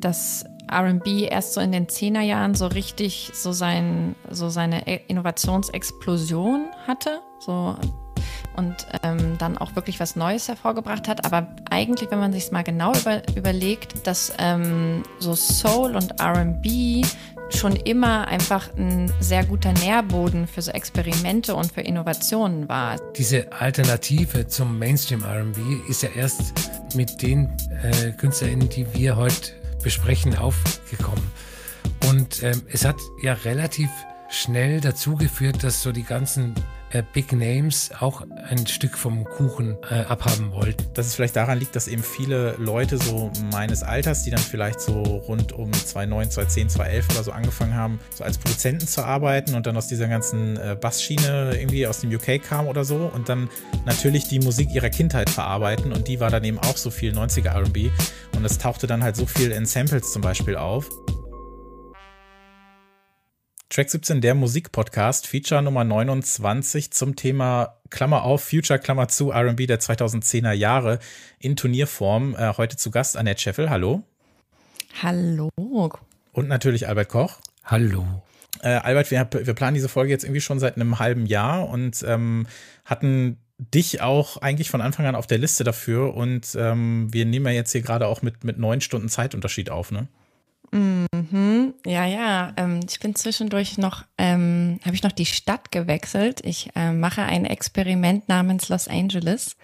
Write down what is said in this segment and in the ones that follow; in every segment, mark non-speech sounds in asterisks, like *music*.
dass RB erst so in den Zehnerjahren so richtig so, sein, so seine e-, Innovationsexplosion hatte. So und ähm, dann auch wirklich was Neues hervorgebracht hat. Aber eigentlich, wenn man sich mal genau über, überlegt, dass ähm, so Soul und RB schon immer einfach ein sehr guter Nährboden für so Experimente und für Innovationen war. Diese Alternative zum Mainstream RB ist ja erst mit den äh, KünstlerInnen, die wir heute besprechen, aufgekommen. Und ähm, es hat ja relativ schnell dazu geführt, dass so die ganzen äh, Big Names auch ein Stück vom Kuchen äh, abhaben wollten. Dass es vielleicht daran liegt, dass eben viele Leute so meines Alters, die dann vielleicht so rund um 2009, 2010, 2011 oder so angefangen haben, so als Produzenten zu arbeiten und dann aus dieser ganzen äh, Bassschiene irgendwie aus dem UK kamen oder so und dann natürlich die Musik ihrer Kindheit verarbeiten und die war dann eben auch so viel 90er RB und es tauchte dann halt so viel in Samples zum Beispiel auf. Track 17, der Musikpodcast, Feature Nummer 29 zum Thema Klammer auf, Future Klammer zu, RB der 2010er Jahre in Turnierform. Äh, heute zu Gast Annette Scheffel. Hallo. Hallo. Und natürlich Albert Koch. Hallo. Äh, Albert, wir, wir, planen diese Folge jetzt irgendwie schon seit einem halben Jahr und ähm, hatten dich auch eigentlich von Anfang an auf der Liste dafür und ähm, wir nehmen ja jetzt hier gerade auch mit, mit neun Stunden Zeitunterschied auf, ne? Mhm. Ja, ja. Ähm, ich bin zwischendurch noch, ähm, habe ich noch die Stadt gewechselt. Ich äh, mache ein Experiment namens Los Angeles.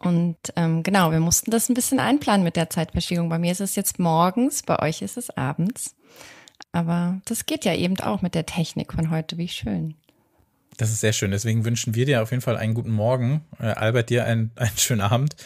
Und ähm, genau, wir mussten das ein bisschen einplanen mit der Zeitverschiebung. Bei mir ist es jetzt morgens, bei euch ist es abends. Aber das geht ja eben auch mit der Technik von heute. Wie schön. Das ist sehr schön. Deswegen wünschen wir dir auf jeden Fall einen guten Morgen. Äh, Albert, dir einen, einen schönen Abend.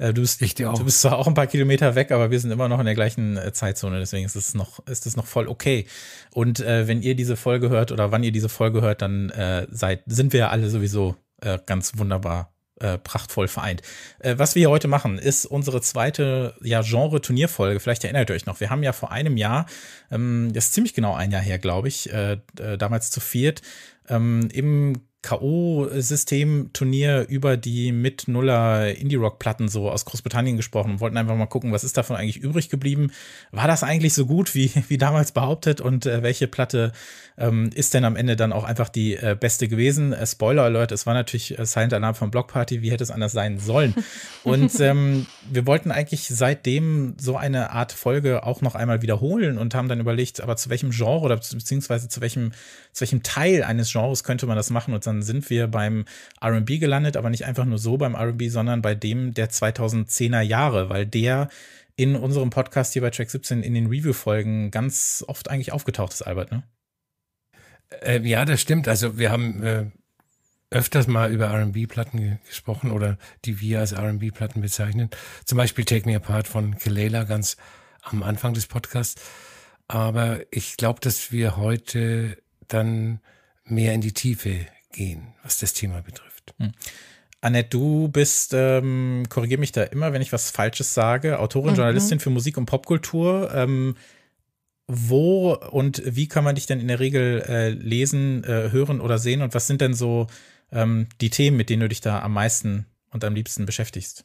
Äh, du bist, ich dir auch. Du bist zwar auch ein paar Kilometer weg, aber wir sind immer noch in der gleichen äh, Zeitzone, deswegen ist es noch, ist es noch voll okay. Und äh, wenn ihr diese Folge hört oder wann ihr diese Folge hört, dann äh, seid, sind wir ja alle sowieso äh, ganz wunderbar äh, prachtvoll vereint. Äh, was wir hier heute machen, ist unsere zweite ja, Genre-Turnierfolge. Vielleicht erinnert ihr euch noch. Wir haben ja vor einem Jahr, ähm, das ist ziemlich genau ein Jahr her, glaube ich, äh, damals zu viert, ähm, im K.O.-System-Turnier über die mit Nuller Indie-Rock-Platten so aus Großbritannien gesprochen und wollten einfach mal gucken, was ist davon eigentlich übrig geblieben? War das eigentlich so gut, wie, wie damals behauptet? Und äh, welche Platte ähm, ist denn am Ende dann auch einfach die äh, beste gewesen? Äh, Spoiler Alert, es war natürlich äh, Silent Alarm von Block Party, wie hätte es anders sein sollen? *laughs* Und ähm, wir wollten eigentlich seitdem so eine Art Folge auch noch einmal wiederholen und haben dann überlegt, aber zu welchem Genre oder beziehungsweise zu welchem, zu welchem Teil eines Genres könnte man das machen und dann sind wir beim RB gelandet, aber nicht einfach nur so beim RB, sondern bei dem der 2010er Jahre, weil der in unserem Podcast hier bei Track 17 in den Review-Folgen ganz oft eigentlich aufgetaucht ist, Albert, ne? Äh, ja, das stimmt. Also wir haben äh, öfters mal über RB-Platten gesprochen oder die wir als RB-Platten bezeichnen. Zum Beispiel Take Me Apart von Kelela ganz am Anfang des Podcasts. Aber ich glaube, dass wir heute dann mehr in die Tiefe gehen, was das Thema betrifft. Hm. Annette, du bist, ähm, korrigier mich da immer, wenn ich was Falsches sage, Autorin, mhm. Journalistin für Musik und Popkultur. Ähm, wo und wie kann man dich denn in der Regel äh, lesen, äh, hören oder sehen? Und was sind denn so ähm, die Themen, mit denen du dich da am meisten und am liebsten beschäftigst?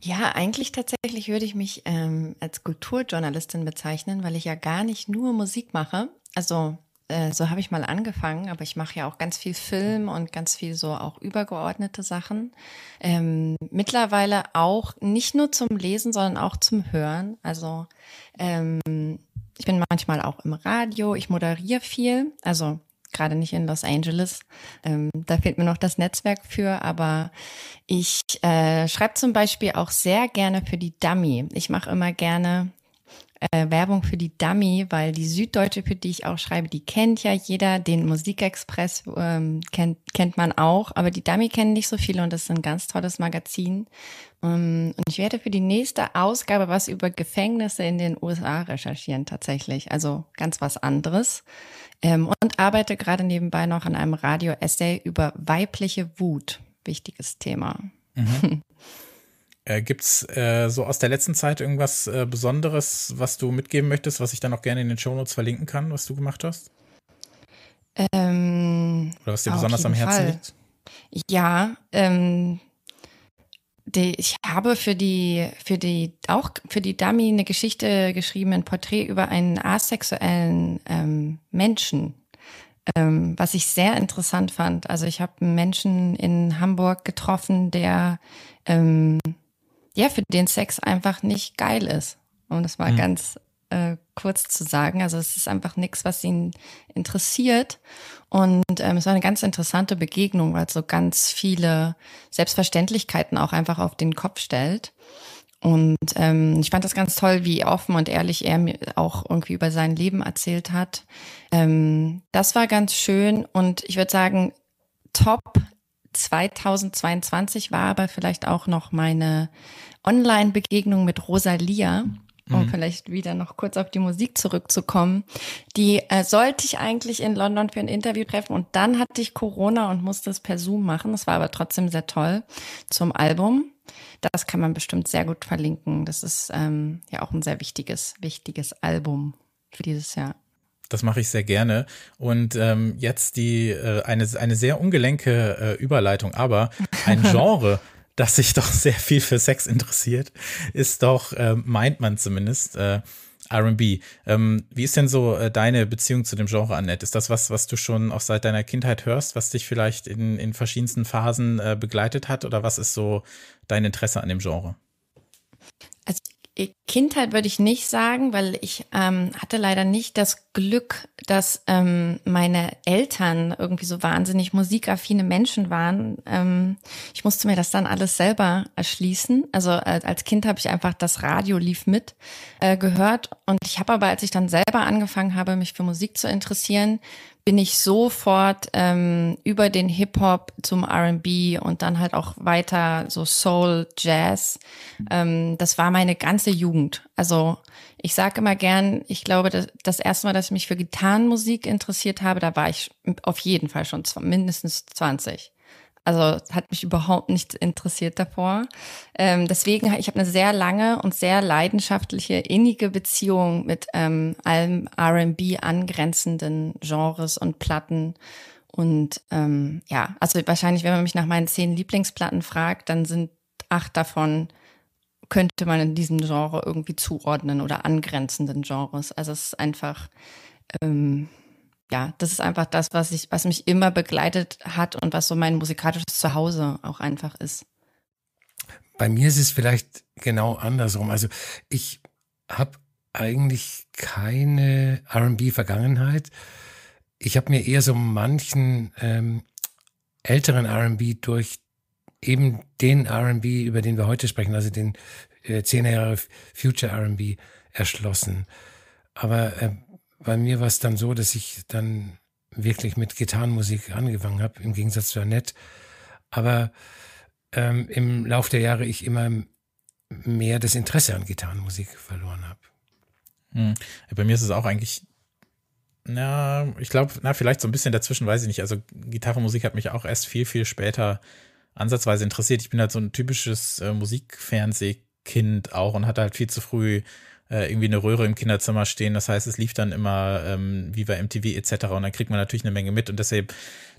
Ja, eigentlich tatsächlich würde ich mich ähm, als Kulturjournalistin bezeichnen, weil ich ja gar nicht nur Musik mache. Also äh, so habe ich mal angefangen, aber ich mache ja auch ganz viel Film und ganz viel so auch übergeordnete Sachen. Ähm, mittlerweile auch nicht nur zum Lesen, sondern auch zum Hören. Also ähm, ich bin manchmal auch im Radio, ich moderiere viel, also gerade nicht in Los Angeles. Ähm, da fehlt mir noch das Netzwerk für, aber ich äh, schreibe zum Beispiel auch sehr gerne für die Dummy. Ich mache immer gerne äh, Werbung für die Dummy, weil die Süddeutsche, für die ich auch schreibe, die kennt ja jeder. Den Musikexpress ähm, kennt, kennt man auch, aber die Dummy kennen nicht so viele und das ist ein ganz tolles Magazin. Ähm, und ich werde für die nächste Ausgabe was über Gefängnisse in den USA recherchieren tatsächlich. Also ganz was anderes. Ähm, und arbeite gerade nebenbei noch an einem Radio-Essay über weibliche Wut. Wichtiges Thema. Mhm. *laughs* Äh, gibt's äh, so aus der letzten Zeit irgendwas äh, Besonderes, was du mitgeben möchtest, was ich dann auch gerne in den Shownotes verlinken kann, was du gemacht hast? Ähm, Oder was dir besonders am Herzen Fall. liegt? Ja, ähm, die, ich habe für die, für die, auch für die Dummy eine Geschichte geschrieben, ein Porträt über einen asexuellen ähm, Menschen, ähm, was ich sehr interessant fand. Also ich habe einen Menschen in Hamburg getroffen, der ähm, ja, für den Sex einfach nicht geil ist. Um das mal mhm. ganz äh, kurz zu sagen. Also es ist einfach nichts, was ihn interessiert. Und ähm, es war eine ganz interessante Begegnung, weil es so ganz viele Selbstverständlichkeiten auch einfach auf den Kopf stellt. Und ähm, ich fand das ganz toll, wie offen und ehrlich er mir auch irgendwie über sein Leben erzählt hat. Ähm, das war ganz schön und ich würde sagen, top 2022 war aber vielleicht auch noch meine Online-Begegnung mit Rosalia, um mhm. vielleicht wieder noch kurz auf die Musik zurückzukommen. Die äh, sollte ich eigentlich in London für ein Interview treffen und dann hatte ich Corona und musste es per Zoom machen. Das war aber trotzdem sehr toll zum Album. Das kann man bestimmt sehr gut verlinken. Das ist ähm, ja auch ein sehr wichtiges, wichtiges Album für dieses Jahr. Das mache ich sehr gerne. Und ähm, jetzt die äh, eine, eine sehr ungelenke äh, Überleitung, aber ein *laughs* Genre, das sich doch sehr viel für Sex interessiert, ist doch, äh, meint man zumindest, äh, RB. Ähm, wie ist denn so äh, deine Beziehung zu dem Genre, Annette? Ist das was, was du schon auch seit deiner Kindheit hörst, was dich vielleicht in, in verschiedensten Phasen äh, begleitet hat? Oder was ist so dein Interesse an dem Genre? Kindheit würde ich nicht sagen, weil ich ähm, hatte leider nicht das Glück, dass ähm, meine Eltern irgendwie so wahnsinnig musikaffine Menschen waren. Ähm, ich musste mir das dann alles selber erschließen. Also äh, als Kind habe ich einfach das Radio lief mit äh, gehört und ich habe aber, als ich dann selber angefangen habe, mich für Musik zu interessieren, bin ich sofort ähm, über den Hip-Hop zum RB und dann halt auch weiter so Soul, Jazz. Ähm, das war meine ganze Jugend. Also ich sage immer gern, ich glaube, das, das erste Mal, dass ich mich für Gitarrenmusik interessiert habe, da war ich auf jeden Fall schon mindestens 20. Also hat mich überhaupt nicht interessiert davor. Ähm, deswegen, ich habe eine sehr lange und sehr leidenschaftliche, innige Beziehung mit ähm, allem RB angrenzenden Genres und Platten. Und ähm, ja, also wahrscheinlich, wenn man mich nach meinen zehn Lieblingsplatten fragt, dann sind acht davon könnte man in diesem Genre irgendwie zuordnen oder angrenzenden Genres. Also es ist einfach ähm, ja, das ist einfach das, was ich, was mich immer begleitet hat und was so mein musikalisches Zuhause auch einfach ist. Bei mir ist es vielleicht genau andersrum. Also ich habe eigentlich keine RB-Vergangenheit. Ich habe mir eher so manchen ähm, älteren RB durch eben den RB, über den wir heute sprechen, also den äh, 10 Jahre Future RB erschlossen. Aber äh, bei mir war es dann so, dass ich dann wirklich mit Gitarrenmusik angefangen habe, im Gegensatz zu Annette. Aber ähm, im Laufe der Jahre ich immer mehr das Interesse an Gitarrenmusik verloren habe. Hm. Bei mir ist es auch eigentlich, na, ich glaube, na, vielleicht so ein bisschen dazwischen, weiß ich nicht. Also Gitarrenmusik hat mich auch erst viel, viel später ansatzweise interessiert. Ich bin halt so ein typisches äh, Musikfernsehkind auch und hatte halt viel zu früh äh, irgendwie eine Röhre im Kinderzimmer stehen. Das heißt, es lief dann immer ähm, wie bei MTV etc. Und dann kriegt man natürlich eine Menge mit. Und deshalb,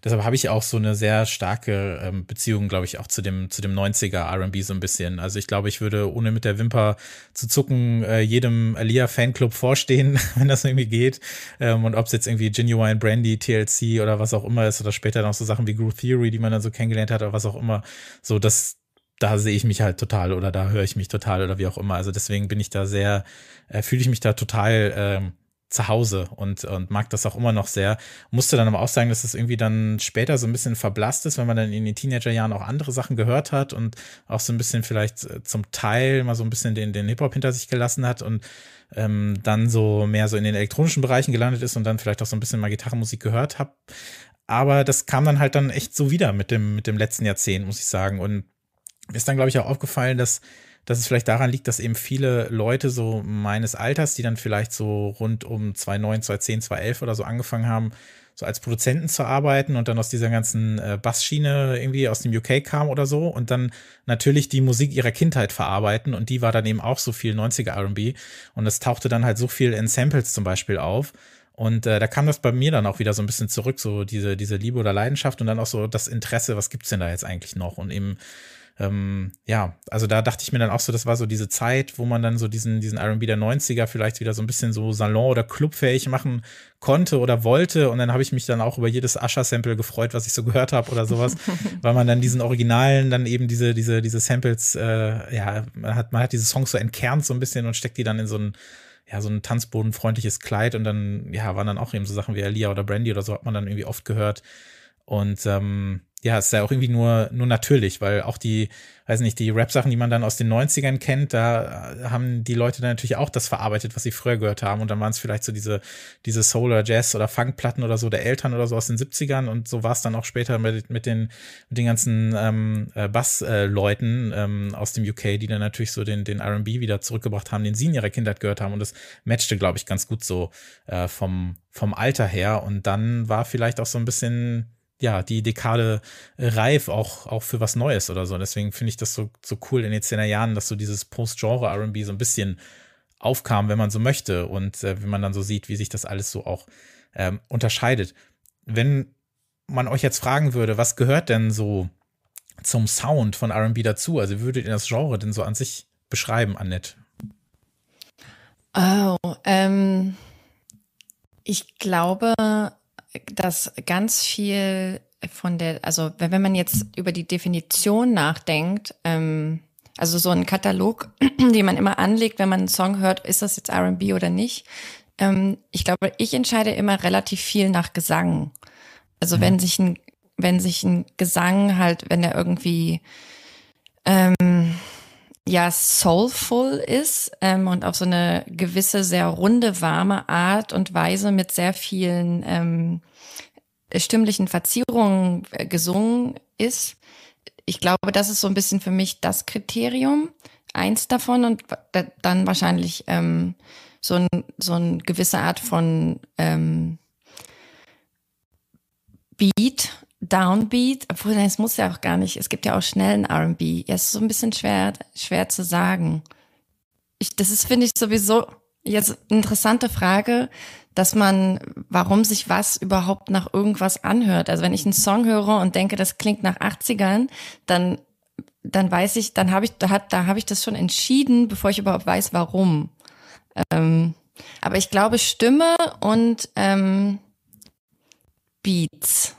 deshalb habe ich auch so eine sehr starke ähm, Beziehung, glaube ich, auch zu dem, zu dem 90er RB so ein bisschen. Also ich glaube, ich würde, ohne mit der Wimper zu zucken, äh, jedem Alia-Fanclub vorstehen, *laughs* wenn das irgendwie geht. Ähm, und ob es jetzt irgendwie Genuine Brandy, TLC oder was auch immer ist, oder später noch so Sachen wie Groove Theory, die man dann so kennengelernt hat, oder was auch immer, so das da sehe ich mich halt total oder da höre ich mich total oder wie auch immer. Also deswegen bin ich da sehr, äh, fühle ich mich da total ähm, zu Hause und, und mag das auch immer noch sehr. Musste dann aber auch sagen, dass das irgendwie dann später so ein bisschen verblasst ist, wenn man dann in den Teenagerjahren auch andere Sachen gehört hat und auch so ein bisschen vielleicht äh, zum Teil mal so ein bisschen den, den Hip-Hop hinter sich gelassen hat und ähm, dann so mehr so in den elektronischen Bereichen gelandet ist und dann vielleicht auch so ein bisschen mal Gitarrenmusik gehört habe. Aber das kam dann halt dann echt so wieder mit dem, mit dem letzten Jahrzehnt, muss ich sagen. Und ist dann, glaube ich, auch aufgefallen, dass, dass es vielleicht daran liegt, dass eben viele Leute so meines Alters, die dann vielleicht so rund um 2009, 2010, 2011 oder so angefangen haben, so als Produzenten zu arbeiten und dann aus dieser ganzen äh, Bassschiene irgendwie aus dem UK kam oder so und dann natürlich die Musik ihrer Kindheit verarbeiten und die war dann eben auch so viel 90er RB und es tauchte dann halt so viel in Samples zum Beispiel auf. Und äh, da kam das bei mir dann auch wieder so ein bisschen zurück, so diese, diese Liebe oder Leidenschaft und dann auch so das Interesse, was gibt es denn da jetzt eigentlich noch? Und eben ähm, ja, also da dachte ich mir dann auch so, das war so diese Zeit, wo man dann so diesen, diesen RB der 90er vielleicht wieder so ein bisschen so salon- oder clubfähig machen konnte oder wollte. Und dann habe ich mich dann auch über jedes Ascher-Sample gefreut, was ich so gehört habe oder sowas, *laughs* weil man dann diesen Originalen dann eben diese, diese, diese Samples, äh, ja, man hat, man hat diese Songs so entkernt so ein bisschen und steckt die dann in so ein ja, so ein tanzbodenfreundliches Kleid und dann, ja, waren dann auch eben so Sachen wie Alia oder Brandy oder so hat man dann irgendwie oft gehört. Und ähm, ja, ist ja auch irgendwie nur, nur natürlich, weil auch die, weiß nicht, die Rap-Sachen, die man dann aus den 90ern kennt, da äh, haben die Leute dann natürlich auch das verarbeitet, was sie früher gehört haben. Und dann waren es vielleicht so diese, diese Soul- oder Jazz- oder Funkplatten oder so der Eltern oder so aus den 70ern. Und so war es dann auch später mit, mit, den, mit den ganzen ähm, äh, Bass-Leuten ähm, aus dem UK, die dann natürlich so den, den RB wieder zurückgebracht haben, den sie in ihrer Kindheit gehört haben. Und das matchte, glaube ich, ganz gut so äh, vom, vom Alter her. Und dann war vielleicht auch so ein bisschen ja, die Dekade äh, reif, auch, auch für was Neues oder so. Deswegen finde ich das so, so cool in den 10er Jahren, dass so dieses Post-Genre RB so ein bisschen aufkam, wenn man so möchte. Und äh, wenn man dann so sieht, wie sich das alles so auch ähm, unterscheidet. Wenn man euch jetzt fragen würde, was gehört denn so zum Sound von RB dazu? Also, würdet ihr das Genre denn so an sich beschreiben, Annette? Oh, ähm, ich glaube, dass ganz viel von der, also wenn man jetzt über die Definition nachdenkt, ähm, also so ein Katalog, *clears throat* den man immer anlegt, wenn man einen Song hört, ist das jetzt RB oder nicht. Ähm, ich glaube, ich entscheide immer relativ viel nach Gesang. Also mhm. wenn sich ein, wenn sich ein Gesang halt, wenn er irgendwie ähm, ja soulful ist ähm, und auf so eine gewisse sehr runde, warme Art und Weise mit sehr vielen ähm, stimmlichen Verzierungen äh, gesungen ist. Ich glaube, das ist so ein bisschen für mich das Kriterium, eins davon und dann wahrscheinlich ähm, so, ein, so eine gewisse Art von ähm, Beat, Downbeat, obwohl es muss ja auch gar nicht, es gibt ja auch schnellen RB. Ja, es ist so ein bisschen schwer, schwer zu sagen. Ich, das ist, finde ich, sowieso jetzt eine interessante Frage, dass man, warum sich was überhaupt nach irgendwas anhört. Also wenn ich einen Song höre und denke, das klingt nach 80ern, dann, dann weiß ich, dann habe ich, da, da habe ich das schon entschieden, bevor ich überhaupt weiß, warum. Ähm, aber ich glaube, Stimme und ähm, Beats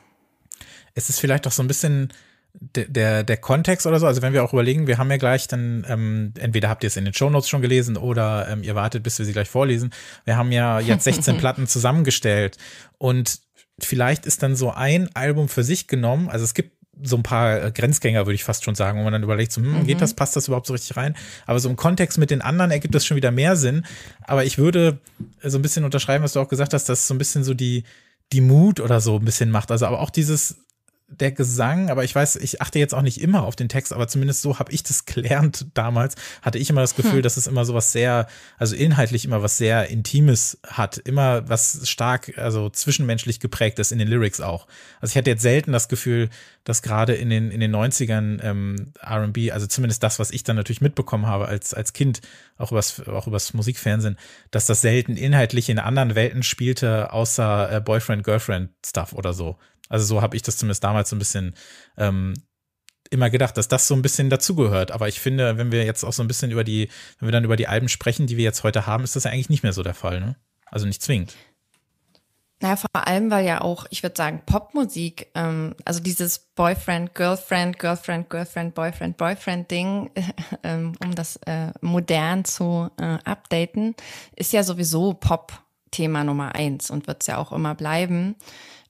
es ist vielleicht doch so ein bisschen der, der, der Kontext oder so, also wenn wir auch überlegen, wir haben ja gleich dann, ähm, entweder habt ihr es in den Shownotes schon gelesen oder ähm, ihr wartet, bis wir sie gleich vorlesen. Wir haben ja jetzt 16 *laughs* Platten zusammengestellt und vielleicht ist dann so ein Album für sich genommen. Also es gibt so ein paar äh, Grenzgänger, würde ich fast schon sagen, wo man dann überlegt, so, hm, geht mhm. das, passt das überhaupt so richtig rein? Aber so im Kontext mit den anderen ergibt das schon wieder mehr Sinn. Aber ich würde äh, so ein bisschen unterschreiben, was du auch gesagt hast, dass so ein bisschen so die, die Mut oder so ein bisschen macht. Also aber auch dieses, der Gesang, aber ich weiß, ich achte jetzt auch nicht immer auf den Text, aber zumindest so habe ich das *laughs* gelernt damals, hatte ich immer das Gefühl, hm. dass es immer so was sehr, also inhaltlich immer was sehr Intimes hat, immer was stark, also zwischenmenschlich geprägt ist in den Lyrics auch. Also ich hatte jetzt selten das Gefühl, dass gerade in den, in den 90ern ähm, RB, also zumindest das, was ich dann natürlich mitbekommen habe als, als Kind, auch übers, auch übers Musikfernsehen, dass das selten inhaltlich in anderen Welten spielte, außer äh, Boyfriend-Girlfriend-Stuff oder so. Also so habe ich das zumindest damals so ein bisschen ähm, immer gedacht, dass das so ein bisschen dazugehört. Aber ich finde, wenn wir jetzt auch so ein bisschen über die, wenn wir dann über die Alben sprechen, die wir jetzt heute haben, ist das ja eigentlich nicht mehr so der Fall. Ne? Also nicht zwingend. Naja, vor allem, weil ja auch, ich würde sagen, Popmusik, ähm, also dieses Boyfriend, Girlfriend, Girlfriend, Girlfriend, Boyfriend, Boyfriend-Ding, *laughs* äh, um das äh, modern zu äh, updaten, ist ja sowieso Pop-Thema Nummer eins und wird es ja auch immer bleiben.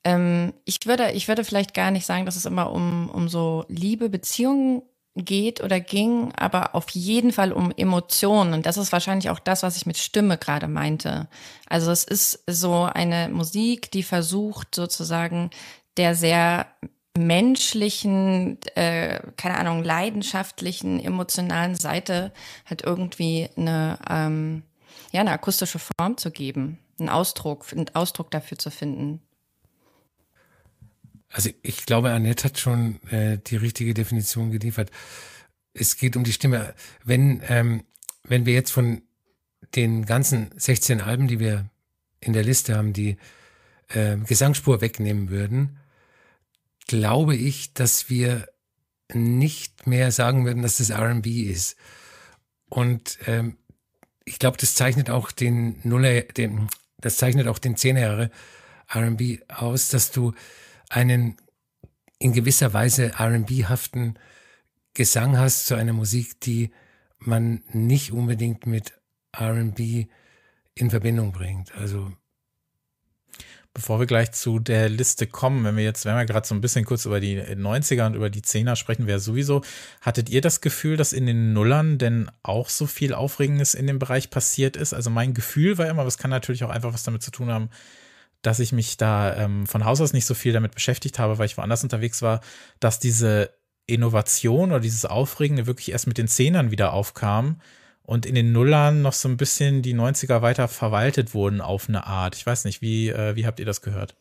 Ähm, ich, würde, ich würde vielleicht gar nicht sagen, dass es immer um, um so Liebe, Beziehungen geht oder ging, aber auf jeden Fall um Emotionen. Und das ist wahrscheinlich auch das, was ich mit Stimme gerade meinte. Also es ist so eine Musik, die versucht sozusagen der sehr menschlichen, äh, keine Ahnung, leidenschaftlichen, emotionalen Seite halt irgendwie eine, ähm, ja, eine akustische Form zu geben, einen Ausdruck, einen Ausdruck dafür zu finden. Also ich glaube, Annette hat schon äh, die richtige Definition geliefert. Es geht um die Stimme. Wenn, ähm, wenn wir jetzt von den ganzen 16 Alben, die wir in der Liste haben, die äh, Gesangsspur wegnehmen würden, glaube ich, dass wir nicht mehr sagen würden, dass das RB ist. Und ähm, ich glaube, das zeichnet auch den Nuller, den, das zeichnet auch den 10 Jahre RB aus, dass du einen in gewisser Weise RB-haften Gesang hast zu einer Musik, die man nicht unbedingt mit RB in Verbindung bringt. Also Bevor wir gleich zu der Liste kommen, wenn wir jetzt, wenn wir gerade so ein bisschen kurz über die 90er äh, und über die 10er sprechen, wäre sowieso, hattet ihr das Gefühl, dass in den Nullern denn auch so viel Aufregendes in dem Bereich passiert ist? Also mein Gefühl war immer, aber es kann natürlich auch einfach was damit zu tun haben, dass ich mich da ähm, von Haus aus nicht so viel damit beschäftigt habe, weil ich woanders unterwegs war, dass diese Innovation oder dieses Aufregende wirklich erst mit den Zehnern wieder aufkam und in den Nullern noch so ein bisschen die 90er weiter verwaltet wurden auf eine Art. Ich weiß nicht, wie, äh, wie habt ihr das gehört?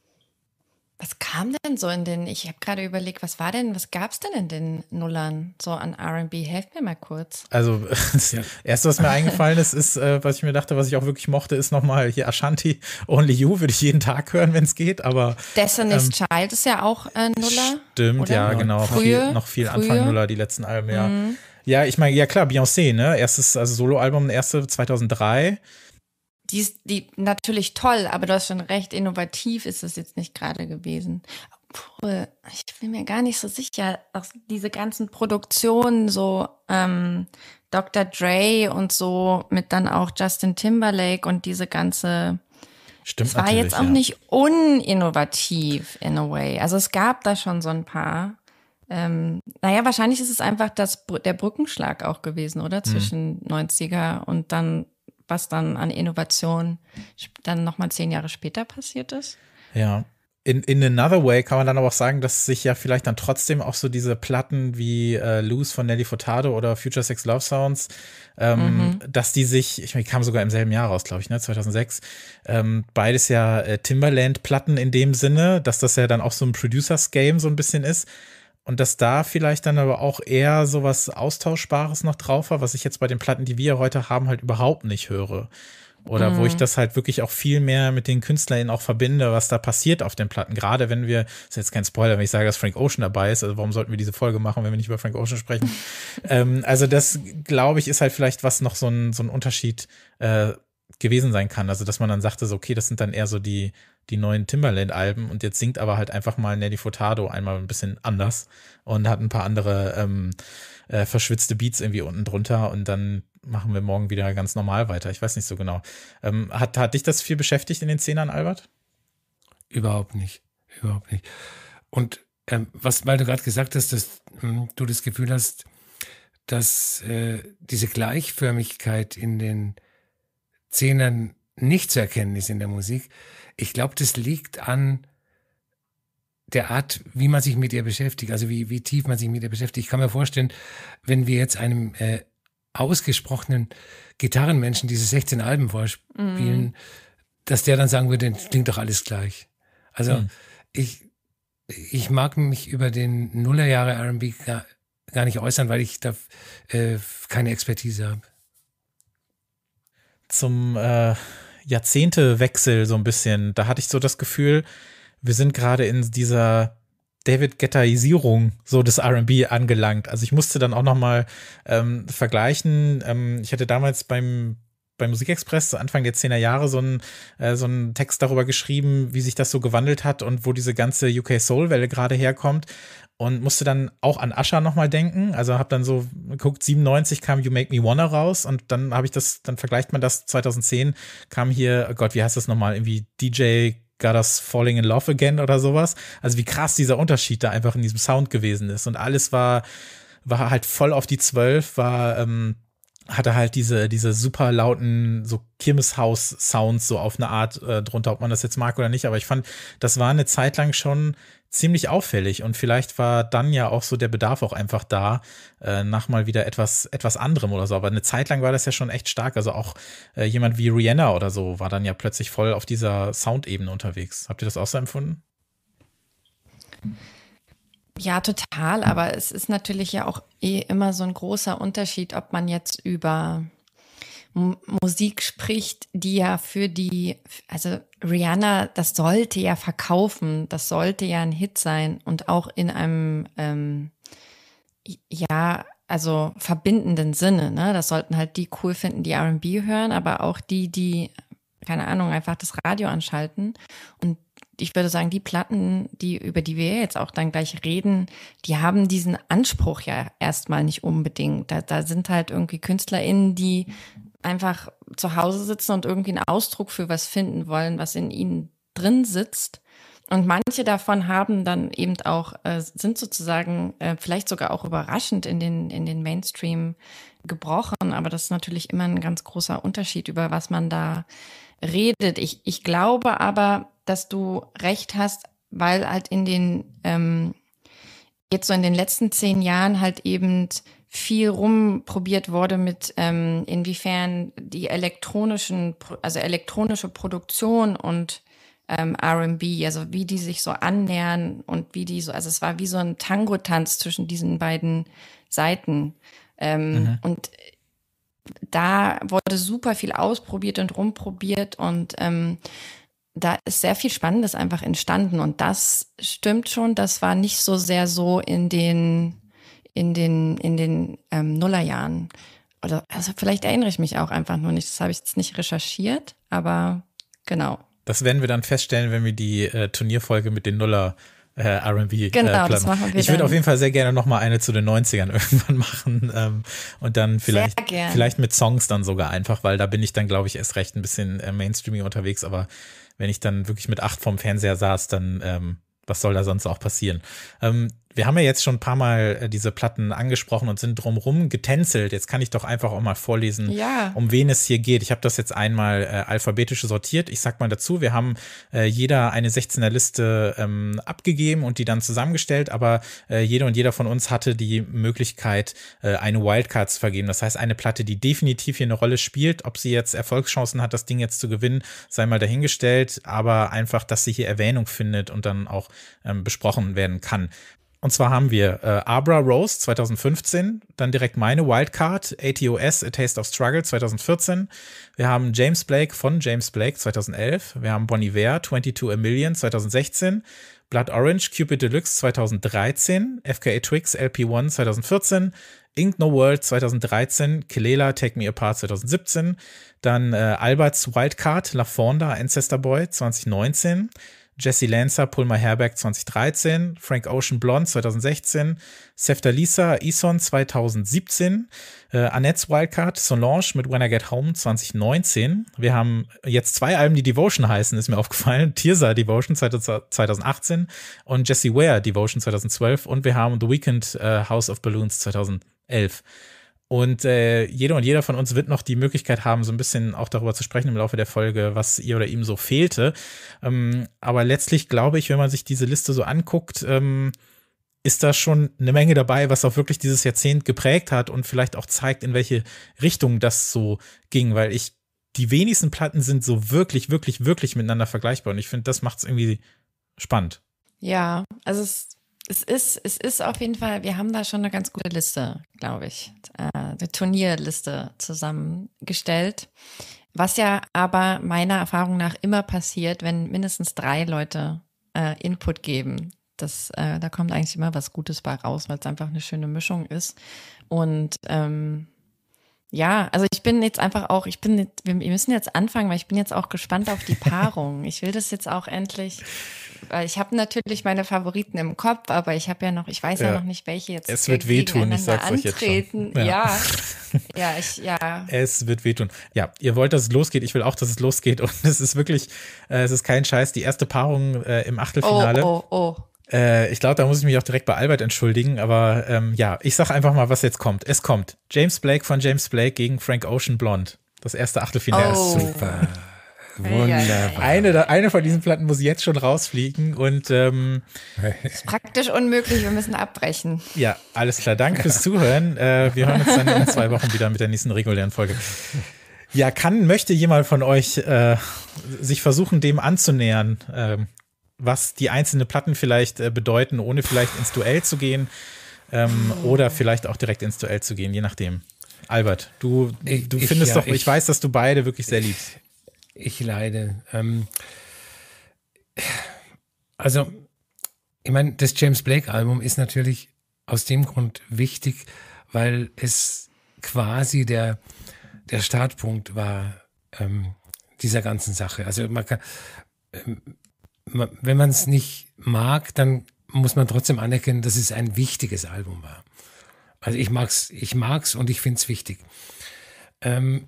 Was kam denn so in den, ich habe gerade überlegt, was war denn, was gab es denn in den Nullern so an RB? Helft mir mal kurz. Also, *laughs* das ja. erste, was mir eingefallen ist, ist, äh, was ich mir dachte, was ich auch wirklich mochte, ist nochmal hier Ashanti Only You, würde ich jeden Tag hören, wenn es geht, aber. Destiny's ähm, Child ist ja auch äh, Nuller. Stimmt, oder? ja, genau. Frühe, noch viel, noch viel Anfang Nuller, die letzten Alben, ja. Mhm. Ja, ich meine, ja klar, Beyoncé, ne? Erstes, also Soloalbum, erste 2003 die ist die natürlich toll, aber du hast schon recht, innovativ ist es jetzt nicht gerade gewesen. Obwohl, ich bin mir gar nicht so sicher, auch diese ganzen Produktionen, so ähm, Dr. Dre und so, mit dann auch Justin Timberlake und diese ganze Stimmt. Es war jetzt auch ja. nicht uninnovativ in a way. Also es gab da schon so ein paar. Ähm, naja, wahrscheinlich ist es einfach das, der Brückenschlag auch gewesen, oder? Mhm. Zwischen mhm. 90er und dann was dann an Innovation dann nochmal zehn Jahre später passiert ist. Ja. In, in another way kann man dann aber auch sagen, dass sich ja vielleicht dann trotzdem auch so diese Platten wie äh, Loose von Nelly Furtado oder Future Sex Love Sounds, ähm, mhm. dass die sich, ich meine, die kamen sogar im selben Jahr raus, glaube ich, ne, 2006, ähm, beides ja äh, Timberland-Platten in dem Sinne, dass das ja dann auch so ein Producers-Game so ein bisschen ist und dass da vielleicht dann aber auch eher so was Austauschbares noch drauf war, was ich jetzt bei den Platten, die wir heute haben, halt überhaupt nicht höre. Oder mhm. wo ich mhm. das halt wirklich auch viel mehr mit den KünstlerInnen auch verbinde, was da passiert auf den Platten. Gerade wenn wir, ist jetzt kein Spoiler, wenn ich sage, dass Frank Ocean dabei ist, also warum sollten wir diese Folge machen, wenn wir nicht über Frank Ocean sprechen? *laughs* ähm, also das, glaube ich, ist halt vielleicht was noch so ein, so ein Unterschied äh, gewesen sein kann. Also dass man dann sagte, so, okay, das sind dann eher so die die neuen Timberland-Alben und jetzt singt aber halt einfach mal Nelly Furtado einmal ein bisschen anders und hat ein paar andere ähm, äh, verschwitzte Beats irgendwie unten drunter und dann machen wir morgen wieder ganz normal weiter. Ich weiß nicht so genau. Ähm, hat, hat dich das viel beschäftigt in den Szenen, Albert? Überhaupt nicht. Überhaupt nicht. Und ähm, was, weil du gerade gesagt hast, dass ähm, du das Gefühl hast, dass äh, diese Gleichförmigkeit in den Szenen nicht zu erkennen ist in der Musik. Ich glaube, das liegt an der Art, wie man sich mit ihr beschäftigt, also wie, wie tief man sich mit ihr beschäftigt. Ich kann mir vorstellen, wenn wir jetzt einem äh, ausgesprochenen Gitarrenmenschen diese 16 Alben vorspielen, mm. dass der dann sagen würde, klingt doch alles gleich. Also mm. ich, ich mag mich über den Nullerjahre RB gar, gar nicht äußern, weil ich da äh, keine Expertise habe. Zum äh Jahrzehntewechsel so ein bisschen. Da hatte ich so das Gefühl, wir sind gerade in dieser David Guettaisierung so des R&B angelangt. Also ich musste dann auch noch mal ähm, vergleichen. Ähm, ich hatte damals beim bei Musikexpress Anfang der 10er Jahre so einen, äh, so einen Text darüber geschrieben, wie sich das so gewandelt hat und wo diese ganze UK Soul Welle gerade herkommt und musste dann auch an Asha nochmal denken. Also habe dann so geguckt, 97 kam You Make Me Wanna raus und dann habe ich das, dann vergleicht man das 2010 kam hier, oh Gott, wie heißt das nochmal, irgendwie DJ Got Us Falling in Love Again oder sowas. Also wie krass dieser Unterschied da einfach in diesem Sound gewesen ist und alles war war halt voll auf die 12, war ähm, hat er halt diese, diese super lauten, so Kirmeshaus-Sounds so auf eine Art äh, drunter, ob man das jetzt mag oder nicht. Aber ich fand, das war eine Zeit lang schon ziemlich auffällig und vielleicht war dann ja auch so der Bedarf auch einfach da äh, nach mal wieder etwas etwas anderem oder so aber eine Zeit lang war das ja schon echt stark also auch äh, jemand wie Rihanna oder so war dann ja plötzlich voll auf dieser Soundebene unterwegs habt ihr das auch so empfunden ja total aber es ist natürlich ja auch eh immer so ein großer Unterschied, ob man jetzt über Musik spricht, die ja für die, also Rihanna, das sollte ja verkaufen, das sollte ja ein Hit sein und auch in einem, ähm, ja, also verbindenden Sinne, ne? Das sollten halt die cool finden, die RB hören, aber auch die, die, keine Ahnung, einfach das Radio anschalten. Und ich würde sagen, die Platten, die, über die wir jetzt auch dann gleich reden, die haben diesen Anspruch ja erstmal nicht unbedingt. Da, da sind halt irgendwie KünstlerInnen, die einfach zu Hause sitzen und irgendwie einen Ausdruck für was finden wollen, was in ihnen drin sitzt. Und manche davon haben dann eben auch, äh, sind sozusagen äh, vielleicht sogar auch überraschend in den, in den Mainstream gebrochen. Aber das ist natürlich immer ein ganz großer Unterschied, über was man da redet. Ich, ich glaube aber, dass du recht hast, weil halt in den, ähm, jetzt so in den letzten zehn Jahren halt eben viel rumprobiert wurde mit, ähm, inwiefern die elektronischen, also elektronische Produktion und ähm, RB, also wie die sich so annähern und wie die so, also es war wie so ein Tango-Tanz zwischen diesen beiden Seiten. Ähm, mhm. Und da wurde super viel ausprobiert und rumprobiert und ähm, da ist sehr viel Spannendes einfach entstanden und das stimmt schon. Das war nicht so sehr so in den in den in den ähm, Nullerjahren oder also vielleicht erinnere ich mich auch einfach nur nicht. Das habe ich jetzt nicht recherchiert, aber genau. Das werden wir dann feststellen, wenn wir die äh, Turnierfolge mit den Nuller äh, R&B. Äh, genau, äh, planen. machen Ich würde auf jeden Fall sehr gerne noch mal eine zu den 90ern *laughs* irgendwann machen ähm, und dann vielleicht vielleicht mit Songs dann sogar einfach, weil da bin ich dann glaube ich erst recht ein bisschen äh, Mainstreaming unterwegs, aber wenn ich dann wirklich mit acht vorm Fernseher saß, dann ähm, was soll da sonst auch passieren? Ähm, wir haben ja jetzt schon ein paar Mal äh, diese Platten angesprochen und sind drumrum getänzelt. Jetzt kann ich doch einfach auch mal vorlesen, ja. um wen es hier geht. Ich habe das jetzt einmal äh, alphabetisch sortiert. Ich sag mal dazu, wir haben äh, jeder eine 16er Liste ähm, abgegeben und die dann zusammengestellt, aber äh, jeder und jeder von uns hatte die Möglichkeit, äh, eine Wildcard zu vergeben. Das heißt, eine Platte, die definitiv hier eine Rolle spielt. Ob sie jetzt Erfolgschancen hat, das Ding jetzt zu gewinnen, sei mal dahingestellt, aber einfach, dass sie hier Erwähnung findet und dann auch ähm, besprochen werden kann. Und zwar haben wir äh, Abra Rose 2015, dann direkt meine Wildcard, ATOS A Taste of Struggle 2014. Wir haben James Blake von James Blake 2011. Wir haben Bonnie Iver 22 A Million 2016. Blood Orange Cupid Deluxe 2013. FKA Twix LP1 2014. Ink No World 2013, Kelela Take Me Apart 2017, dann äh, Alberts Wildcard, La Fonda Ancestor Boy 2019, Jesse Lancer, Pulmer Herberg 2013, Frank Ocean Blonde 2016, Sefta Lisa, Ison 2017, äh, Annette's Wildcard, Solange mit When I Get Home 2019. Wir haben jetzt zwei Alben, die Devotion heißen, ist mir aufgefallen. *laughs* Tirsa Devotion 2018 und Jesse Ware Devotion 2012 und wir haben The Weekend äh, House of Balloons 2011. Und äh, jede und jeder von uns wird noch die Möglichkeit haben, so ein bisschen auch darüber zu sprechen im Laufe der Folge, was ihr oder ihm so fehlte. Ähm, aber letztlich glaube ich, wenn man sich diese Liste so anguckt, ähm, ist da schon eine Menge dabei, was auch wirklich dieses Jahrzehnt geprägt hat und vielleicht auch zeigt, in welche Richtung das so ging, weil ich die wenigsten Platten sind so wirklich, wirklich, wirklich miteinander vergleichbar und ich finde, das macht es irgendwie spannend. Ja, also es es ist, es ist auf jeden Fall, wir haben da schon eine ganz gute Liste, glaube ich, äh, eine Turnierliste zusammengestellt. Was ja aber meiner Erfahrung nach immer passiert, wenn mindestens drei Leute äh, Input geben. Das, äh, da kommt eigentlich immer was Gutes bei raus, weil es einfach eine schöne Mischung ist. Und ähm, ja, also ich bin jetzt einfach auch, ich bin, wir müssen jetzt anfangen, weil ich bin jetzt auch gespannt auf die Paarung. Ich will das jetzt auch endlich, weil ich habe natürlich meine Favoriten im Kopf, aber ich habe ja noch, ich weiß ja, ja noch nicht, welche jetzt. Es wird wehtun, ich sag's antreten. euch jetzt schon. Ja. ja, *laughs* ja, ich, ja. Es wird wehtun. Ja, ihr wollt, dass es losgeht. Ich will auch, dass es losgeht. Und es ist wirklich, äh, es ist kein Scheiß. Die erste Paarung äh, im Achtelfinale. Oh, oh, oh. Äh, ich glaube, da muss ich mich auch direkt bei Albert entschuldigen, aber ähm, ja, ich sag einfach mal, was jetzt kommt. Es kommt James Blake von James Blake gegen Frank Ocean Blond. Das erste Achtelfinale. Oh. Super. Wunderbar. Eine, eine von diesen Platten muss jetzt schon rausfliegen und ähm, ist praktisch unmöglich, wir müssen abbrechen. Ja, alles klar. Danke fürs Zuhören. Äh, wir hören uns dann in zwei Wochen wieder mit der nächsten regulären Folge. Ja, kann, möchte jemand von euch äh, sich versuchen, dem anzunähern? Ähm, was die einzelnen Platten vielleicht äh, bedeuten, ohne vielleicht ins Duell zu gehen ähm, oh. oder vielleicht auch direkt ins Duell zu gehen, je nachdem. Albert, du, ich, findest ich, ja, doch, ich, ich, weiß, dass du beide wirklich sehr liebst. Ich leide. Ähm, also, ich meine, das James Blake-Album ist natürlich aus dem Grund wichtig, weil es quasi der, der Startpunkt war ähm, dieser ganzen Sache. Also man kann, ähm, wenn man es nicht mag, dann muss man trotzdem anerkennen, dass es ein wichtiges Album war. Also ich mag's, ich mag's und ich finde es wichtig. Ähm,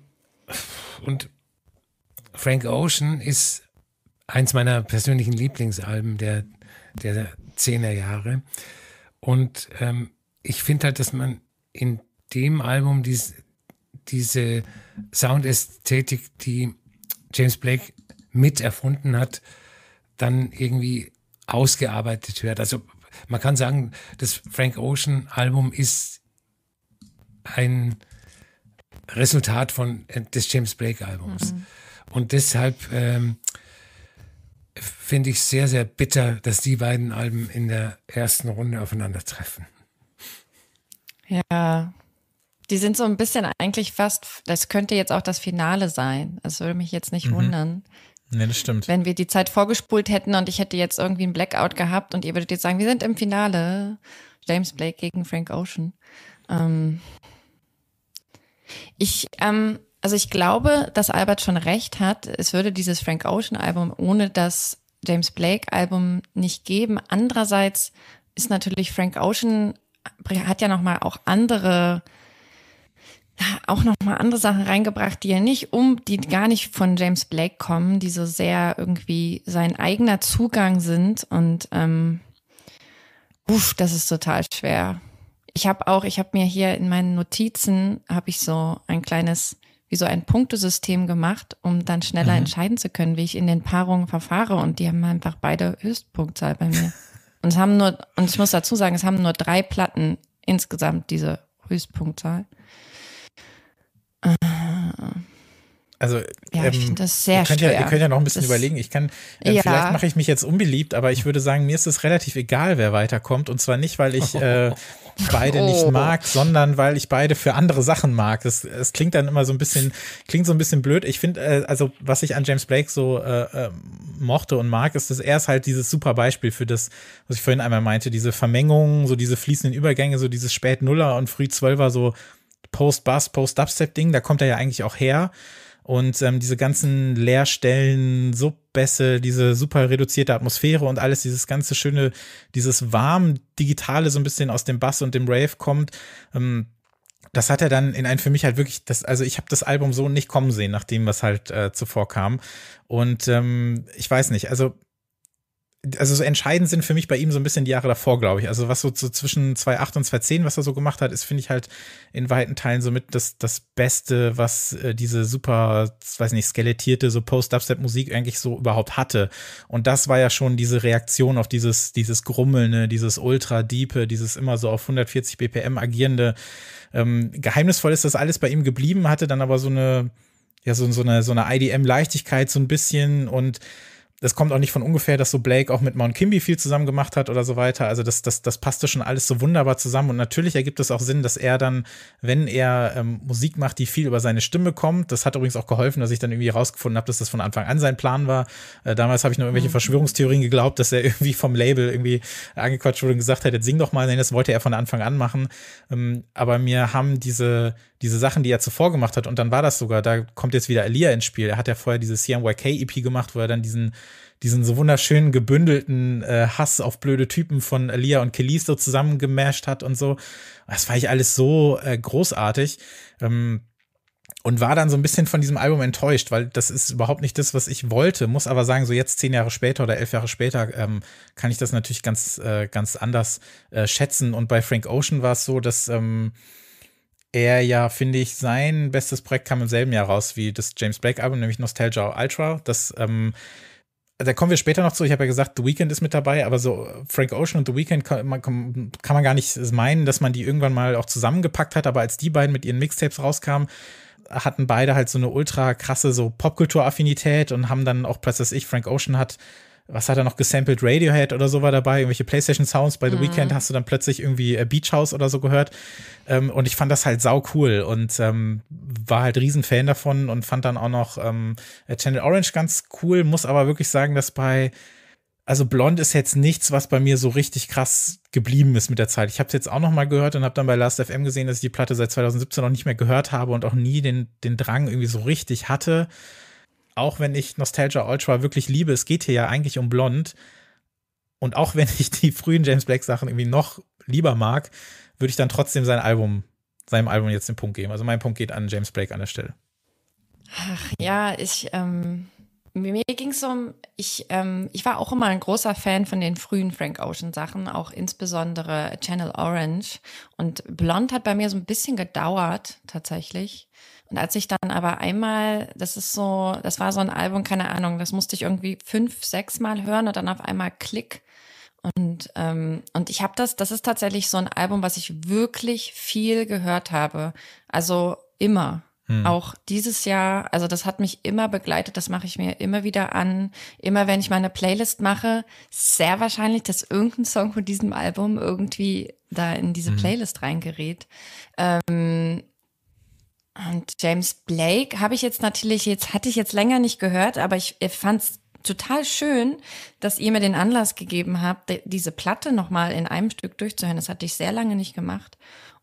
und Frank Ocean ist eins meiner persönlichen Lieblingsalben der, der 10er Jahre. Und ähm, ich finde halt, dass man in dem Album dies, diese Soundästhetik, die James Blake mit erfunden hat, dann irgendwie ausgearbeitet wird. Also man kann sagen, das Frank Ocean Album ist ein Resultat von äh, des James Blake Albums. Mhm. Und deshalb ähm, finde ich sehr, sehr bitter, dass die beiden Alben in der ersten Runde aufeinandertreffen. Ja, die sind so ein bisschen eigentlich fast, das könnte jetzt auch das Finale sein. Das würde mich jetzt nicht mhm. wundern. Nee, das stimmt. Wenn wir die Zeit vorgespult hätten und ich hätte jetzt irgendwie einen Blackout gehabt und ihr würdet jetzt sagen, wir sind im Finale. James Blake gegen Frank Ocean. Ähm ich, ähm, also ich glaube, dass Albert schon recht hat. Es würde dieses Frank Ocean Album ohne das James Blake Album nicht geben. Andererseits ist natürlich Frank Ocean hat ja nochmal auch andere auch noch mal andere Sachen reingebracht, die ja nicht um, die gar nicht von James Blake kommen, die so sehr irgendwie sein eigener Zugang sind und ähm, uff, das ist total schwer. Ich habe auch, ich habe mir hier in meinen Notizen, habe ich so ein kleines, wie so ein Punktesystem gemacht, um dann schneller mhm. entscheiden zu können, wie ich in den Paarungen verfahre und die haben einfach beide Höchstpunktzahl bei mir. und es haben nur, und ich muss dazu sagen, es haben nur drei Platten insgesamt diese Höchstpunktzahl. Also, ja, ähm, das sehr ihr, könnt schwer. Ja, ihr könnt ja noch ein bisschen das, überlegen. Ich kann, äh, ja. vielleicht mache ich mich jetzt unbeliebt, aber ich würde sagen, mir ist es relativ egal, wer weiterkommt. Und zwar nicht, weil ich äh, *laughs* beide oh. nicht mag, sondern weil ich beide für andere Sachen mag. Es, es klingt dann immer so ein bisschen, klingt so ein bisschen blöd. Ich finde, äh, also was ich an James Blake so äh, äh, mochte und mag, ist, dass er ist halt dieses super Beispiel für das, was ich vorhin einmal meinte, diese Vermengung, so diese fließenden Übergänge, so dieses Spät-Nuller und Früh-Zwölfer, so Post-Bass, Post-Dubstep-Ding, da kommt er ja eigentlich auch her. Und ähm, diese ganzen Leerstellen, Subbässe, diese super reduzierte Atmosphäre und alles, dieses ganze schöne, dieses warm Digitale so ein bisschen aus dem Bass und dem Rave kommt, ähm, das hat er dann in ein für mich halt wirklich, das, also ich habe das Album so nicht kommen sehen, nachdem was halt äh, zuvor kam. Und ähm, ich weiß nicht, also also so entscheidend sind für mich bei ihm so ein bisschen die Jahre davor, glaube ich. Also was so, so zwischen 2008 und 2010, was er so gemacht hat, ist, finde ich halt in weiten Teilen somit das, das Beste, was äh, diese super, weiß nicht, skelettierte, so Post-Dubstep-Musik eigentlich so überhaupt hatte. Und das war ja schon diese Reaktion auf dieses, dieses Grummelnde, dieses Ultra-Diepe, dieses immer so auf 140 BPM agierende. Ähm, geheimnisvoll ist das alles bei ihm geblieben, hatte dann aber so eine, ja, so, so eine, so eine IDM-Leichtigkeit so ein bisschen und das kommt auch nicht von ungefähr, dass so Blake auch mit Mount Kimby viel zusammen gemacht hat oder so weiter. Also das, das, das passte schon alles so wunderbar zusammen. Und natürlich ergibt es auch Sinn, dass er dann, wenn er ähm, Musik macht, die viel über seine Stimme kommt, das hat übrigens auch geholfen, dass ich dann irgendwie rausgefunden habe, dass das von Anfang an sein Plan war. Äh, damals habe ich nur irgendwelche mhm. Verschwörungstheorien geglaubt, dass er *laughs* irgendwie vom Label irgendwie angequatscht wurde und gesagt hätte, sing doch mal. Nein, das wollte er von Anfang an machen. Ähm, aber mir haben diese, diese Sachen, die er zuvor gemacht hat, und dann war das sogar, da kommt jetzt wieder Elia ins Spiel. Er hat ja vorher diese CMYK-EP gemacht, wo er dann diesen diesen so wunderschönen gebündelten äh, Hass auf blöde Typen von Elia und Kelly so zusammengemasht hat und so. Das war ich alles so äh, großartig. Ähm, und war dann so ein bisschen von diesem Album enttäuscht, weil das ist überhaupt nicht das, was ich wollte. Muss aber sagen, so jetzt zehn Jahre später oder elf Jahre später ähm, kann ich das natürlich ganz, äh, ganz anders äh, schätzen. Und bei Frank Ocean war es so, dass ähm, er ja, finde ich, sein bestes Projekt kam im selben Jahr raus wie das James Blake Album, nämlich Nostalgia Ultra. Das ähm, da kommen wir später noch zu. Ich habe ja gesagt, The Weeknd ist mit dabei, aber so äh, Frank Ocean und The Weeknd kann man, kann man gar nicht meinen, dass man die irgendwann mal auch zusammengepackt hat. Aber als die beiden mit ihren Mixtapes rauskamen, hatten beide halt so eine ultra krasse so Popkultur-Affinität und haben dann auch plötzlich ich, Frank Ocean hat was hat er noch gesampelt? Radiohead oder so war dabei, irgendwelche PlayStation Sounds. Bei The mhm. Weeknd hast du dann plötzlich irgendwie äh, Beach House oder so gehört. Ähm, und ich fand das halt sau cool und ähm, war halt riesen Fan davon und fand dann auch noch ähm, äh, Channel Orange ganz cool. Muss aber wirklich sagen, dass bei, also Blond ist jetzt nichts, was bei mir so richtig krass geblieben ist mit der Zeit. Ich habe es jetzt auch noch mal gehört und habe dann bei Last FM gesehen, dass ich die Platte seit 2017 noch nicht mehr gehört habe und auch nie den, den Drang irgendwie so richtig hatte auch wenn ich Nostalgia Ultra wirklich liebe, es geht hier ja eigentlich um Blond. Und auch wenn ich die frühen James Black Sachen irgendwie noch lieber mag, würde ich dann trotzdem sein Album, seinem Album jetzt den Punkt geben. Also mein Punkt geht an James Blake an der Stelle. Ach ja, ich, ähm, mir ging es um, ich, ähm, ich war auch immer ein großer Fan von den frühen Frank Ocean Sachen, auch insbesondere Channel Orange. Und Blond hat bei mir so ein bisschen gedauert, tatsächlich. Und als ich dann aber einmal, das ist so, das war so ein Album, keine Ahnung, das musste ich irgendwie fünf, sechs Mal hören und dann auf einmal Klick. Und, ähm, und ich habe das, das ist tatsächlich so ein Album, was ich wirklich viel gehört habe. Also immer. Hm. Auch dieses Jahr, also das hat mich immer begleitet, das mache ich mir immer wieder an. Immer wenn ich meine Playlist mache, sehr wahrscheinlich, dass irgendein Song von diesem Album irgendwie da in diese hm. Playlist hm. reingerät. Ähm, und James Blake habe ich jetzt natürlich, jetzt hatte ich jetzt länger nicht gehört, aber ich, fand es total schön, dass ihr mir den Anlass gegeben habt, diese Platte nochmal in einem Stück durchzuhören. Das hatte ich sehr lange nicht gemacht.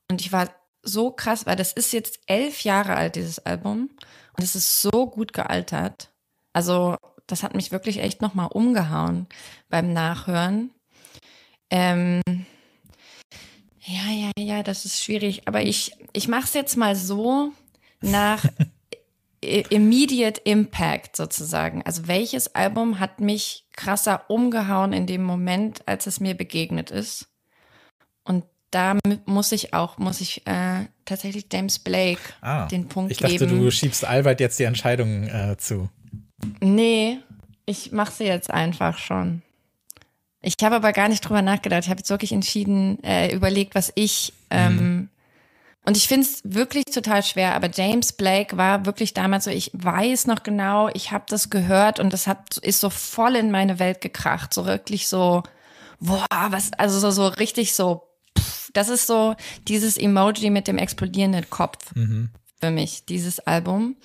Und ich war so krass, weil das ist jetzt elf Jahre alt, dieses Album. Und es ist so gut gealtert. Also, das hat mich wirklich echt nochmal umgehauen beim Nachhören. Ähm, ja, ja, ja, das ist schwierig. Aber ich, ich mache es jetzt mal so, nach *laughs* Immediate Impact sozusagen. Also welches Album hat mich krasser umgehauen in dem Moment, als es mir begegnet ist? Und da muss ich auch, muss ich äh, tatsächlich James Blake ah, den Punkt geben. Ich dachte, du schiebst Albert jetzt die Entscheidung äh, zu. Nee, ich mache sie jetzt einfach schon. Ich habe aber gar nicht drüber nachgedacht. Ich habe jetzt wirklich entschieden, äh, überlegt, was ich ähm, mhm. Und ich finde es wirklich total schwer, aber James Blake war wirklich damals so, ich weiß noch genau, ich habe das gehört und das hat, ist so voll in meine Welt gekracht, so wirklich so, boah, was, also so, so richtig so, pff, das ist so dieses Emoji mit dem explodierenden Kopf mhm. für mich, dieses Album.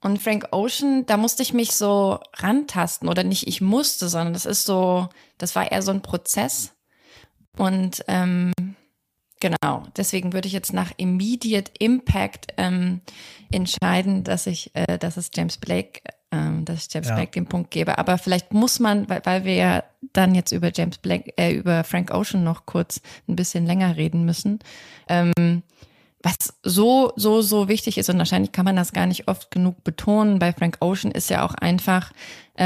Und Frank Ocean, da musste ich mich so rantasten oder nicht ich musste, sondern das ist so, das war eher so ein Prozess. Und ähm, Genau, deswegen würde ich jetzt nach Immediate Impact ähm, entscheiden, dass ich, äh, dass es James Blake, ähm, dass ich James ja. Blake den Punkt gebe. Aber vielleicht muss man, weil, weil wir ja dann jetzt über James Blake, äh, über Frank Ocean noch kurz ein bisschen länger reden müssen, ähm, was so, so, so wichtig ist und wahrscheinlich kann man das gar nicht oft genug betonen. Bei Frank Ocean ist ja auch einfach,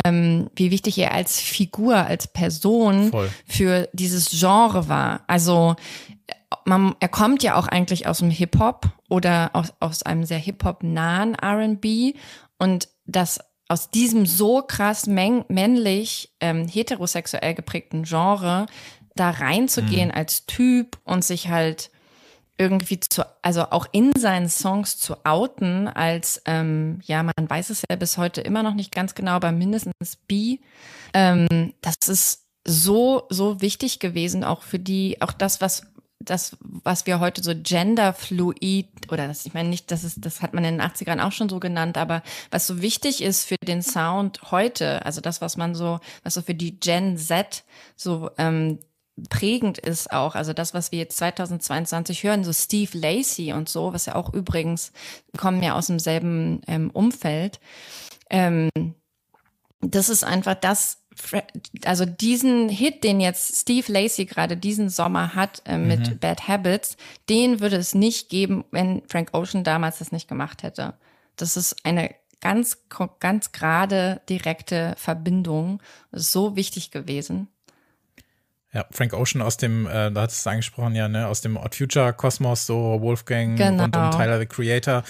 ähm, wie wichtig er als Figur, als Person Voll. für dieses Genre war. Also man, er kommt ja auch eigentlich aus dem Hip-Hop oder aus, aus einem sehr Hip-Hop-nahen RB und das aus diesem so krass männlich ähm, heterosexuell geprägten Genre da reinzugehen mhm. als Typ und sich halt irgendwie zu, also auch in seinen Songs zu outen als, ähm, ja, man weiß es ja bis heute immer noch nicht ganz genau, aber mindestens B, ähm, das ist so, so wichtig gewesen, auch für die, auch das, was das, was wir heute so genderfluid oder das, ich meine nicht, das ist, das hat man in den 80ern auch schon so genannt, aber was so wichtig ist für den Sound heute, also das, was man so, was so für die Gen Z so ähm, prägend ist auch, also das, was wir jetzt 2022 hören, so Steve Lacey und so, was ja auch übrigens kommen ja aus demselben ähm, Umfeld. Ähm, das ist einfach das, also diesen Hit, den jetzt Steve Lacey gerade diesen Sommer hat äh, mit mhm. Bad Habits, den würde es nicht geben, wenn Frank Ocean damals das nicht gemacht hätte. Das ist eine ganz, ganz gerade, direkte Verbindung. So wichtig gewesen. Ja, Frank Ocean aus dem, äh, da hat es angesprochen, ja, ne, aus dem Odd Future Kosmos, so Wolfgang genau. und, und genau. Tyler the Creator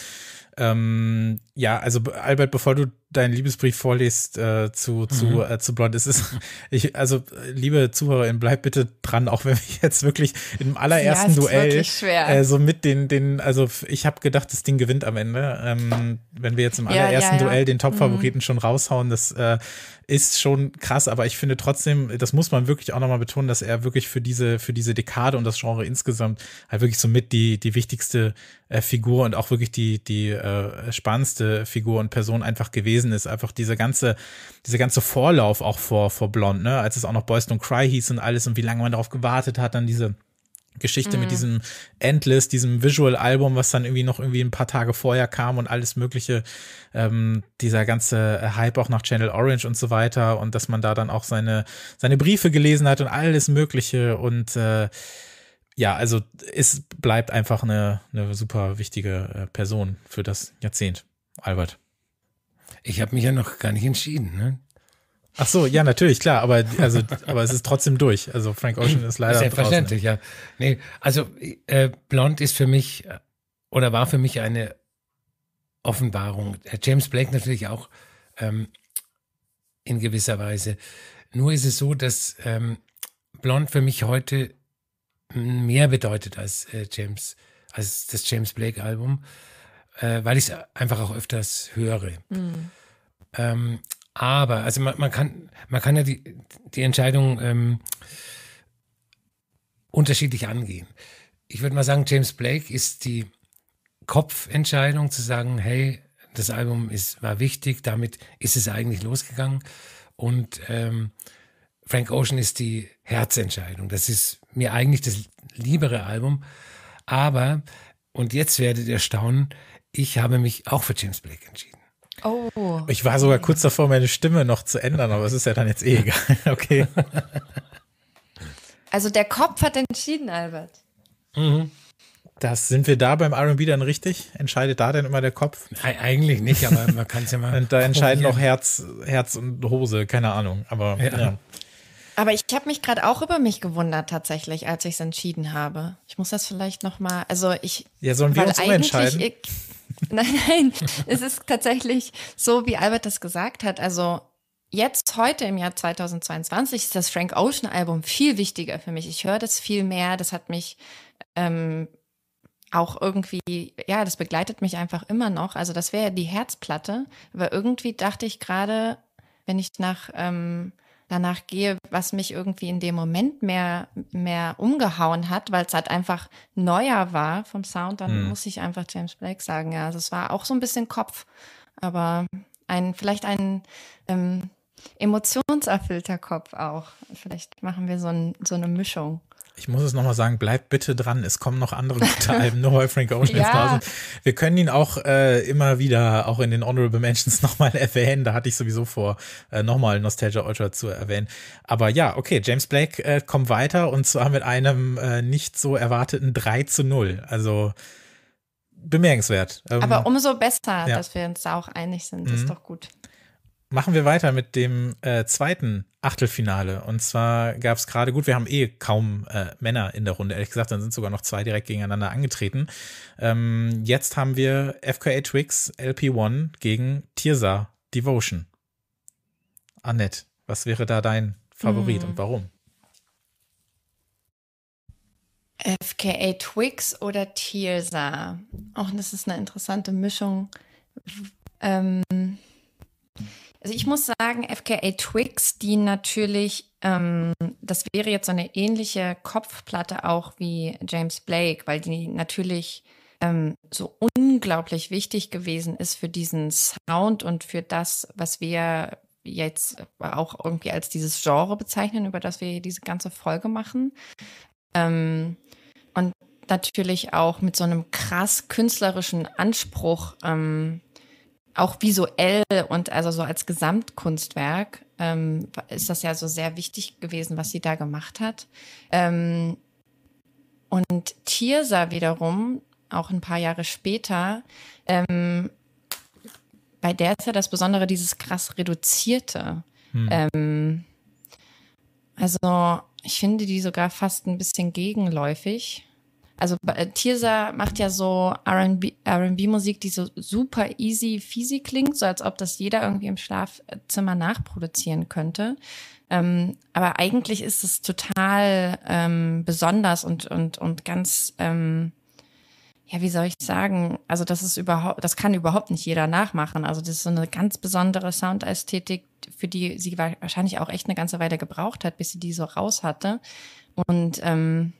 ähm, ja, also Albert, bevor du deinen Liebesbrief vorliest äh, zu, mhm. zu, äh, zu Blond, es ist, *laughs* ich, also liebe Zuhörerin, bleib bitte dran, auch wenn wir jetzt wirklich im allerersten ja, Duell äh, so mit den, den, also ich habe gedacht, das Ding gewinnt am Ende. Ähm, wenn wir jetzt im ja, allerersten ja, Duell den Top-Favoriten mhm. schon raushauen, das äh, ist schon krass, aber ich finde trotzdem, das muss man wirklich auch nochmal betonen, dass er wirklich für diese, für diese Dekade und das Genre insgesamt halt wirklich so mit die, die wichtigste äh, Figur und auch wirklich die, die äh, spannendste Figur und Person einfach gewesen ist. Einfach diese ganze, diese ganze Vorlauf auch vor, vor Blond, ne? Als es auch noch Boys Don't Cry hieß und alles und wie lange man darauf gewartet hat, dann diese Geschichte mhm. mit diesem Endless, diesem Visual-Album, was dann irgendwie noch irgendwie ein paar Tage vorher kam und alles Mögliche, ähm, dieser ganze Hype auch nach Channel Orange und so weiter und dass man da dann auch seine, seine Briefe gelesen hat und alles Mögliche und äh, ja, also es bleibt einfach eine, eine super wichtige äh, Person für das Jahrzehnt, Albert. Ich habe mich ja noch gar nicht entschieden, ne? Ach so, ja, natürlich, klar, aber, also, aber es ist trotzdem durch. Also Frank Ocean ist leider. Selbstverständlich, ja. Nee, also äh, Blond ist für mich äh, oder war für mich eine Offenbarung. Äh, James Blake natürlich auch ähm, in gewisser Weise. Nur ist es so, dass ähm, Blond für mich heute mehr bedeutet als äh, James, als das James Blake Album, äh, weil ich es einfach auch öfters höre. Mhm. Ähm, aber, also man, man, kann, man kann ja die, die Entscheidung ähm, unterschiedlich angehen. Ich würde mal sagen, James Blake ist die Kopfentscheidung zu sagen, hey, das Album ist, war wichtig, damit ist es eigentlich losgegangen. Und ähm, Frank Ocean ist die Herzentscheidung. Das ist mir eigentlich das liebere Album. Aber, und jetzt werdet ihr staunen, ich habe mich auch für James Blake entschieden. Oh. Ich war sogar kurz davor, meine Stimme noch zu ändern, aber es ist ja dann jetzt eh *laughs* egal. *laughs* Okay. Also der Kopf hat entschieden, Albert. Mhm. Das sind wir da beim RB dann richtig? Entscheidet da denn immer der Kopf? Nein, eigentlich nicht, aber man kann es ja mal. *laughs* und da entscheiden noch Herz, Herz und Hose, keine Ahnung. Aber, ja. Ja. aber ich habe mich gerade auch über mich gewundert, tatsächlich, als ich es entschieden habe. Ich muss das vielleicht nochmal. Also ich. Ja, sollen wir uns umentscheiden? Ich, *laughs* Nein, nein. Es ist tatsächlich so, wie Albert das gesagt hat. Also jetzt heute im Jahr 2022 ist das Frank Ocean Album viel wichtiger für mich. Ich höre das viel mehr. Das hat mich ähm, auch irgendwie, ja, das begleitet mich einfach immer noch. Also das wäre die Herzplatte. Aber irgendwie dachte ich gerade, wenn ich nach ähm, danach gehe, was mich irgendwie in dem Moment mehr, mehr umgehauen hat, weil es halt einfach neuer war vom Sound, dann hm. muss ich einfach James Blake sagen. Ja, also es war auch so ein bisschen Kopf, aber ein, vielleicht ein ähm, emotionserfüllter Kopf auch. Vielleicht machen wir so, ein, so eine Mischung ich muss es nochmal sagen, bleibt bitte dran. Es kommen noch andere gute *laughs* Alben, nur weil Frank Ocean jetzt da ist. Wir können ihn auch äh, immer wieder, auch in den Honorable Mentions *laughs* nochmal erwähnen. Da hatte ich sowieso vor, äh, nochmal Nostalgia Ultra zu erwähnen. Aber ja, okay, James Blake äh, kommt weiter und zwar mit einem äh, nicht so erwarteten 3 zu 0. Also bemerkenswert. Ähm, Aber umso besser, ja. dass wir uns da auch einig sind. Mhm. Ist doch gut. Machen wir weiter mit dem äh, zweiten Achtelfinale. Und zwar gab es gerade, gut, wir haben eh kaum äh, Männer in der Runde, ehrlich gesagt, dann sind sogar noch zwei direkt gegeneinander angetreten. Ähm, jetzt haben wir FKA Twix LP1 gegen Tirsa Devotion. Annette, was wäre da dein Favorit mm. und mhm. warum? FKA Twix oder Tirsa? Auch das ist eine interessante Mischung. Ähm, also ich muss sagen, FKA Twix, die natürlich, ähm, das wäre jetzt so eine ähnliche Kopfplatte auch wie James Blake, weil die natürlich ähm, so unglaublich wichtig gewesen ist für diesen Sound und für das, was wir jetzt auch irgendwie als dieses Genre bezeichnen, über das wir diese ganze Folge machen. Ähm, und natürlich auch mit so einem krass künstlerischen Anspruch, ähm, auch visuell und also so als Gesamtkunstwerk ähm, ist das ja so sehr wichtig gewesen, was sie da gemacht hat. Ähm, und Tiersa wiederum, auch ein paar Jahre später, ähm, bei der ist ja das Besondere dieses krass reduzierte. Hm. Ähm, also ich finde die sogar fast ein bisschen gegenläufig also äh, Tirsa macht ja so RB-Musik, die so super easy, fiesi klingt, so als ob das jeder irgendwie im Schlafzimmer nachproduzieren könnte. Ähm, aber eigentlich ist es total ähm, besonders und, und, und ganz, ähm, ja, wie soll ich sagen? Also, das ist überhaupt, das kann überhaupt nicht jeder nachmachen. Also, das ist so eine ganz besondere Soundästhetik, für die sie wahrscheinlich auch echt eine ganze Weile gebraucht hat, bis sie die so raus hatte. Und ähm,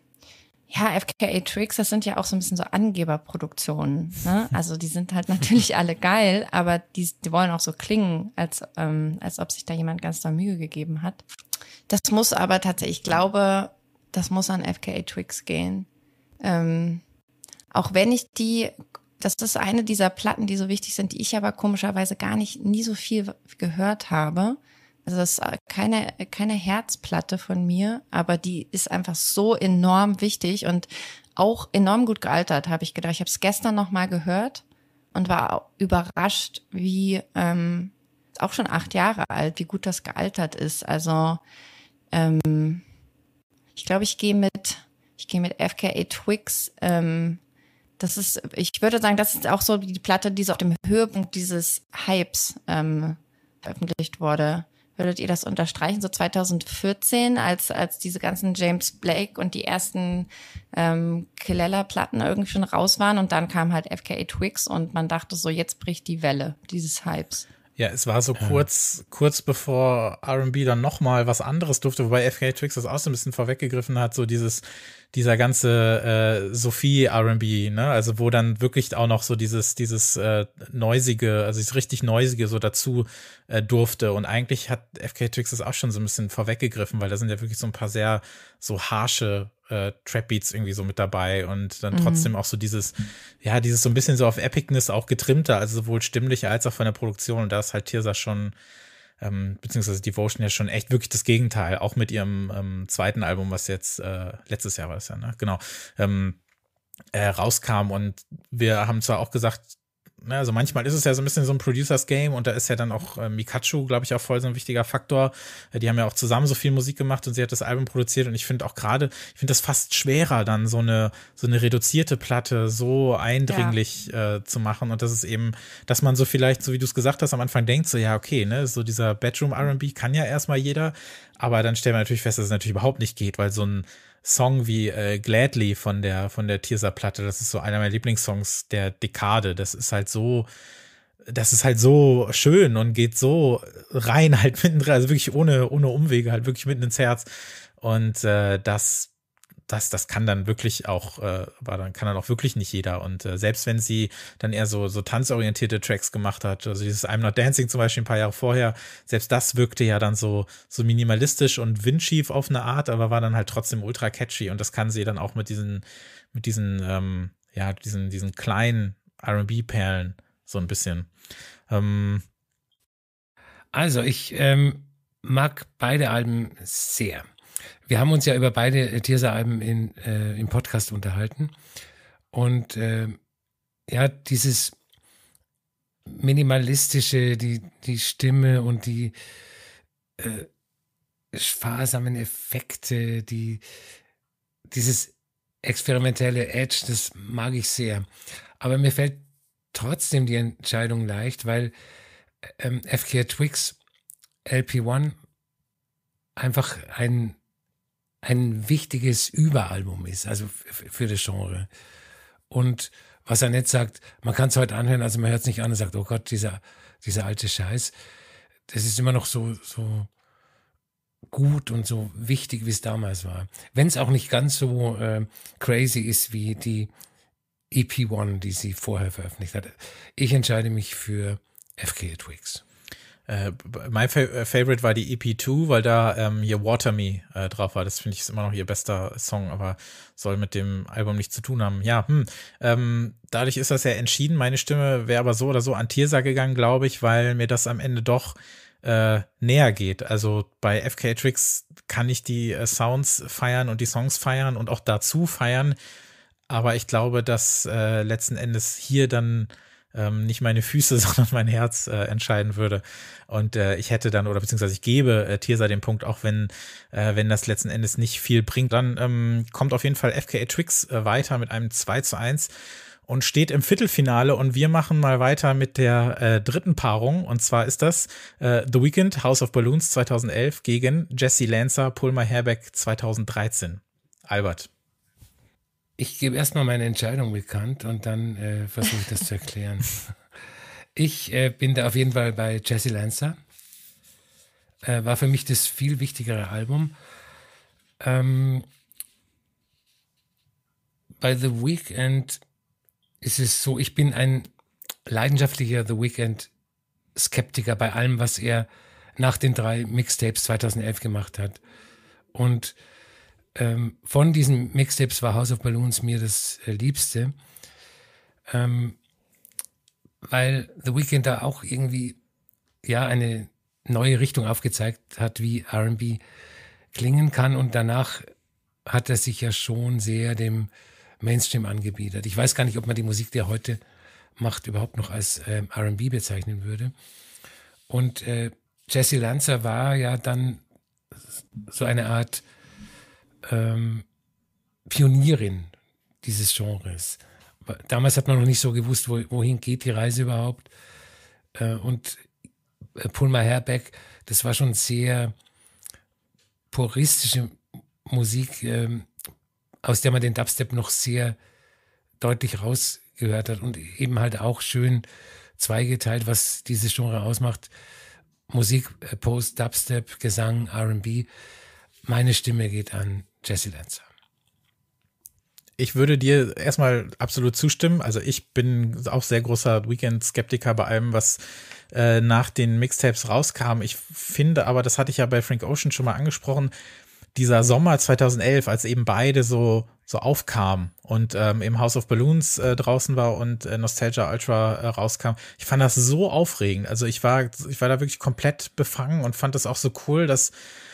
ja, FKA Tricks, das sind ja auch so ein bisschen so Angeberproduktionen. Ne? Also die sind halt *laughs* natürlich alle geil, aber die, die wollen auch so klingen, als, ähm, als ob sich da jemand ganz da Mühe gegeben hat. Das muss aber tatsächlich, ich glaube, das muss an FKA Tricks gehen. Ähm, auch wenn ich die, das ist eine dieser Platten, die so wichtig sind, die ich aber komischerweise gar nicht, nie so viel gehört habe. Also das ist äh, keine, keine Herzplatte von mir, aber die ist einfach so enorm wichtig und auch enorm gut gealtert, habe ich gedacht. Ich habe es gestern nochmal gehört und war überrascht, wie ähm, auch schon acht Jahre alt, wie gut das gealtert ist. Also ähm, ich glaube, ich gehe mit, ich gehe mit FKA Twix. Ähm, das ist, ich würde sagen, das ist auch so die Platte, die so auf dem Höhepunkt dieses Hypes ähm, veröffentlicht wurde würdet ihr das unterstreichen? So 2014, als, als diese ganzen James Blake und die ersten ähm, Killella-Platten irgendwie schon raus waren und dann kam halt FKA Twix und man dachte so, jetzt bricht die Welle dieses Hypes. Ja, es war so kurz, äh. kurz bevor RB dann nochmal was anderes durfte, wobei FK Twix das auch so ein bisschen vorweggegriffen hat, so dieses, dieser ganze äh, Sophie RB, ne? Also wo dann wirklich auch noch so dieses, dieses äh, Neusige, also dieses richtig Neusige so dazu äh, durfte. Und eigentlich hat FK Twix das auch schon so ein bisschen vorweggegriffen, weil da sind ja wirklich so ein paar sehr so harsche äh, Trap Beats irgendwie so mit dabei und dann mhm. trotzdem auch so dieses, ja, dieses so ein bisschen so auf Epicness auch getrimmter, also sowohl stimmlich als auch von der Produktion. Und da ist halt Tirsa schon, ähm, beziehungsweise Devotion ja schon echt wirklich das Gegenteil, auch mit ihrem ähm, zweiten Album, was jetzt äh, letztes Jahr war das ja, ne? Genau. Ähm, äh, rauskam und wir haben zwar auch gesagt, Ne, also manchmal ist es ja so ein bisschen so ein Producers Game und da ist ja dann auch äh, Mikachu, glaube ich, auch voll so ein wichtiger Faktor. Äh, die haben ja auch zusammen so viel Musik gemacht und sie hat das Album produziert und ich finde auch gerade, ich finde das fast schwerer, dann so eine so eine reduzierte Platte so eindringlich ja. äh, zu machen und das ist eben, dass man so vielleicht, so wie du es gesagt hast, am Anfang denkt so ja okay, ne, so dieser Bedroom R&B kann ja erstmal jeder, aber dann stellen wir natürlich fest, dass es natürlich überhaupt nicht geht, weil so ein Song wie äh, Gladly von der, von der Tierser-Platte. Das ist so einer meiner Lieblingssongs der Dekade. Das ist halt so, das ist halt so schön und geht so rein *laughs* halt mitten also wirklich ohne, ohne Umwege, halt wirklich mitten ins Herz. Und äh, das das, das kann dann wirklich auch, äh, war dann kann dann auch wirklich nicht jeder. Und äh, selbst wenn sie dann eher so, so tanzorientierte Tracks gemacht hat, also dieses I'm Not Dancing zum Beispiel ein paar Jahre vorher, selbst das wirkte ja dann so, so minimalistisch und windschief auf eine Art, aber war dann halt trotzdem ultra catchy. Und das kann sie dann auch mit diesen, mit diesen, ähm, ja, diesen, diesen kleinen RB-Perlen so ein bisschen. Ähm, also ich ähm, mag beide Alben sehr wir haben uns ja über beide Tiersalben in, äh, im Podcast unterhalten. Und äh, ja, dieses minimalistische, die, die Stimme und die äh, sparsamen Effekte, die, dieses experimentelle Edge, das mag ich sehr. Aber mir fällt trotzdem die Entscheidung leicht, weil ähm, FKR Twix LP1 einfach ein ein wichtiges Überalbum ist, also für das Genre. Und was er nicht sagt, man kann es heute anhören, also man hört es nicht an und sagt, oh Gott, dieser, dieser alte Scheiß. Das ist immer noch so, so gut und so wichtig, wie es damals war. Wenn es auch nicht ganz so äh, crazy ist wie die EP1, die sie vorher veröffentlicht hat. Ich entscheide mich für FK Twigs. Äh, mein Fa äh, Favorite war die EP2, weil da ähm, hier Water Me äh, drauf war. Das finde ich ist immer noch ihr bester Song, aber soll mit dem Album nichts zu tun haben. Ja, hm, ähm, dadurch ist das ja entschieden. Meine Stimme wäre aber so oder so an Tirsa gegangen, glaube ich, weil mir das am Ende doch äh, näher geht. Also bei FK Tricks kann ich die äh, Sounds feiern und die Songs feiern und auch dazu feiern. Aber ich glaube, dass äh, letzten Endes hier dann ähm, nicht meine Füße, *laughs* sondern mein Herz äh, entscheiden würde. Und äh, ich hätte dann, oder beziehungsweise ich gebe äh, Tirsa den Punkt, auch wenn, äh, wenn das letzten Endes nicht viel bringt. Dann ähm, kommt auf jeden Fall FKA Twix äh, weiter mit einem 2 zu 1 und steht im Viertelfinale und wir machen mal weiter mit der äh, dritten Paarung und zwar ist das äh, The Weekend House of Balloons 2011 gegen Jesse Lancer Pulmer Herbeck 2013. Albert. Ich gebe erstmal meine Entscheidung bekannt und dann äh, versuche ich das zu erklären. *laughs* Ich äh, bin da auf jeden Fall bei Jesse Lancer. Äh, war für mich das viel wichtigere Album. Ähm, bei The Weeknd ist es so, ich bin ein leidenschaftlicher The Weeknd-Skeptiker bei allem, was er nach den drei Mixtapes 2011 gemacht hat. Und ähm, von diesen Mixtapes war House of Balloons mir das äh, Liebste. Ähm, weil The Weeknd da auch irgendwie ja eine neue Richtung aufgezeigt hat, wie RB klingen kann. Und danach hat er sich ja schon sehr dem Mainstream angebiedert. Ich weiß gar nicht, ob man die Musik, die er heute macht, überhaupt noch als äh, RB bezeichnen würde. Und äh, Jesse Lancer war ja dann so eine Art ähm, Pionierin dieses Genres. Damals hat man noch nicht so gewusst, wohin geht die Reise überhaupt. Äh, und äh, Pull My Hair Back, das war schon sehr puristische Musik, ähm, aus der man den Dubstep noch sehr deutlich rausgehört hat und eben halt auch schön zweigeteilt, was dieses Genre ausmacht. Musik, äh, Post, Dubstep, Gesang, RB. Meine Stimme geht an Jesse Lancer. Ich würde dir erstmal absolut zustimmen. Also ich bin auch sehr großer Weekend-Skeptiker bei allem, was äh, nach den Mixtapes rauskam. Ich finde aber, das hatte ich ja bei Frank Ocean schon mal angesprochen, dieser Sommer 2011, als eben beide so, so aufkamen und ähm, im House of Balloons äh, draußen war und äh, Nostalgia Ultra äh, rauskam. Ich fand das so aufregend. Also ich war, ich war da wirklich komplett befangen und fand das auch so cool, dass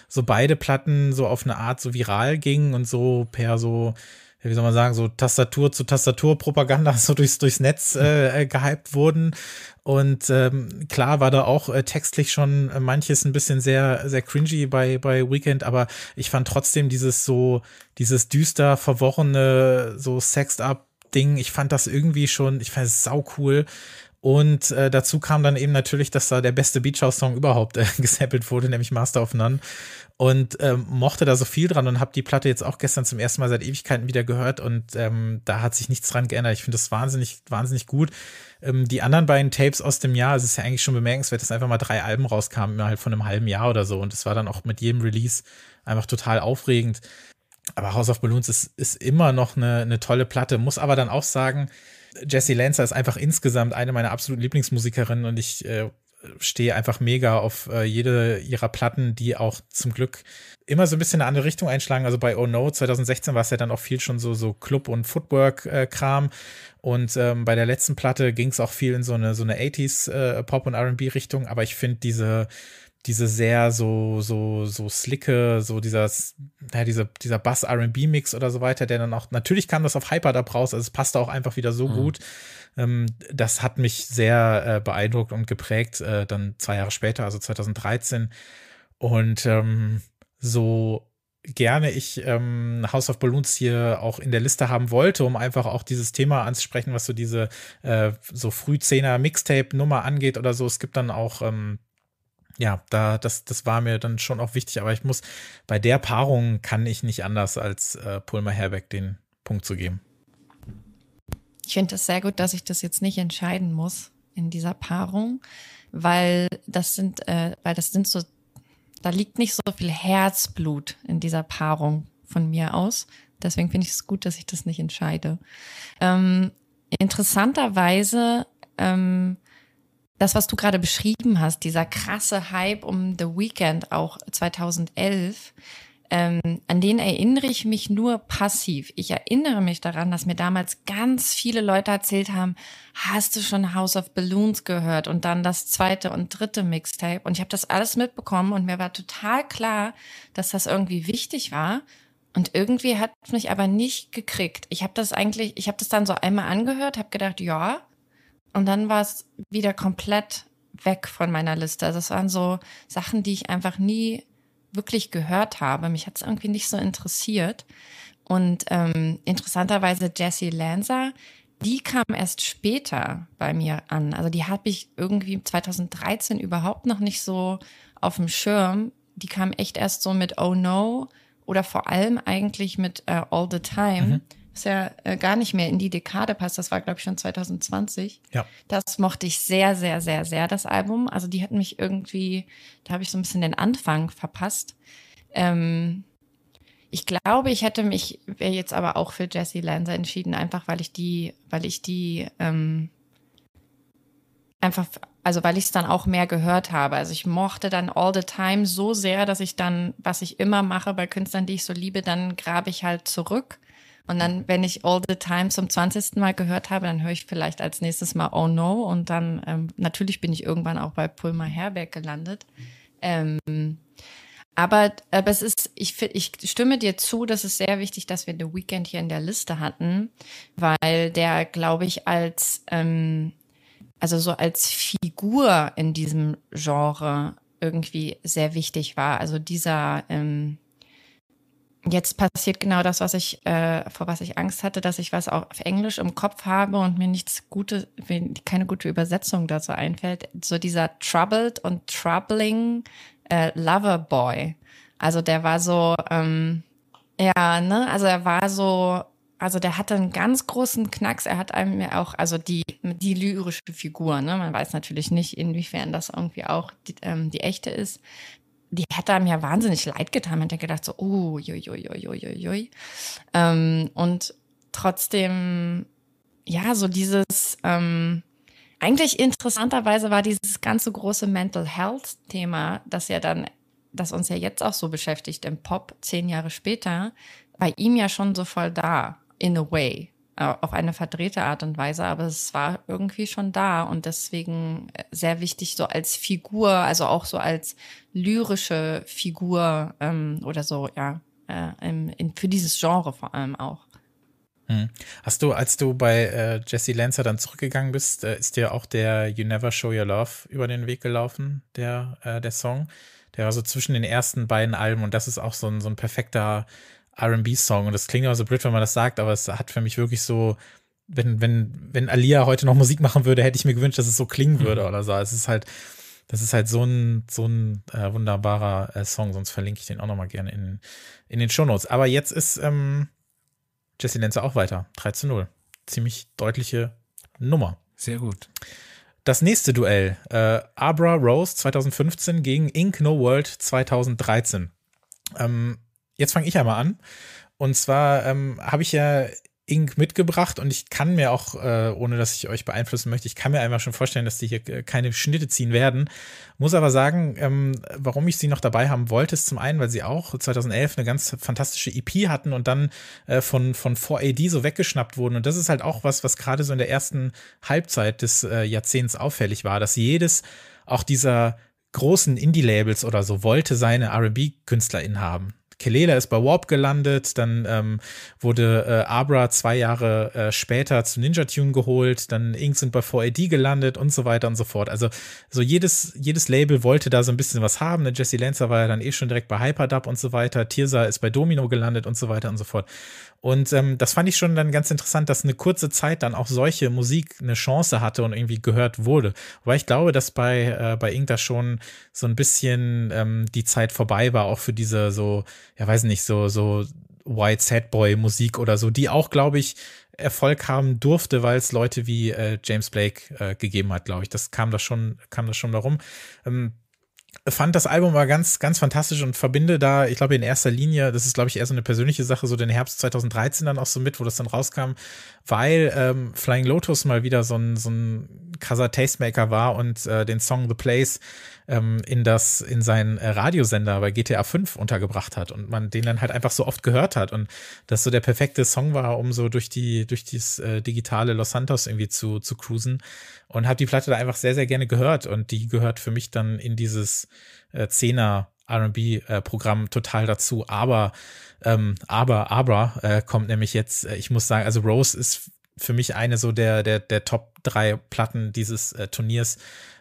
so beide Platten so auf eine Art so viral gingen und so per so, wie soll man sagen, so Tastatur zu Tastatur-Propaganda *laughs* so durchs, durchs Netz äh, äh, gehypt wurden. Und ähm, klar war da auch äh, textlich schon äh, manches ein bisschen sehr, sehr cringy bei, bei Weekend, aber ich fand trotzdem dieses so, dieses düster, verworrene, so Sexed-Up Ding. Ich fand das irgendwie schon, ich fand es sau cool. Und äh, dazu kam dann eben natürlich, dass da der beste Beach House Song überhaupt äh, *laughs* gesampelt wurde, nämlich Master of None. Und ähm, mochte da so viel dran und habe die Platte jetzt auch gestern zum ersten Mal seit Ewigkeiten wieder gehört und ähm, da hat sich nichts dran geändert. Ich finde das wahnsinnig, wahnsinnig gut. Ähm, die anderen beiden Tapes aus dem Jahr, es ist ja eigentlich schon bemerkenswert, dass einfach mal drei Alben rauskamen innerhalb von einem halben Jahr oder so. Und es war dann auch mit jedem Release einfach total aufregend. Aber House of Balloons ist, ist immer noch eine, eine tolle Platte, muss aber dann auch sagen, Jesse Lancer ist einfach insgesamt eine meiner absoluten Lieblingsmusikerinnen und ich äh, stehe einfach mega auf äh, jede ihrer Platten, die auch zum Glück immer so ein bisschen eine andere Richtung einschlagen. Also bei Oh No 2016 war es ja dann auch viel schon so, so Club- und Footwork-Kram. Äh, und ähm, bei der letzten Platte ging es auch viel in so eine, so eine 80s-Pop- äh, und RB-Richtung. Aber ich finde diese diese sehr so, so, so slicke, so dieser, ja, diese, dieser Bass-RB-Mix oder so weiter, der dann auch, natürlich kam das auf Hyperdub raus, also es passte auch einfach wieder so mhm. gut. Ähm, das hat mich sehr äh, beeindruckt und geprägt, äh, dann zwei Jahre später, also 2013. Und ähm, so gerne ich ähm, House of Balloons hier auch in der Liste haben wollte, um einfach auch dieses Thema anzusprechen, was so diese äh, so Frühzehner Mixtape-Nummer angeht oder so. Es gibt dann auch ähm, ja, da, das, das war mir dann schon auch wichtig, aber ich muss, bei der Paarung kann ich nicht anders als äh, Pulmer Herbeck den Punkt zu geben. Ich finde es sehr gut, dass ich das jetzt nicht entscheiden muss in dieser Paarung, weil das sind, äh, weil das sind so, da liegt nicht so viel Herzblut in dieser Paarung von mir aus. Deswegen finde ich es gut, dass ich das nicht entscheide. Ähm, interessanterweise ähm, das, was du gerade beschrieben hast, dieser krasse Hype um The Weeknd auch 2011, ähm, an den erinnere ich mich nur passiv. Ich erinnere mich daran, dass mir damals ganz viele Leute erzählt haben, hast du schon House of Balloons gehört und dann das zweite und dritte Mixtape. Und ich habe das alles mitbekommen und mir war total klar, dass das irgendwie wichtig war. Und irgendwie hat mich aber nicht gekriegt. Ich habe das eigentlich, ich habe das dann so einmal angehört, habe gedacht, ja, und dann war es wieder komplett weg von meiner Liste. Also es waren so Sachen, die ich einfach nie wirklich gehört habe. Mich hat es irgendwie nicht so interessiert. Und ähm, interessanterweise Jessie Lanza, die kam erst später bei mir an. Also die habe ich irgendwie 2013 überhaupt noch nicht so auf dem Schirm. Die kam echt erst so mit Oh No oder vor allem eigentlich mit uh, All the Time. Mhm ist ja äh, gar nicht mehr in die Dekade passt, das war, glaube ich, schon 2020. Ja. Das mochte ich sehr, sehr, sehr, sehr, das Album. Also die hatten mich irgendwie, da habe ich so ein bisschen den Anfang verpasst. Ähm, ich glaube, ich hätte mich jetzt aber auch für Jesse Lanza entschieden, einfach weil ich die, weil ich die ähm, einfach, also weil ich es dann auch mehr gehört habe. Also ich mochte dann All the Time so sehr, dass ich dann, was ich immer mache bei Künstlern, die ich so liebe, dann grabe ich halt zurück und dann, wenn ich All the Time zum 20. Mal gehört habe, dann höre ich vielleicht als nächstes Mal Oh No. Und dann, ähm, natürlich bin ich irgendwann auch bei Pulmer Herberg gelandet. Ähm, aber, aber es ist, ich, ich stimme dir zu, das ist sehr wichtig, dass wir The Weekend hier in der Liste hatten, weil der, glaube ich, als, ähm, also so als Figur in diesem Genre irgendwie sehr wichtig war. Also dieser, ähm, jetzt passiert genau das, was ich, äh, vor was ich Angst hatte, dass ich was auch auf Englisch im Kopf habe und mir nichts Gutes, keine gute Übersetzung dazu einfällt. So dieser Troubled und Troubling äh, Lover Boy. Also der war so, ähm, ja, ne, also er war so, also der hatte einen ganz großen Knacks. Er hat einem ja auch, also die, die lyrische Figur, ne, man weiß natürlich nicht, inwiefern das irgendwie auch die, ähm, die echte ist, die hat einem ja wahnsinnig leid getan. Man hat ja gedacht so, oh, uh, joi, Ähm, und trotzdem, ja, so dieses, ähm, eigentlich interessanterweise war dieses ganze große Mental Health Thema, das ja dann, das uns ja jetzt auch so beschäftigt im Pop, zehn Jahre später, bei ihm ja schon so voll da, in a way. Äh, auf eine verdrehte Art und Weise, aber es war irgendwie schon da und deswegen äh, sehr wichtig, so als Figur, also auch so als lyrische Figur ähm, oder so, ja, äh, in, in, für dieses Genre vor allem auch. Mhm. Hast du, als du bei äh, Jesse Lancer dann zurückgegangen bist, äh, ist dir auch der You Never Show Your Love über den Weg gelaufen, der, äh, der Song? Der war so zwischen den ersten beiden Alben und das ist auch so ein, so ein perfekter RB-Song. Und das klingt immer so blöd, wenn man das sagt, aber es hat für mich wirklich so, wenn, wenn, wenn Alia heute noch Musik machen würde, hätte ich mir gewünscht, dass es so klingen mhm. würde mhm. oder so. Es ist halt, das ist halt so ein, so ein äh, wunderbarer äh, Song, sonst verlinke ich den auch nochmal gerne in, in den Shownotes. Aber jetzt ist ähm, Jesse Lenzer auch weiter. 3 zu 0. Ziemlich deutliche Nummer. Sehr gut. Das nächste Duell, äh, Abra Rose 2015 gegen Ink No World 2013. Ähm, jetzt fange ich einmal an. Und zwar ähm, habe ich ja Ink mitgebracht und ich kann mir auch, äh, ohne dass ich euch beeinflussen möchte, ich kann mir einmal schon vorstellen, dass die hier äh, keine Schnitte ziehen werden. Muss aber sagen, ähm, warum ich sie noch dabei haben wollte, ist zum einen, weil sie auch 2011 eine ganz fantastische EP hatten und dann äh, von, von 4AD so weggeschnappt wurden. Und das ist halt auch was, was gerade so in der ersten Halbzeit des äh, Jahrzehnts auffällig war, dass jedes, auch dieser großen Indie-Labels oder so, wollte seine RB-KünstlerInnen haben. Kelela ist bei Warp gelandet, dann ähm, wurde äh, Abra zwei Jahre äh, später zu Ninja Tune geholt, dann Inks sind bei 4AD gelandet und so weiter und so fort. Also so jedes, jedes Label wollte da so ein bisschen was haben. Ne? Jesse Lancer war ja dann eh schon direkt bei Hyperdub und so weiter. Tirsa ist bei Domino gelandet und so weiter und so fort. Und ähm, das fand ich schon dann ganz interessant, dass eine kurze Zeit dann auch solche Musik eine Chance hatte und irgendwie gehört wurde. Weil ich glaube, dass bei, äh, bei Ink da schon so ein bisschen ähm, die Zeit vorbei war, auch für diese so, ja weiß nicht, so, so White Sad Boy Musik oder so, die auch, glaube ich, Erfolg haben durfte, weil es Leute wie äh, James Blake äh, gegeben hat, glaube ich. Das kam da schon, kam da schon darum. Ähm, fand das Album war ganz, ganz fantastisch und verbinde da, ich glaube, in erster Linie, das ist, glaube ich, eher so eine persönliche Sache, so den Herbst 2013 dann auch so mit, wo das dann rauskam weil ähm, Flying Lotus mal wieder so ein, so ein krasser Tastemaker war und äh, den Song The Place ähm, in das, in seinen äh, Radiosender bei GTA 5 untergebracht hat und man den dann halt einfach so oft gehört hat und das so der perfekte Song war, um so durch die, durch dieses äh, digitale Los Santos irgendwie zu, zu cruisen und habe die Platte da einfach sehr, sehr gerne gehört und die gehört für mich dann in dieses äh, Zehner RB-Programm äh, total dazu. Aber, ähm, aber, aber äh, kommt nämlich jetzt, äh, ich muss sagen, also Rose ist für mich eine so der, der, der Top 3 Platten dieses äh, Turniers.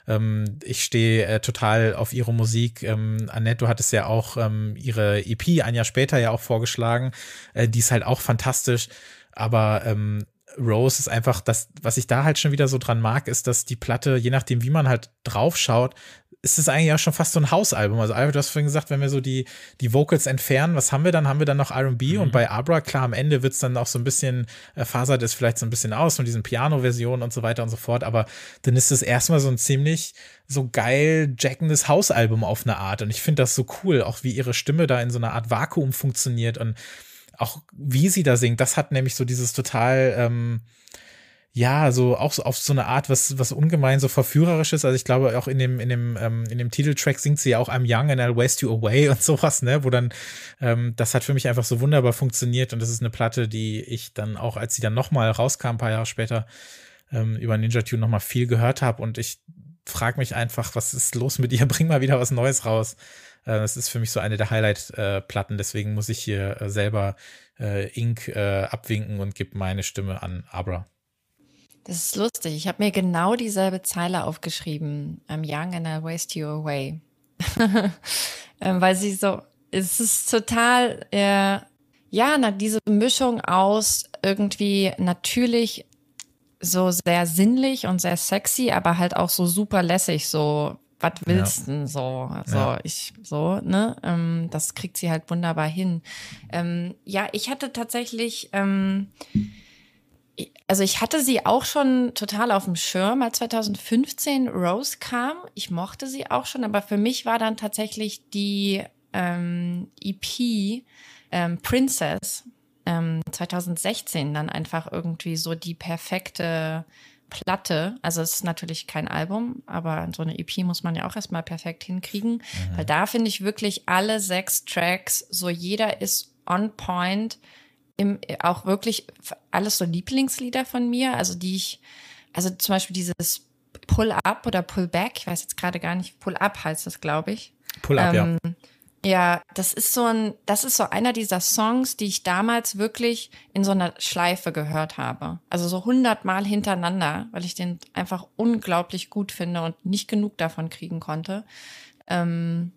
Ähm, ich stehe äh, total auf ihre Musik. Ähm, Annette, du hattest ja auch ähm, ihre EP ein Jahr später ja auch vorgeschlagen. Äh, die ist halt auch fantastisch. Aber ähm, Rose ist einfach das, was ich da halt schon wieder so dran mag, ist, dass die Platte, je nachdem, wie man halt draufschaut, ist es eigentlich auch schon fast so ein Hausalbum. Also, Albert, du hast vorhin gesagt, wenn wir so die, die Vocals entfernen, was haben wir dann? Haben wir dann noch RB mhm. und bei Abra, klar, am Ende wird es dann auch so ein bisschen, äh, fasert es vielleicht so ein bisschen aus mit diesen Piano-Versionen und so weiter und so fort, aber dann ist es erstmal so ein ziemlich so geil jackendes Hausalbum auf eine Art. Und ich finde das so cool, auch wie ihre Stimme da in so einer Art Vakuum funktioniert und auch wie sie da singt. Das hat nämlich so dieses total. Ähm, ja, so auch so auf so eine Art, was, was ungemein so verführerisch ist. Also ich glaube auch in dem, in dem, ähm, in dem Titeltrack singt sie ja auch I'm young and I'll waste you away und sowas, ne, wo dann, ähm, das hat für mich einfach so wunderbar funktioniert und das ist eine Platte, die ich dann auch, als sie dann nochmal rauskam, ein paar Jahre später, ähm, über Ninja Tune nochmal viel gehört habe und ich frag mich einfach, was ist los mit ihr? *laughs* Bring mal wieder was Neues raus. Äh, das ist für mich so eine der Highlight-Platten, deswegen muss ich hier äh, selber äh, Ink äh, abwinken und gebe meine Stimme an Abra. Das ist lustig. Ich habe mir genau dieselbe Zeile aufgeschrieben. I'm ähm, young and I'll waste you away. *laughs* Ähm, weil sie so, es ist total, äh, ja, na, diese Mischung aus irgendwie natürlich so sehr sinnlich und sehr sexy, aber halt auch so super lässig, so, was willst ja. denn so? so, also, ja. ich, so, ne? Ähm, das kriegt sie halt wunderbar hin. Ähm, ja, ich hatte tatsächlich, ähm, also ich hatte sie auch schon total auf dem Schirm, als 2015 Rose kam. Ich mochte sie auch schon, aber für mich war dann tatsächlich die ähm, EP ähm, Princess ähm, 2016 dann einfach irgendwie so die perfekte Platte. Also es ist natürlich kein Album, aber so eine EP muss man ja auch erstmal perfekt hinkriegen, mhm. weil da finde ich wirklich alle sechs Tracks, so jeder ist on point im, auch wirklich alles so Lieblingslieder von mir, also die ich, also zum Beispiel dieses Pull-up oder Pull-back, ich weiß jetzt gerade gar nicht, Pull-up heißt das, glaube ich. Pull-up, ähm, ja. Ja, das ist so ein, das ist so einer dieser Songs, die ich damals wirklich in so einer Schleife gehört habe. Also so hundertmal hintereinander, weil ich den einfach unglaublich gut finde und nicht genug davon kriegen konnte. Ähm,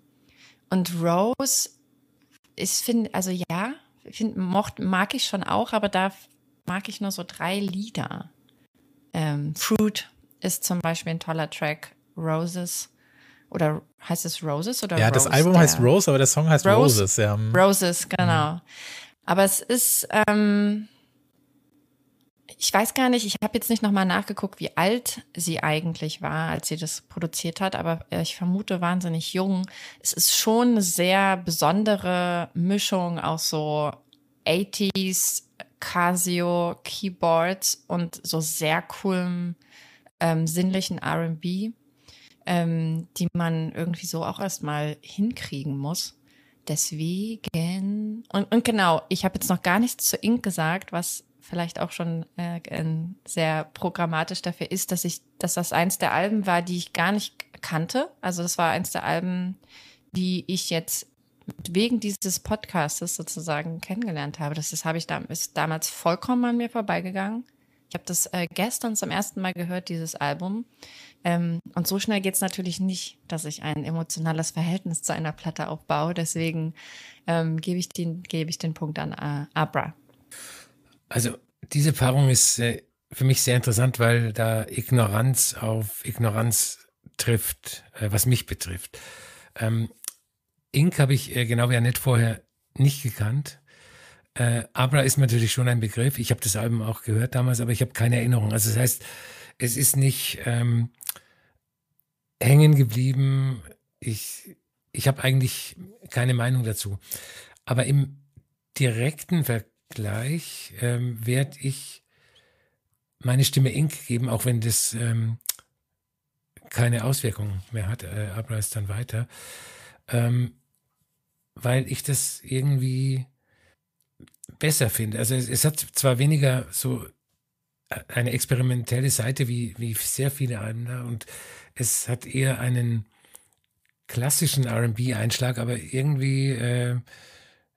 und Rose, ist, finde, also ja, find, mocht, mag ich schon auch, aber da mag ich nur so drei Lieder. Ähm, Fruit ist zum Beispiel ein toller Track. Roses. Oder heißt es Roses oder Ja, Rose, das Album heißt Rose, aber der Song heißt Rose, Roses, ja. Hm. Roses, genau. Mhm. Aber es ist, ähm, ich weiß gar nicht, ich habe jetzt nicht nochmal nachgeguckt, wie alt sie eigentlich war, als sie das produziert hat, aber äh, ich vermute wahnsinnig jung. Es ist schon eine sehr besondere Mischung aus so 80s Casio Keyboards und so sehr coolem ähm, sinnlichen RB, ähm, die man irgendwie so auch erstmal hinkriegen muss. Deswegen. Und, und genau, ich habe jetzt noch gar nichts zu Ink gesagt, was vielleicht auch schon äh, sehr programmatisch dafür ist, dass ich, dass das eins der Alben war, die ich gar nicht kannte. Also das war eins der Alben, die ich jetzt wegen dieses Podcastes sozusagen kennengelernt habe. Das, das habe ich da, ist damals vollkommen an mir vorbeigegangen. Ich habe das äh, gestern zum ersten Mal gehört, dieses Album. Ähm, und so schnell geht's natürlich nicht, dass ich ein emotionales Verhältnis zu einer Platte aufbaue. Deswegen ähm, gebe ich, den gebe ich den Punkt an äh, Abra. Also diese Paarung ist äh, für mich sehr interessant, weil da Ignoranz auf Ignoranz trifft, äh, was mich betrifft. Ähm, Ink habe ich äh, genau wie Annette vorher nicht gekannt. Äh, Abra ist natürlich schon ein Begriff. Ich habe das Album auch gehört damals, aber ich habe keine Erinnerung. Also das heißt, es ist nicht ähm, hängen geblieben. Ich, ich habe eigentlich keine Meinung dazu. Aber im direkten Vergleich gleich ähm, werde ich meine Stimme Ink geben, auch wenn das ähm, keine Auswirkungen mehr hat. Äh, Abreis dann weiter. Ähm, weil ich das irgendwie besser finde. Also es, es, hat zwar weniger so äh, eine experimentelle Seite wie, wie sehr viele andere und es hat eher einen klassischen RB-Einschlag, aber irgendwie äh,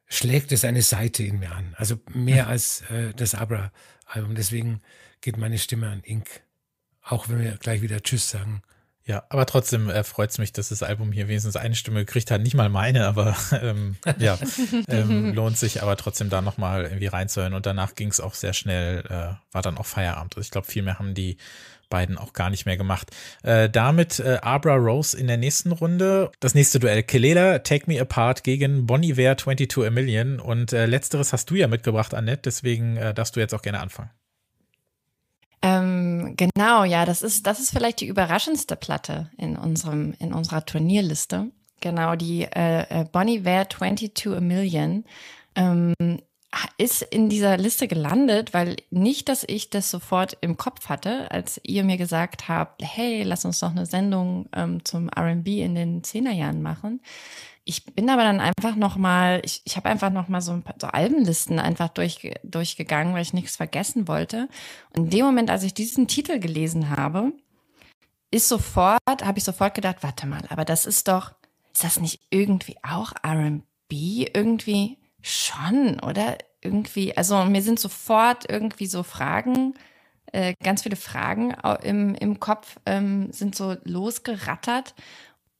schlägt es eine Seite in mir an. Also mehr als äh, das Abra-Album. Deswegen geht meine Stimme an Ink. Auch wenn wir gleich wieder Tschüss sagen. Ja, aber trotzdem äh, freut es mich, dass das Album hier wenigstens eine Stimme gekriegt hat. Nicht mal meine, aber *laughs* ähm, ja, ähm, *laughs* lohnt sich aber trotzdem da nochmal irgendwie reinzuhören. Und danach ging es auch sehr schnell, äh, war dann auch Feierabend. Also ich glaube, viel mehr haben die beiden auch gar nicht mehr gemacht. Äh, damit äh, Abra Rose in der nächsten Runde. Das nächste Duell Kelela, Take Me Apart gegen Bonnie Iver 22 A Million. Und äh, letzteres hast du ja mitgebracht, Annette, deswegen äh, darfst du jetzt auch gerne anfangen. Ähm, genau, ja, das ist, das ist vielleicht die überraschendste Platte in, unserem, in unserer Turnierliste. Genau, die äh, Bonnie Ware 22 A Million ähm, ist in dieser Liste gelandet, weil nicht, dass ich das sofort im Kopf hatte, als ihr mir gesagt habt, hey, lass uns doch eine Sendung ähm, zum RB in den Zehnerjahren machen. Ich bin aber dann einfach nochmal, ich, ich habe einfach nochmal so, ein paar, so Albenlisten einfach durch, durchgegangen, weil ich nichts vergessen wollte. Und in dem Moment, als ich diesen Titel gelesen habe, ist sofort, habe ich sofort gedacht, warte mal, aber das ist doch, ist das nicht irgendwie auch RB? Irgendwie Schon, oder? Irgendwie, also mir sind sofort irgendwie so Fragen, äh, ganz viele Fragen im, im Kopf ähm, sind so losgerattert.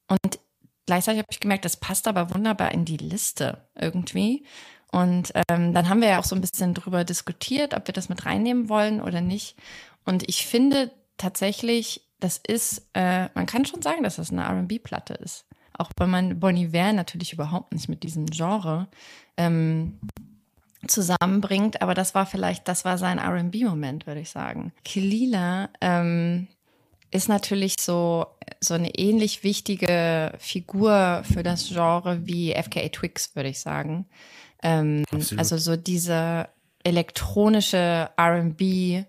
Und gleichzeitig habe ich gemerkt, das passt aber wunderbar in die Liste irgendwie. Und ähm, dann haben wir ja auch so ein bisschen drüber diskutiert, ob wir das mit reinnehmen wollen oder nicht. Und ich finde tatsächlich, das ist, äh, man kann schon sagen, dass das eine RB-Platte ist auch bei man Bon Iver natürlich überhaupt nicht mit diesem Genre ähm, zusammenbringt. Aber das war vielleicht, das war sein RB-Moment, würde ich sagen. Kilila ähm, ist natürlich so, so eine ähnlich wichtige Figur für das Genre wie FKA Twix, würde ich sagen. Ähm, also so diese elektronische RB.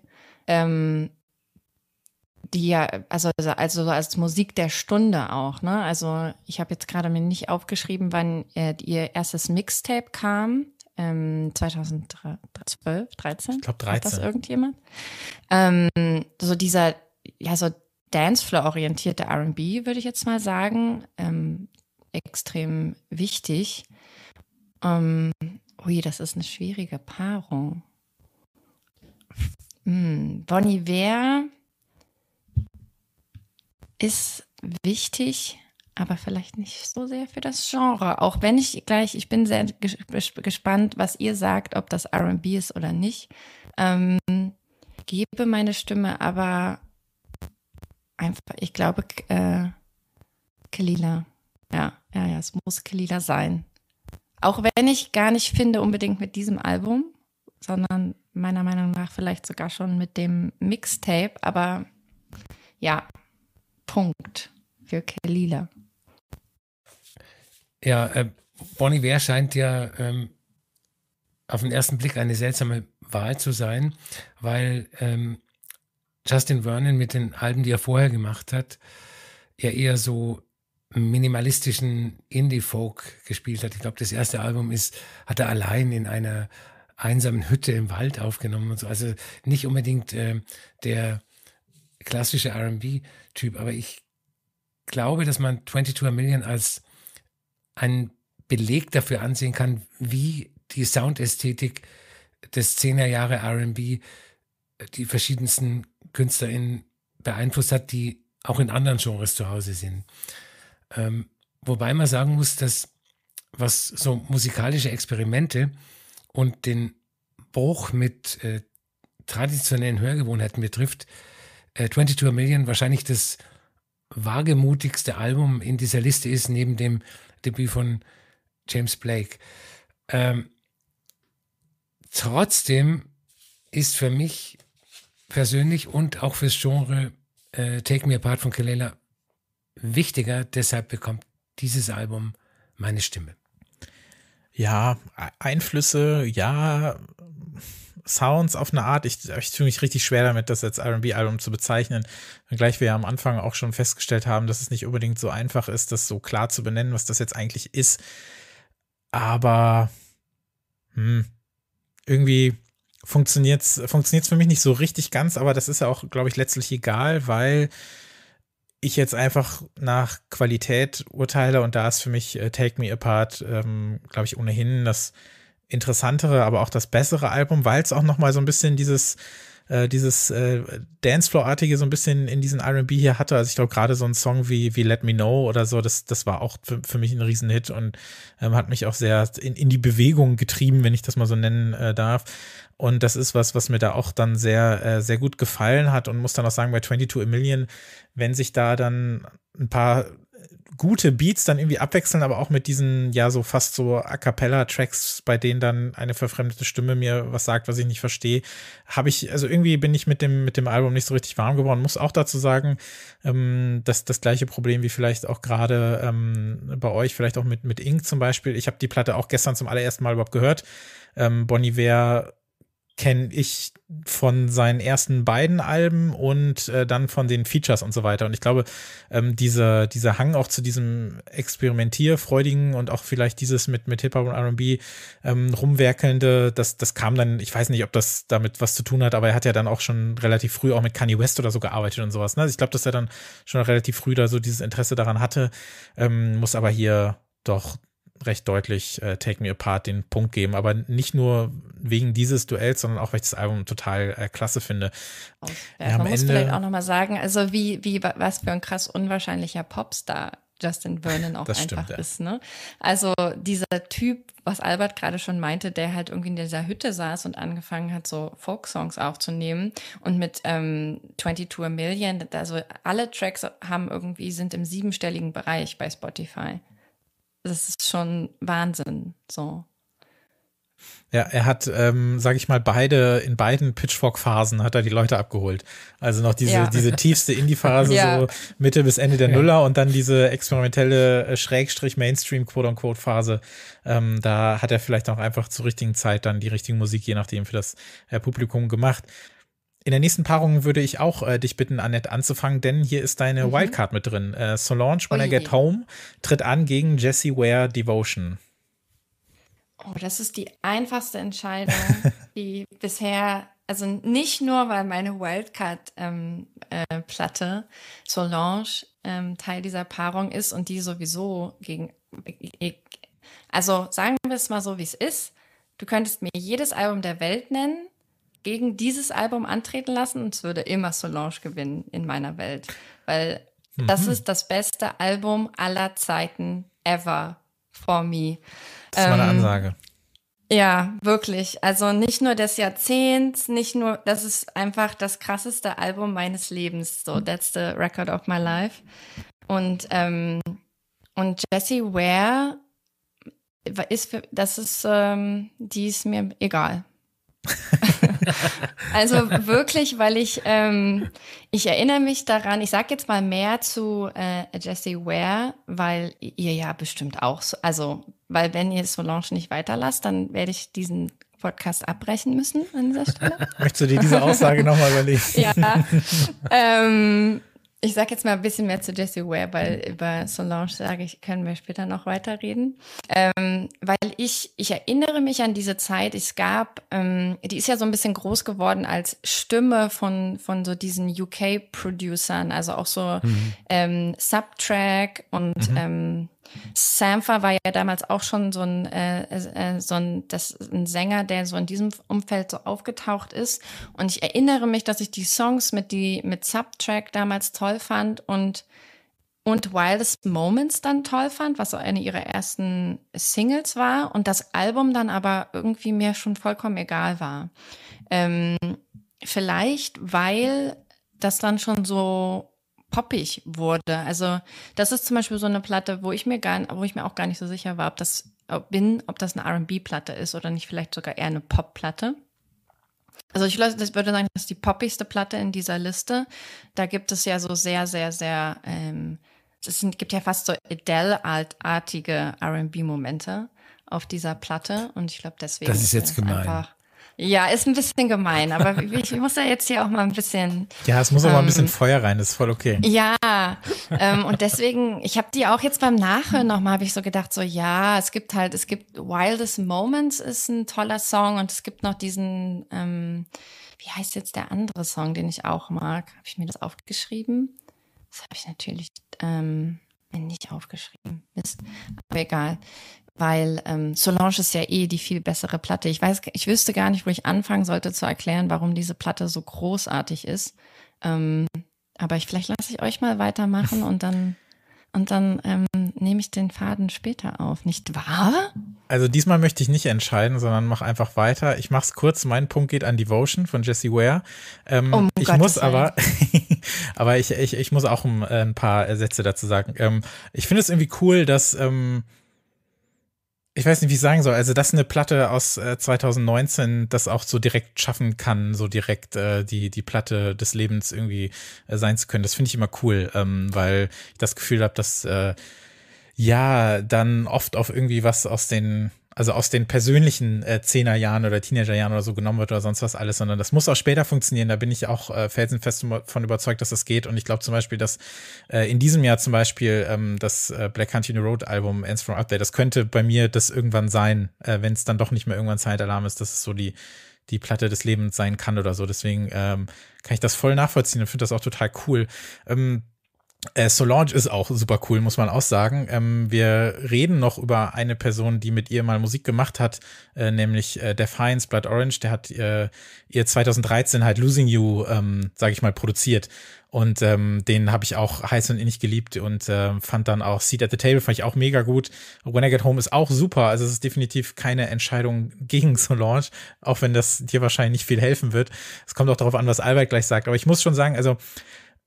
Ähm, die ja, also, also als Musik der Stunde auch, ne? Also ich habe jetzt gerade mir nicht aufgeschrieben, wann äh, ihr erstes Mixtape kam. 2012, ähm, 13? Ich glaube 13. Hat das irgendjemand? Ähm, so dieser, ja, so Dancefloor-orientierte RB, würde ich jetzt mal sagen. Ähm, extrem wichtig. Ähm, ui, das ist eine schwierige Paarung. Hm, Bonnie Ware ist wichtig, aber vielleicht nicht so sehr für das Genre. Auch wenn ich gleich, ich bin sehr gespannt, was ihr sagt, ob das RB ist oder nicht. Ähm, gebe meine Stimme, aber einfach, ich glaube, äh, Kalila. Ja, ja, ja, es muss Kalila sein. Auch wenn ich gar nicht finde, unbedingt mit diesem Album, sondern meiner Meinung nach vielleicht sogar schon mit dem Mixtape, aber ja, Punkt für Kelila. Ja, äh, Bon Iver scheint ja ähm, auf den ersten Blick eine seltsame Wahl zu sein, weil ähm, Justin Vernon mit den Alben, die er vorher gemacht hat, ja eher so minimalistischen Indie-Folk gespielt hat. Ich glaube, das erste Album ist, hat er allein in einer einsamen Hütte im Wald aufgenommen und so. Also nicht unbedingt äh, der klassische RB-Typ, aber ich glaube, dass man 22 Million als einen Beleg dafür ansehen kann, wie die Soundästhetik des 10er Jahre RB die verschiedensten KünstlerInnen beeinflusst hat, die auch in anderen Genres zu Hause sind. Ähm, wobei man sagen muss, dass was so musikalische Experimente und den Bruch mit äh, traditionellen Hörgewohnheiten betrifft, äh, 22 Million wahrscheinlich das wagemutigste Album in dieser Liste ist, neben dem Debüt von James Blake. Ähm, trotzdem ist für mich persönlich und auch fürs Genre äh, Take Me Apart von Kelela wichtiger. Deshalb bekommt dieses Album meine Stimme ja, Einflüsse, ja, Sounds auf eine Art. Ich, ich tue mich richtig schwer damit, das als RB-Album zu bezeichnen. Gleich wir ja am Anfang auch schon festgestellt haben, dass es nicht unbedingt so einfach ist, das so klar zu benennen, was das jetzt eigentlich ist. Aber hm, irgendwie funktioniert es für mich nicht so richtig ganz, aber das ist ja auch, glaube ich, letztlich egal, weil ich jetzt einfach nach Qualität urteile und da ist für mich äh, Take Me Apart, ähm, glaube ich, ohnehin das interessantere, aber auch das bessere Album, weil es auch nochmal so ein bisschen dieses äh, dieses äh, Dancefloor-artige so ein bisschen in diesen R&B hier hatte. Also ich glaube gerade so ein Song wie, wie Let Me Know oder so, das, das war auch für, für mich ein Riesenhit und ähm, hat mich auch sehr in, in die Bewegung getrieben, wenn ich das mal so nennen äh, darf. Und das ist was, was mir da auch dann sehr, äh, sehr gut gefallen hat und muss dann auch sagen, bei 22 A Million, wenn sich da dann ein paar gute Beats dann irgendwie abwechseln, aber auch mit diesen, ja, so fast so A Cappella-Tracks, bei denen dann eine verfremdete Stimme mir was sagt, was ich nicht verstehe, habe ich, also irgendwie bin ich mit dem, mit dem Album nicht so richtig warm geworden. Muss auch dazu sagen, ähm, dass das gleiche Problem wie vielleicht auch gerade ähm, bei euch, vielleicht auch mit, mit Ink zum Beispiel. Ich habe die Platte auch gestern zum allerersten Mal überhaupt gehört. Ähm, Bonnie Ware kenne ich von seinen ersten beiden Alben und äh, dann von den Features und so weiter. Und ich glaube, ähm, diese, dieser Hang auch zu diesem experimentierfreudigen und auch vielleicht dieses mit, mit Hip-Hop und RB ähm, rumwerkelnde, das, das kam dann, ich weiß nicht, ob das damit was zu tun hat, aber er hat ja dann auch schon relativ früh auch mit Kanye West oder so gearbeitet und sowas. Ne? Also ich glaube, dass er dann schon relativ früh da so dieses Interesse daran hatte, ähm, muss aber hier doch recht deutlich äh, Take Me Apart den Punkt geben. Aber nicht nur wegen dieses Duells, sondern auch, weil ich das Album total äh, klasse finde. Oh, ja, man muss Ende vielleicht auch nochmal sagen, also wie, wie, was für ein krass unwahrscheinlicher Popstar Justin Vernon auch das einfach stimmt, ja. ist. Ne? Also dieser Typ, was Albert gerade schon meinte, der halt irgendwie in dieser Hütte saß und angefangen hat, so Folksongs aufzunehmen und mit ähm, 22 A Million, also alle Tracks haben irgendwie, sind im siebenstelligen Bereich bei Spotify das ist schon Wahnsinn. So. Ja, er hat, ähm, sage ich mal, beide in beiden Pitchfork-Phasen hat er die Leute abgeholt. Also noch diese, ja. diese tiefste Indie-Phase, *laughs* ja. so Mitte bis Ende der Nuller und dann diese experimentelle äh, Schrägstrich Mainstream quote unquote Phase. Ähm, da hat er vielleicht auch einfach zur richtigen Zeit dann die richtige Musik, je nachdem, für das äh, Publikum gemacht in der nächsten Paarung würde ich auch äh, dich bitten, Annette, anzufangen, denn hier ist deine mhm. Wildcard mit drin. Äh, Solange When Ui. I Get Home tritt an gegen Jesse Ware Devotion. Oh, das ist die einfachste Entscheidung, *laughs* die bisher, also nicht nur, weil meine Wildcard-Platte ähm, äh, Solange ähm, Teil dieser Paarung ist und die sowieso gegen, äh, also sagen wir es mal so, wie es ist. Du könntest mir jedes Album der Welt nennen gegen dieses Album antreten lassen und es würde immer Solange gewinnen in meiner Welt, weil mhm. das ist das beste Album aller Zeiten ever for me. Das ähm, meine Ansage. Ja, wirklich. Also nicht nur des Jahrzehnts, nicht nur, das ist einfach das krasseste Album meines Lebens. So, that's the record of my life. Und, ähm, und Jessie Ware ist für, das ist, ähm, die ist mir egal. *laughs* *laughs* also wirklich, weil ich, ähm, ich erinnere mich daran, ich sage jetzt mal mehr zu äh, Jesse Ware, weil ihr ja bestimmt auch, so, also, weil wenn ihr Solange nicht weiterlasst, dann werde ich diesen Podcast abbrechen müssen an dieser Stelle. *laughs* Möchtest du dir diese Aussage nochmal überlegen? ja. Ähm, ich sage jetzt mal ein bisschen mehr zu Jesse Ware, weil mhm. über Solange sage ich, können wir später noch weiterreden. Ähm, weil ich, ich erinnere mich an diese Zeit, es gab, ähm, die ist ja so ein bisschen groß geworden als Stimme von, von so diesen UK-Producern, also auch so mhm. ähm, Subtrack und mhm. ähm, Sampha war ja damals auch schon so ein, äh, äh so ein, das, ein Sänger, der so in diesem Umfeld so aufgetaucht ist. Und ich erinnere mich, dass ich die Songs mit, die, mit Subtrack damals toll fand und, und Wildest Moments dann toll fand, was so eine ihrer ersten Singles war. Und das Album dann aber irgendwie mir schon vollkommen egal war. Ähm, vielleicht, weil das dann schon so poppig wurde. Also das ist zum Beispiel so eine Platte, wo ich mir gar, wo ich mir auch gar nicht so sicher war, ob das ob bin, ob das eine R&B-Platte ist oder nicht vielleicht sogar eher eine Pop-Platte. Also ich würde sagen, das ist die poppigste Platte in dieser Liste. Da gibt es ja so sehr, sehr, sehr, ähm, es sind, gibt ja fast so Adele-artige R&B-Momente auf dieser Platte und ich glaube deswegen. Das ist jetzt gemein. Einfach, ja, ist ein bisschen gemein, aber *laughs* ich muss ja jetzt hier auch mal ein bisschen. Ja, es muss auch ähm, mal ein bisschen ähm, Feuer rein, das ist voll okay. Ja, ähm, und deswegen, ich habe die auch jetzt beim Nachhören nochmal, habe ich so gedacht, so ja, es gibt halt, es gibt Wildest Moments ist ein toller Song und es gibt noch diesen, ähm, wie heißt jetzt der andere Song, den ich auch mag? Habe ich mir das aufgeschrieben? Das habe ich natürlich ähm, nicht aufgeschrieben. Ist aber egal weil ähm, Solange ist ja eh die viel bessere Platte. Ich weiß, ich wüsste gar nicht, wo ich anfangen sollte zu erklären, warum diese Platte so großartig ist. Ähm, aber ich, vielleicht lasse ich euch mal weitermachen und dann und dann ähm, nehme ich den Faden später auf, nicht wahr? Also diesmal möchte ich nicht entscheiden, sondern mach einfach weiter. Ich mache es kurz. Mein Punkt geht an Devotion von Jesse Ware. Ähm, oh ich Gott, muss aber, *laughs* aber ich, ich, ich muss auch ein, paar Sätze dazu sagen. Ähm, ich finde es irgendwie cool, dass ähm, ich weiß nicht, wie ich sagen soll. Also, dass eine Platte aus äh, 2019 das auch so direkt schaffen kann, so direkt äh, die, die Platte des Lebens irgendwie äh, sein zu können, das finde ich immer cool, ähm, weil ich das Gefühl habe, dass äh, ja dann oft auf irgendwie was aus den also aus den persönlichen äh, Zehnerjahren oder Teenagerjahren oder so genommen wird oder sonst was alles, sondern das muss auch später funktionieren. Da bin ich auch äh, felsenfest von überzeugt, dass das geht. Und ich glaube zum Beispiel, dass äh, in diesem Jahr zum Beispiel ähm, das äh, Black Country New Road Album Ends from Update, das könnte bei mir das irgendwann sein, äh, wenn es dann doch nicht mehr irgendwann Zeitalarm ist, dass es so die, die Platte des Lebens sein kann oder so. Deswegen ähm, kann ich das voll nachvollziehen und finde das auch total cool. Ähm, äh, Solange ist auch super cool, muss man auch sagen. Ähm, wir reden noch über eine Person, die mit ihr mal Musik gemacht hat, äh, nämlich äh, Def Blood Orange. Der hat äh, ihr 2013 halt Losing You, ähm, sage ich mal, produziert. Und ähm, den habe ich auch heiß und innig geliebt und äh, fand dann auch Seat at the Table, fand ich auch mega gut. When I Get Home ist auch super. Also es ist definitiv keine Entscheidung *laughs* gegen Solange, auch wenn das dir wahrscheinlich nicht viel helfen wird. Es kommt auch darauf an, was Albert gleich sagt. Aber ich muss schon sagen, also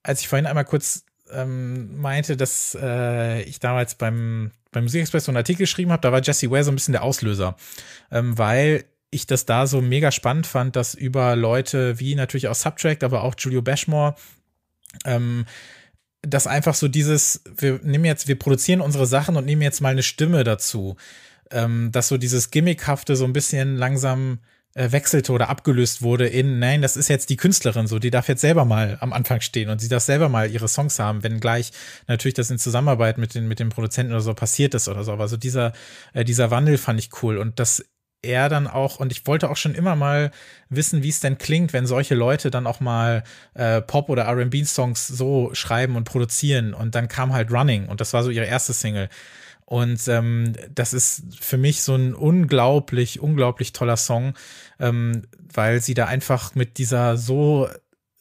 als ich vorhin einmal kurz ähm, meinte, dass äh, ich damals beim, beim Express so einen Artikel geschrieben habe, da war Jesse Ware so ein bisschen der Auslöser, ähm, weil ich das da so mega spannend fand, dass über Leute wie natürlich auch Subtract, aber auch Julio Bashmore, ähm, dass einfach so dieses, wir nehmen jetzt, wir produzieren unsere Sachen und nehmen jetzt mal eine Stimme dazu, ähm, dass so dieses Gimmickhafte so ein bisschen langsam äh, wechselte oder abgelöst wurde in, nein, das ist jetzt die Künstlerin so, die darf jetzt selber mal am Anfang stehen und sie darf selber mal ihre Songs haben, wenn gleich natürlich das in Zusammenarbeit mit den, mit den Produzenten oder so passiert ist oder so. Aber so dieser, äh, dieser Wandel fand ich cool und das er dann auch, und ich wollte auch schon immer mal wissen, wie es denn klingt, wenn solche Leute dann auch mal äh, Pop- oder RB-Songs so schreiben und produzieren. Und dann kam halt Running und das war so ihre erste Single. Und ähm, das ist für mich so ein unglaublich, unglaublich toller Song, ähm, weil sie da einfach mit dieser so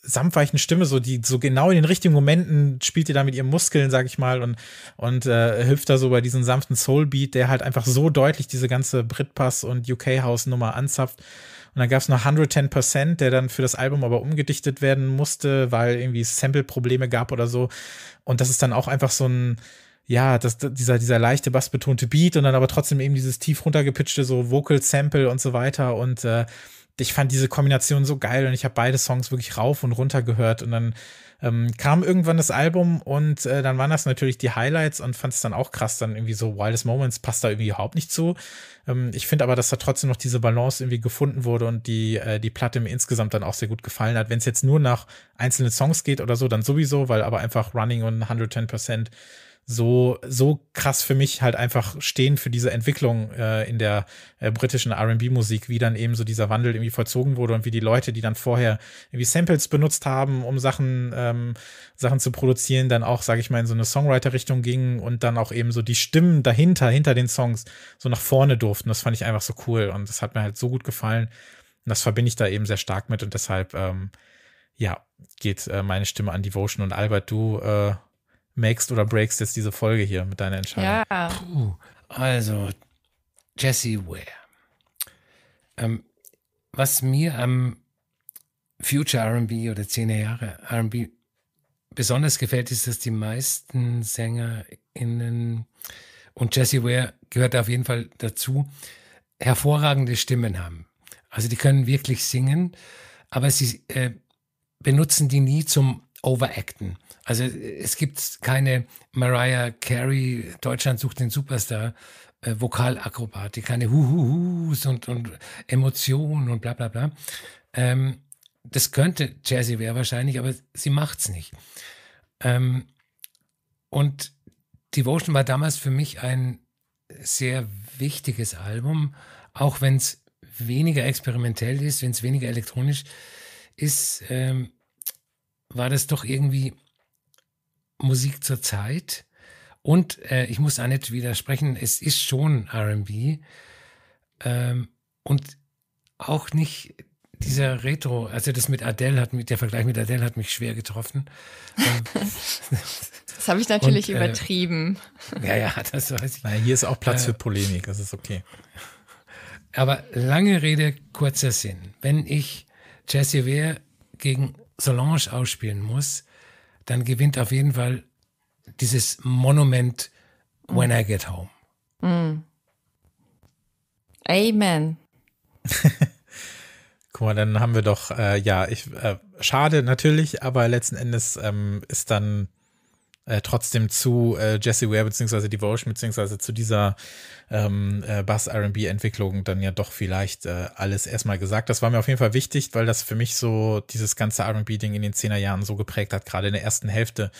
samtweichen Stimme, so die so genau in den richtigen Momenten spielt ihr da mit ihren Muskeln, sag ich mal, und, und äh, hilft da so bei diesem sanften Soulbeat, der halt einfach so deutlich diese ganze Britpass und UK House Nummer anzapft. Und dann gab es noch 110%, der dann für das Album aber umgedichtet werden musste, weil irgendwie Sample-Probleme gab oder so. Und das ist dann auch einfach so ein, ja, das, dieser, dieser leichte bassbetonte Beat und dann aber trotzdem eben dieses tief runtergepitchte so Vocal Sample und so weiter und äh, ich fand diese Kombination so geil und ich habe beide Songs wirklich rauf und runter gehört und dann ähm, kam irgendwann das Album und äh, dann waren das natürlich die Highlights und fand es dann auch krass, dann irgendwie so Wildest Moments passt da irgendwie überhaupt nicht zu. Ähm, ich finde aber, dass da trotzdem noch diese Balance irgendwie gefunden wurde und die, äh, die Platte mir insgesamt dann auch sehr gut gefallen hat. Wenn es jetzt nur nach einzelnen Songs geht oder so, dann sowieso, weil aber einfach Running und 110 so, so krass für mich halt einfach stehen für diese Entwicklung äh, in der äh, britischen RB-Musik, wie dann eben so dieser Wandel irgendwie vollzogen wurde und wie die Leute, die dann vorher irgendwie Samples benutzt haben, um Sachen, ähm, Sachen zu produzieren, dann auch, sage ich mal, in so eine Songwriter-Richtung gingen und dann auch eben so die Stimmen dahinter, hinter den Songs, so nach vorne durften. Das fand ich einfach so cool und das hat mir halt so gut gefallen. Und das verbinde ich da eben sehr stark mit und deshalb, ähm, ja, geht äh, meine Stimme an Devotion und Albert, du äh, makest oder breakst jetzt diese Folge hier mit deiner Entscheidung. Ja. Puh, also, Jesse Ware. Ähm, was mir am Future RB oder 10 Jahre RB besonders gefällt, ist, dass die meisten SängerInnen und Jesse Ware gehört auf jeden Fall dazu, hervorragende Stimmen haben. Also die können wirklich singen, aber sie äh, benutzen die nie zum Overacten. Also es gibt keine Mariah Carey, Deutschland sucht den Superstar, äh, Vokalakrobatik, keine Huhuhus und, und Emotionen und bla bla bla. Ähm, das könnte Jersey wäre wahrscheinlich, aber sie macht es nicht. Ähm, und Devotion war damals für mich ein sehr wichtiges Album, auch wenn es weniger experimentell ist, wenn es weniger elektronisch ist, ähm, war das doch irgendwie Musik zur Zeit. Und äh, ich muss Annette widersprechen, es ist schon RB. Ähm, und auch nicht dieser Retro, also das mit Adele hat mich, der Vergleich mit Adele hat mich schwer getroffen. *laughs* das habe ich natürlich und, äh, übertrieben. Ja, ja, das weiß ich. Naja, hier ist auch Platz äh, für Polemik, das ist okay. Aber lange Rede, kurzer Sinn. Wenn ich Jesse Ware gegen Solange ausspielen muss, dann gewinnt auf jeden Fall dieses Monument When mm. I Get Home. Mm. Amen. *laughs* Guck mal, dann haben wir doch, äh, ja, ich, äh, schade natürlich, aber letzten Endes ähm, ist dann äh, trotzdem zu äh, Jesse Ware beziehungsweise Devotion beziehungsweise zu dieser ähm, äh, Bass R&B Entwicklung dann ja doch vielleicht äh, alles erstmal gesagt. Das war mir auf jeden Fall wichtig, weil das für mich so dieses ganze R&B Ding in den 10 Jahren so geprägt hat, gerade in der ersten Hälfte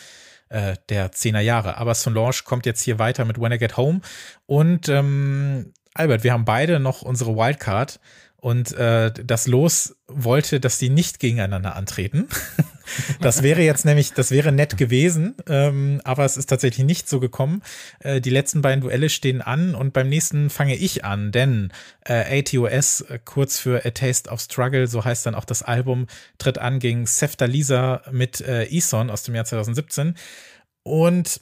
äh, der 10er Jahre. Aber Solange kommt jetzt hier weiter mit When I Get Home und ähm, Albert, wir haben beide noch unsere Wildcard und äh, das Los wollte, dass die nicht gegeneinander antreten. *laughs* das wäre jetzt nämlich, das wäre nett gewesen, ähm, aber es ist tatsächlich nicht so gekommen. Äh, die letzten beiden Duelle stehen an und beim nächsten fange ich an, denn äh, ATOS, äh, kurz für A Taste of Struggle, so heißt dann auch das Album, tritt an gegen Sefta Lisa mit äh, Ison aus dem Jahr 2017. Und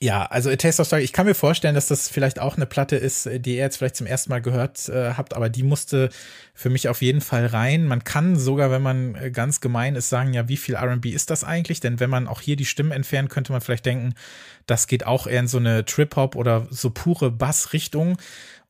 ja, also A Taste of Star, ich kann mir vorstellen, dass das vielleicht auch eine Platte ist, äh, die ihr jetzt vielleicht zum ersten Mal gehört äh, habt, aber die musste für mich auf jeden Fall rein. Man kann sogar, wenn man äh, ganz gemein ist, sagen, ja, wie viel RB ist das eigentlich? Denn wenn man auch hier die Stimmen entfernt, könnte man vielleicht denken, das geht auch eher in so eine Trip-Hop oder so pure Bass-Richtung.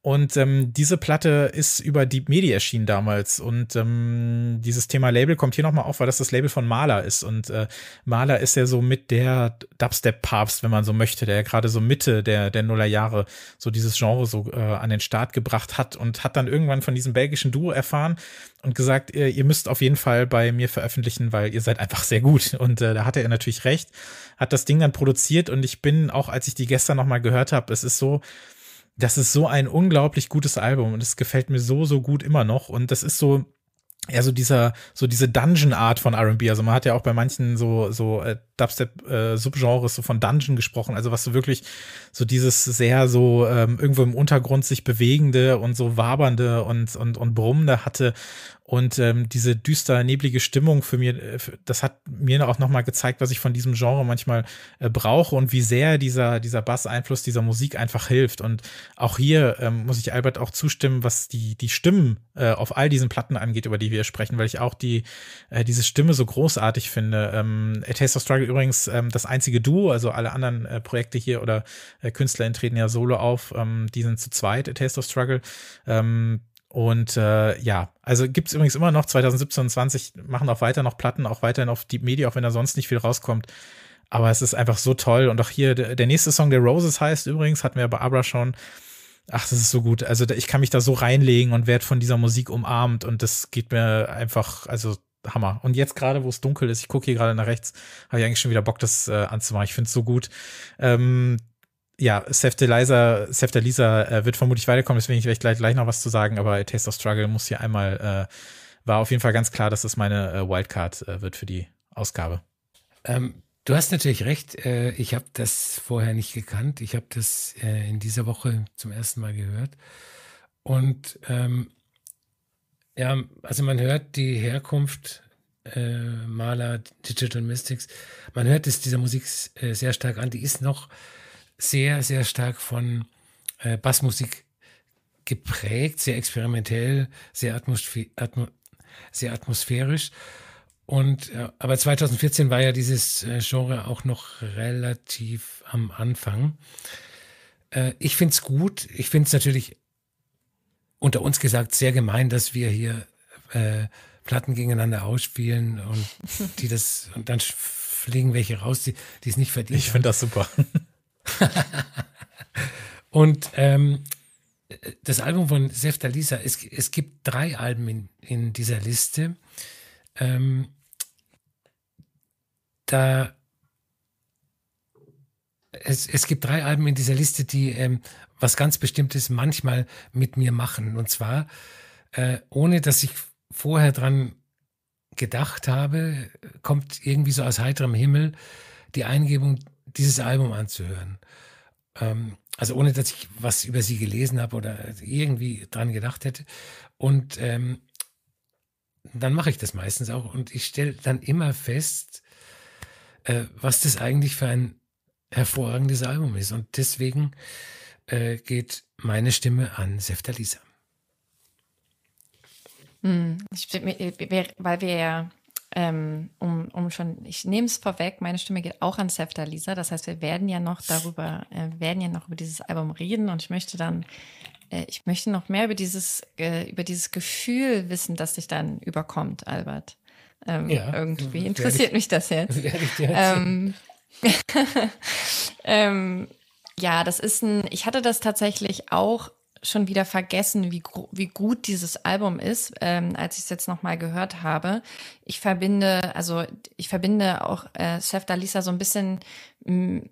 Und ähm, diese Platte ist über Deep Media erschienen damals. Und ähm, dieses Thema Label kommt hier nochmal auf, weil das das Label von Maler ist. Und äh, Maler ist ja so mit der Dubstep-Papst, wenn man so möchte, der gerade so Mitte der, der Nullerjahre so dieses Genre so äh, an den Start gebracht hat und hat dann irgendwann von diesem belgischen Duo erfahren und gesagt, ihr, äh, ihr müsst auf jeden Fall bei mir veröffentlichen, weil ihr seid einfach sehr gut. Und äh, da hatte er natürlich recht, hat das Ding dann produziert und ich bin auch, als ich die gestern nochmal gehört habe, es ist so, das ist so ein unglaublich gutes Album und es gefällt mir so, so gut immer noch. Und das ist so, ja, so dieser, so diese Dungeon-Art von RB. Also man hat ja auch bei manchen so, so äh, Dubstep-Subgenres äh, so von Dungeon gesprochen. Also was so wirklich so dieses sehr so ähm, irgendwo im Untergrund sich bewegende und so wabernde und, und, und brummende hatte. Und ähm, diese düster, neblige Stimmung für mir, äh, das hat mir auch nochmal gezeigt, was ich von diesem Genre manchmal äh, brauche und wie sehr dieser, dieser Bass-Einfluss dieser Musik einfach hilft. Und auch hier ähm, muss ich Albert auch zustimmen, was die, die Stimmen äh, auf all diesen Platten angeht, über die wir sprechen, weil ich auch die, äh, diese Stimme so großartig finde. Ähm, A Taste of Struggle übrigens ähm, das einzige Duo, also alle anderen äh, Projekte hier oder äh, Künstler treten ja solo auf, ähm, die sind zu zweit, A Taste of Struggle. Ähm, und äh, ja, also gibt es übrigens immer noch 2017 und 20 machen auch weiter noch Platten, auch weiterhin auf die Media, auch wenn da sonst nicht viel rauskommt. Aber es ist einfach so toll. Und auch hier, der nächste Song, der Roses heißt übrigens, hatten wir bei Abra schon. Ach, das ist so gut. Also ich kann mich da so reinlegen und werde von dieser Musik umarmt. Und das geht mir einfach, also Hammer. Und jetzt gerade, wo es dunkel ist, ich gucke hier gerade nach rechts, habe ich eigentlich schon wieder Bock, das äh, anzumachen. Ich finde es so gut. Ähm, ja, Seftelizer, Sefteliza äh, wird vermutlich weiterkommen, deswegen werde ich gleich, gleich noch was zu sagen, aber Taste of Struggle muss hier einmal, äh, war auf jeden Fall ganz klar, dass das meine äh, Wildcard äh, wird für die Ausgabe. Ähm, du hast natürlich recht, äh, ich habe das vorher nicht gekannt, ich habe das äh, in dieser Woche zum ersten Mal gehört und ähm, ja, also man hört die Herkunft Maler Digital Mystics, man hört es dieser Musik sehr stark an, die ist noch sehr, sehr stark von äh, Bassmusik geprägt, sehr experimentell, sehr, atmosphä atmo sehr atmosphärisch. Und äh, aber 2014 war ja dieses äh, Genre auch noch relativ am Anfang. Äh, ich finde es gut. Ich finde es natürlich unter uns gesagt sehr gemein, dass wir hier äh, Platten gegeneinander ausspielen und *laughs* die das und dann fliegen welche raus, die, es nicht verdienen. Ich finde das super. *laughs* und ähm, das Album von Sefta Lisa, es, es gibt drei Alben in, in dieser Liste. Ähm, da es, es gibt drei Alben in dieser Liste, die ähm, was ganz Bestimmtes manchmal mit mir machen. Und zwar, äh, ohne dass ich vorher dran gedacht habe, kommt irgendwie so aus heiterem Himmel die Eingebung, dieses Album anzuhören. Ähm, also ohne, dass ich was über sie gelesen habe oder irgendwie dran gedacht hätte. Und ähm, dann mache ich das meistens auch und ich stelle dann immer fest, äh, was das eigentlich für ein hervorragendes Album ist. Und deswegen äh, geht meine Stimme an Seftalisa. Hm, weil wir ja ähm, um, um schon, ich nehme es vorweg, meine Stimme geht auch an Sefta Lisa. Das heißt, wir werden ja noch darüber, äh, werden ja noch über dieses Album reden und ich möchte dann, äh, ich möchte noch mehr über dieses, äh, über dieses Gefühl wissen, das dich dann überkommt, Albert. Ähm, ja, irgendwie interessiert ich, mich das jetzt. jetzt. *laughs* Ähm, *laughs* ähm, ja, das ist ein, ich hatte das tatsächlich auch schon wieder vergessen, wie, wie gut dieses Album ist, ähm, als ich es jetzt nochmal gehört habe. Ich verbinde, also ich verbinde auch äh, Chef Dalisa so ein bisschen mh,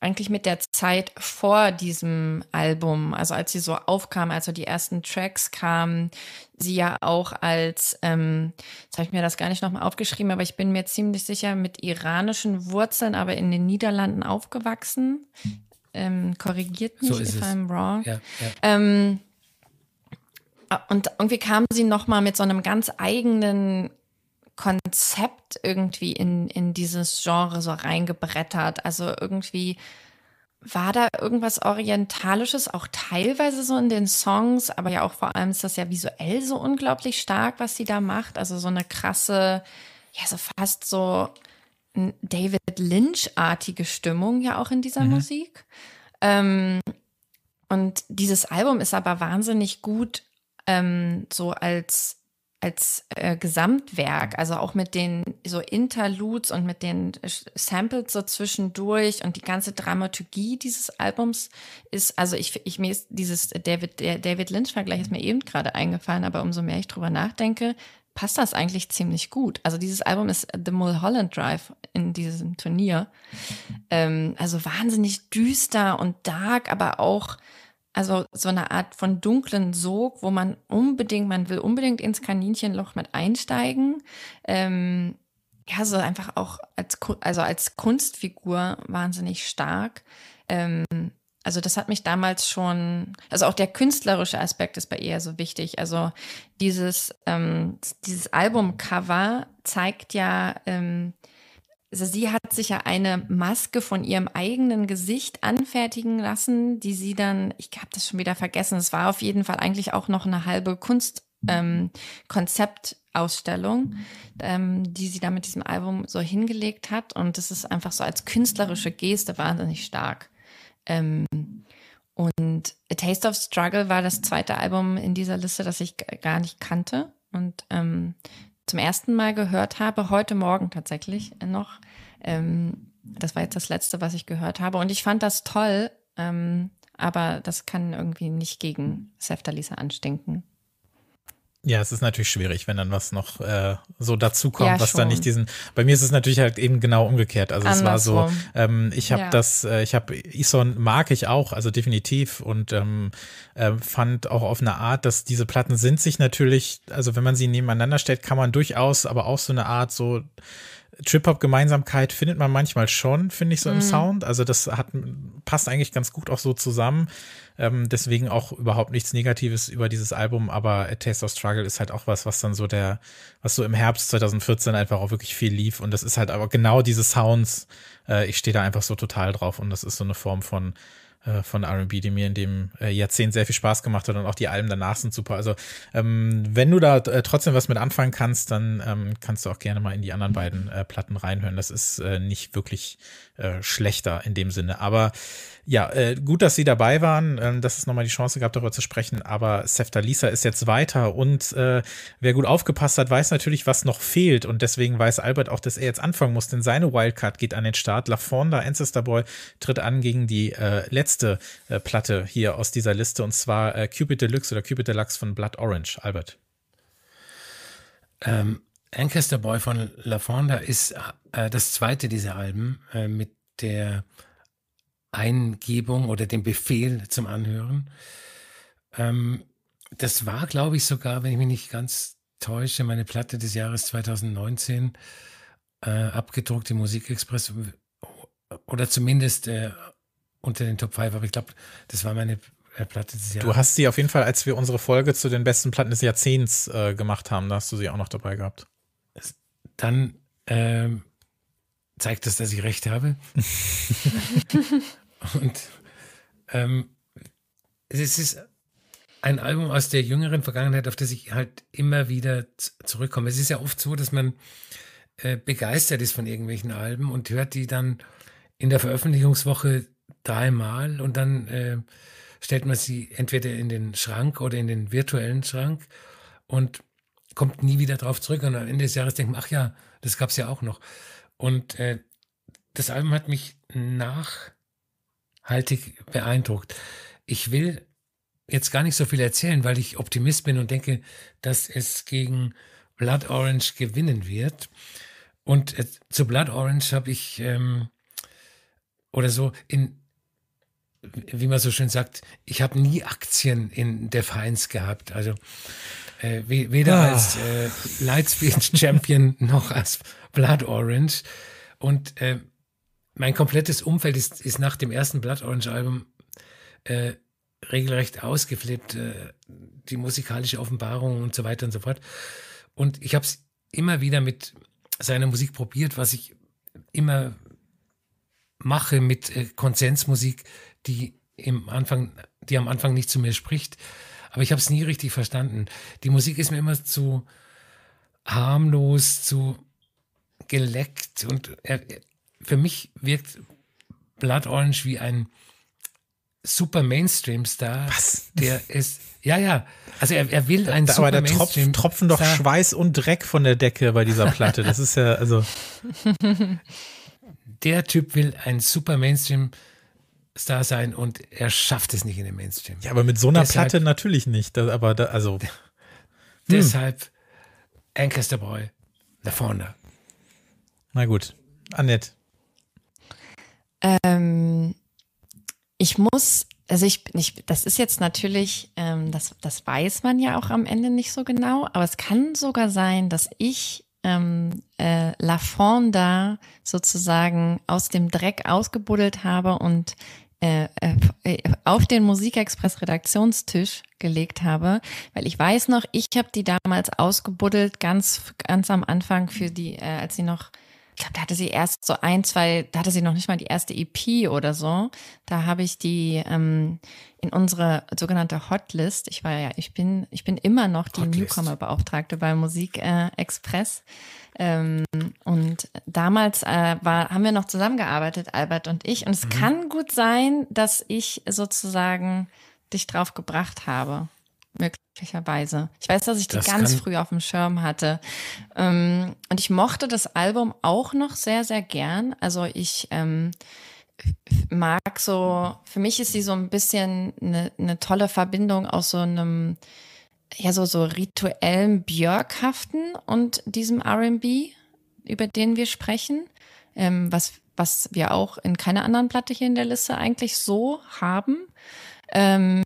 eigentlich mit der Zeit vor diesem Album, also als sie so aufkam, also die ersten Tracks kamen, sie ja auch als, ähm, jetzt habe ich mir das gar nicht nochmal aufgeschrieben, aber ich bin mir ziemlich sicher, mit iranischen Wurzeln, aber in den Niederlanden aufgewachsen ähm, korrigiert mich, so if I'm wrong. Ja, ja. Ähm, ah, und irgendwie kam sie nochmal mit so einem ganz eigenen Konzept irgendwie in, in dieses Genre so reingebrettert. Also irgendwie war da irgendwas Orientalisches, auch teilweise so in den Songs, aber ja auch vor allem ist das ja visuell so unglaublich stark, was sie da macht. Also so eine krasse, ja, so fast so David Lynch-artige Stimmung ja auch in dieser mhm. Musik. Ähm, und dieses Album ist aber wahnsinnig gut ähm, so als als äh, Gesamtwerk, also auch mit den so Interludes und mit den Samples so zwischendurch und die ganze Dramaturgie dieses Albums ist, also ich, ich mir ist dieses David, David Lynch Vergleich ist mir eben gerade eingefallen, aber umso mehr ich drüber nachdenke, passt das eigentlich ziemlich gut. Also dieses Album ist The Mulholland Drive in diesem Turnier. Ähm, also wahnsinnig düster und dark, aber auch also so eine Art von dunklen Sog, wo man unbedingt, man will unbedingt ins Kaninchenloch mit einsteigen. Ähm, ja, so einfach auch als, also als Kunstfigur wahnsinnig stark. Ähm, also das hat mich damals schon, also auch der künstlerische Aspekt ist bei ihr so wichtig. Also dieses, ähm, dieses Albumcover zeigt ja, ähm, also sie hat sich ja eine Maske von ihrem eigenen Gesicht anfertigen lassen, die sie dann, ich habe das schon wieder vergessen, es war auf jeden Fall eigentlich auch noch eine halbe Kunst. Ähm, Konzeptausstellung, ähm, die sie da mit diesem Album so hingelegt hat. Und das ist einfach so als künstlerische Geste wahnsinnig stark. Ähm, und A Taste of Struggle war das zweite Album in dieser Liste, das ich gar nicht kannte und ähm, zum ersten Mal gehört habe, heute Morgen tatsächlich äh, noch. Ähm, das war jetzt das letzte, was ich gehört habe. Und ich fand das toll, ähm, aber das kann irgendwie nicht gegen Lisa anstinken. Ja, es ist natürlich schwierig, wenn dann was noch äh, so dazukommt, ja, was schon. dann nicht diesen. Bei mir ist es natürlich halt eben genau umgekehrt. Also Andersrum. es war so, ähm, ich habe ja. das, äh, ich habe Ison mag ich auch, also definitiv und ähm, äh, fand auch auf eine Art, dass diese Platten sind sich natürlich, also wenn man sie nebeneinander stellt, kann man durchaus, aber auch so eine Art so Trip-Hop-Gemeinsamkeit findet man manchmal schon, finde ich, so im mhm. Sound. Also das hat, passt eigentlich ganz gut auch so zusammen. Ähm, deswegen auch überhaupt nichts Negatives über dieses Album, aber A Taste of Struggle ist halt auch was, was dann so der, was so im Herbst 2014 einfach auch wirklich viel lief. Und das ist halt aber genau diese Sounds. Äh, ich stehe da einfach so total drauf und das ist so eine Form von äh, von RB, die mir in dem äh, Jahrzehnt sehr viel Spaß gemacht hat und auch die Alben danach sind super. Also ähm, wenn du da äh, trotzdem was mit anfangen kannst, dann ähm, kannst du auch gerne mal in die anderen beiden äh, Platten reinhören. Das ist äh, nicht wirklich äh, schlechter in dem Sinne. Aber ja, äh, gut, dass sie dabei waren, äh, dass es nochmal die Chance gab, darüber zu sprechen. Aber Sefta Lisa ist jetzt weiter und äh, wer gut aufgepasst hat, weiß natürlich, was noch fehlt. Und deswegen weiß Albert auch, dass er jetzt anfangen muss, denn seine Wildcard geht an den Start. La Fonda, Ancestor Boy tritt an gegen die äh, letzte äh, Platte hier aus dieser Liste und zwar äh, Cupid Deluxe oder Cupid Deluxe von Blood Orange. Albert. Ähm, Ancaster Boy von La Fonda ist äh, das zweite dieser Alben äh, mit der Eingebung oder dem Befehl zum Anhören. Ähm, das war, glaube ich, sogar, wenn ich mich nicht ganz täusche, meine Platte des Jahres 2019, äh, abgedruckt im Musikexpress oder zumindest äh, unter den Top 5. Aber ich glaube, das war meine äh, Platte des Jahres. Du hast sie auf jeden Fall, als wir unsere Folge zu den besten Platten des Jahrzehnts äh, gemacht haben, da hast du sie auch noch dabei gehabt dann äh, zeigt das, dass ich recht habe. *laughs* und ähm, es ist ein Album aus der jüngeren Vergangenheit, auf das ich halt immer wieder zurückkomme. Es ist ja oft so, dass man äh, begeistert ist von irgendwelchen Alben und hört die dann in der Veröffentlichungswoche dreimal und dann äh, stellt man sie entweder in den Schrank oder in den virtuellen Schrank und kommt nie wieder drauf zurück und am Ende des Jahres denkt man, ach ja, das gab es ja auch noch. Und äh, das Album hat mich nachhaltig beeindruckt. Ich will jetzt gar nicht so viel erzählen, weil ich Optimist bin und denke, dass es gegen Blood Orange gewinnen wird. Und äh, zu Blood Orange habe ich ähm, oder so in wie man so schön sagt, ich habe nie Aktien in Def Heinz gehabt. Also äh, weder ah. als äh, Lightspeed *laughs* Champion noch als Blood Orange. Und äh, mein komplettes Umfeld ist, ist nach dem ersten Blood Orange Album äh, regelrecht ausgeflippt. Äh, die musikalische Offenbarung und so weiter und so fort. Und ich habe es immer wieder mit seiner Musik probiert, was ich immer mache mit äh, Konsensmusik, die im Anfang, die am Anfang nicht zu mir spricht. Aber ich habe es nie richtig verstanden. Die Musik ist mir immer zu harmlos, zu geleckt und er, äh, für mich wirkt Blood Orange wie ein super Mainstream-Star, der ist, ja, ja, also er, er will ein da, super Aber da tropfen, tropfen doch Schweiß und Dreck von der Decke bei dieser Platte. Das ist ja, also. der Typ will ein super Mainstream-Star Star sein und er schafft es nicht in den Mainstream. Ja, aber mit so einer deshalb, Platte natürlich nicht. Das, aber da, also. Hm. Deshalb hm. Ancaster Boy, The Founder. Na gut, Annette. Ähm, ich muss, also ich, bin nicht, das ist jetzt natürlich, ähm, das, das weiß man ja auch am Ende nicht so genau, aber es kann sogar sein, dass ich ähm, äh, La Fonda sozusagen aus dem Dreck ausgebuddelt habe und äh, äh, äh, auf den Musikexpress Redaktionstisch gelegt habe, weil ich weiß noch, ich habe die damals ausgebuddelt, ganz ganz am Anfang für die, äh, als sie noch ich glaube, da hatte sie erst so ein, zwei, da hatte sie noch nicht mal die erste EP oder so. Da habe ich die ähm, in unsere sogenannte Hotlist. Ich war ja, ich bin, ich bin immer noch die Newcomer-Beauftragte bei Musik äh, Express. Ähm, und damals äh, war, haben wir noch zusammengearbeitet, Albert und ich. Und es mhm. kann gut sein, dass ich sozusagen dich drauf gebracht habe möglicherweise. Ich weiß, dass ich die das ganz früh auf dem Schirm hatte. Ähm, und ich mochte das Album auch noch sehr, sehr gern. Also ich ähm, mag so, für mich ist sie so ein bisschen eine, eine tolle Verbindung aus so einem, ja, so, so rituellen Björkhaften und diesem RB, über den wir sprechen. Ähm, was, was wir auch in keiner anderen Platte hier in der Liste eigentlich so haben. Ähm,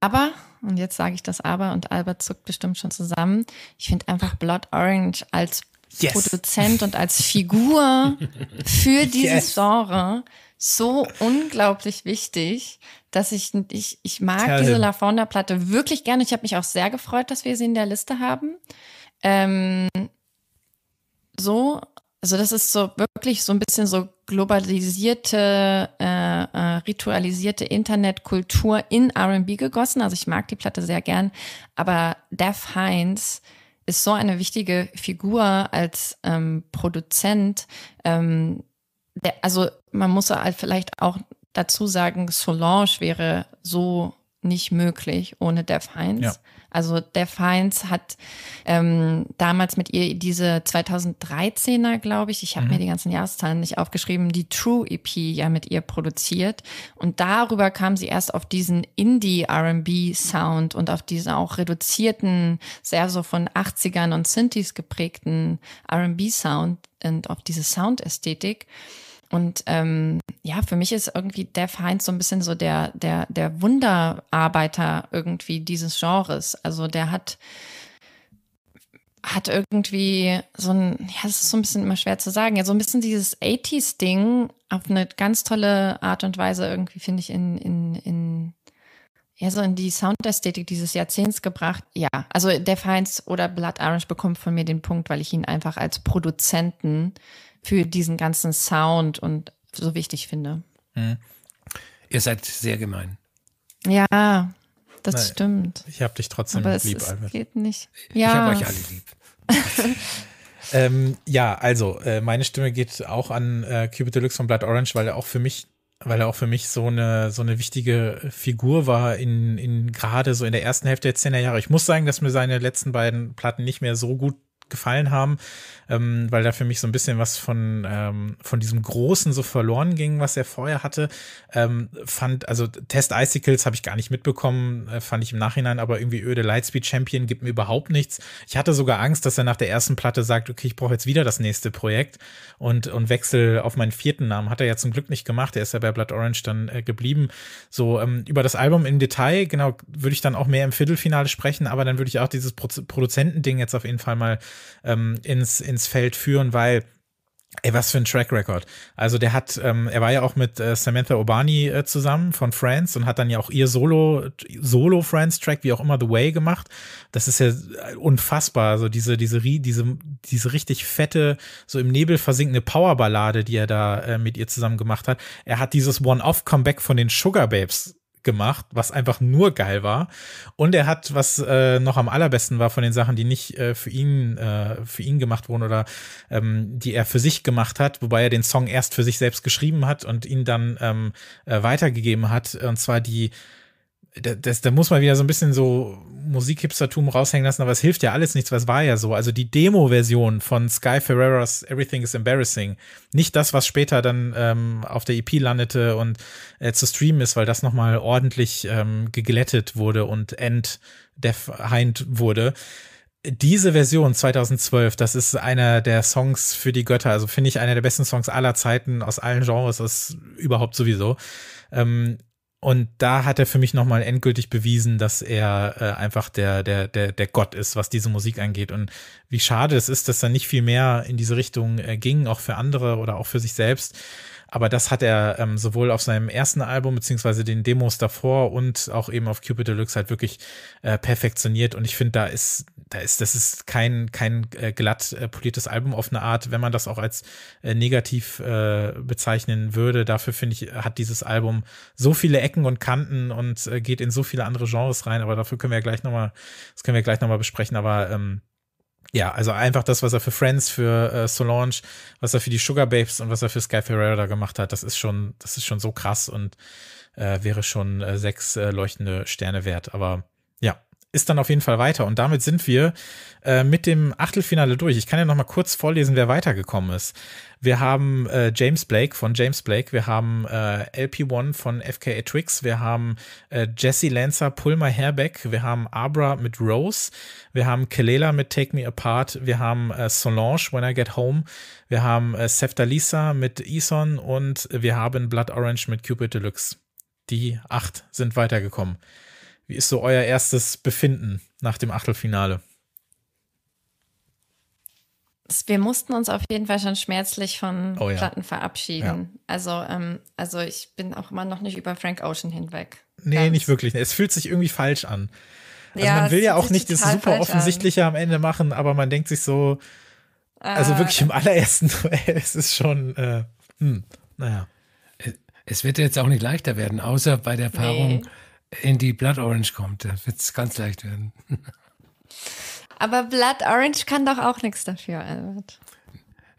aber, und jetzt sage ich das aber, und Albert zuckt bestimmt schon zusammen, ich finde einfach Blood Orange als yes. Produzent und als Figur für *laughs* dieses yes. Genre so unglaublich wichtig, dass ich, ich, ich mag Tell diese La Fonda-Platte wirklich gerne. Ich habe mich auch sehr gefreut, dass wir sie in der Liste haben. Ähm, so also das ist so wirklich so ein bisschen so globalisierte, äh, äh, ritualisierte Internetkultur in RB gegossen. Also ich mag die Platte sehr gern, aber Def Heinz ist so eine wichtige Figur als ähm, Produzent. Ähm, der, also man muss halt vielleicht auch dazu sagen, Solange wäre so nicht möglich ohne Def Heinz. Ja. Also der Feins hat ähm, damals mit ihr diese 2013er, glaube ich, ich habe mhm. mir die ganzen Jahreszahlen nicht aufgeschrieben, die True EP ja mit ihr produziert. Und darüber kam sie erst auf diesen Indie-RB-Sound und auf diesen auch reduzierten, sehr so von 80ern und Synthes geprägten RB-Sound und auf diese Soundästhetik. ästhetik und ähm, ja, für mich ist irgendwie Def Heinz so ein bisschen so der, der, der Wunderarbeiter irgendwie dieses Genres. Also der hat hat irgendwie so ein, ja, es ist so ein bisschen immer schwer zu sagen, ja, so ein bisschen dieses 80s-Ding auf eine ganz tolle Art und Weise irgendwie, finde ich, in, in, in, ja, so in die Soundästhetik dieses Jahrzehnts gebracht. Ja, also Def Heinz oder Blood Orange bekommt von mir den Punkt, weil ich ihn einfach als Produzenten für diesen ganzen Sound und so wichtig finde. Hm. Ihr seid sehr gemein. Ja, das Nein, stimmt. Ich habe dich trotzdem Aber lieb, es, Albert. Es geht nicht. Ja. Ich habe euch alle lieb. *laughs* ähm, ja, also äh, meine Stimme geht auch an äh, Cupid Deluxe von Blood Orange, weil er auch für mich weil er auch für mich so eine so eine wichtige Figur war in, in gerade so in der ersten Hälfte der 10er Jahre. Ich muss sagen, dass mir seine letzten beiden Platten nicht mehr so gut gefallen haben, ähm, weil da für mich so ein bisschen was von, ähm, von diesem Großen so verloren ging, was er vorher hatte. Ähm, fand, also Test Icicles habe ich gar nicht mitbekommen, äh, fand ich im Nachhinein, aber irgendwie öde Lightspeed Champion gibt mir überhaupt nichts. Ich hatte sogar Angst, dass er nach der ersten Platte sagt, okay, ich brauche jetzt wieder das nächste Projekt und, und wechsel auf meinen vierten Namen. Hat er ja zum Glück nicht gemacht, er ist ja bei Blood Orange dann äh, geblieben. So, ähm, über das Album im Detail, genau, würde ich dann auch mehr im Viertelfinale sprechen, aber dann würde ich auch dieses Pro Produzentending jetzt auf jeden Fall mal ähm, ins, ins ins Feld führen, weil Ey, was für ein Track Record. Also der hat, ähm, er war ja auch mit äh, Samantha Obani äh, zusammen von Friends und hat dann ja auch ihr Solo, Solo Friends Track, wie auch immer, The Way gemacht. Das ist ja äh, unfassbar. Also diese, diese, diese, diese richtig fette, so im Nebel versinkende Powerballade, die er da äh, mit ihr zusammen gemacht hat. Er hat dieses One-Off-Comeback von den Sugar Babes gemacht, was einfach nur geil war. Und er hat, was äh, noch am allerbesten war von den Sachen, die nicht äh, für ihn äh, für ihn gemacht wurden oder ähm, die er für sich gemacht hat, wobei er den Song erst für sich selbst geschrieben hat und ihn dann ähm, äh, weitergegeben hat. Und zwar die das, da muss man wieder so ein bisschen so Musikhipstertum raushängen lassen, aber es hilft ja alles nichts, was war ja so. Also die Demo-Version von Sky Ferreras Everything is Embarrassing, nicht das, was später dann ähm, auf der EP landete und äh, zu streamen ist, weil das nochmal ordentlich ähm, geglättet wurde und end-defined wurde diese Version 2012, das ist einer der Songs für die Götter. Also finde ich einer der besten Songs aller Zeiten, aus allen Genres, aus überhaupt sowieso. Ähm, und da hat er für mich nochmal endgültig bewiesen, dass er äh, einfach der, der, der, der Gott ist, was diese Musik angeht. Und wie schade es ist, dass da nicht viel mehr in diese Richtung äh, ging, auch für andere oder auch für sich selbst. Aber das hat er ähm, sowohl auf seinem ersten Album, beziehungsweise den Demos davor und auch eben auf Cupid Deluxe halt wirklich äh, perfektioniert. Und ich finde, da ist, da ist, das ist kein, kein äh, glatt äh, poliertes Album auf eine Art, wenn man das auch als äh, negativ äh, bezeichnen würde. Dafür finde ich, hat dieses Album so viele Ecken und Kanten und äh, geht in so viele andere Genres rein. Aber dafür können wir ja gleich nochmal, das können wir gleich nochmal besprechen. Aber ähm, ja, also einfach das, was er für Friends, für äh, Solange, was er für die Sugar Babes und was er für Sky Ferreira gemacht hat, das ist schon, das ist schon so krass und äh, wäre schon äh, sechs äh, leuchtende Sterne wert. Aber ist dann auf jeden Fall weiter. Und damit sind wir äh, mit dem Achtelfinale durch. Ich kann ja noch mal kurz vorlesen, wer weitergekommen ist. Wir haben äh, James Blake von James Blake, wir haben äh, LP1 von FKA Twix, wir haben äh, Jesse Lancer, Pulmer Herbeck, wir haben Abra mit Rose, wir haben Kelela mit Take Me Apart, wir haben äh, Solange, When I Get Home, wir haben äh, Lisa mit Ison und wir haben Blood Orange mit Cupid Deluxe. Die acht sind weitergekommen. Wie ist so euer erstes Befinden nach dem Achtelfinale? Wir mussten uns auf jeden Fall schon schmerzlich von oh, ja. Platten verabschieden. Ja. Also, ähm, also ich bin auch immer noch nicht über Frank Ocean hinweg. Nee, Ganz. nicht wirklich. Es fühlt sich irgendwie falsch an. Also ja, man will ja auch nicht das super offensichtliche an. am Ende machen, aber man denkt sich so, also äh, wirklich im allerersten *laughs* Duell, es ist schon, äh, hm, naja. Es wird jetzt auch nicht leichter werden, außer bei der Paarung nee in die Blood Orange kommt, dann wird es ganz leicht werden. *laughs* Aber Blood Orange kann doch auch nichts dafür, Albert.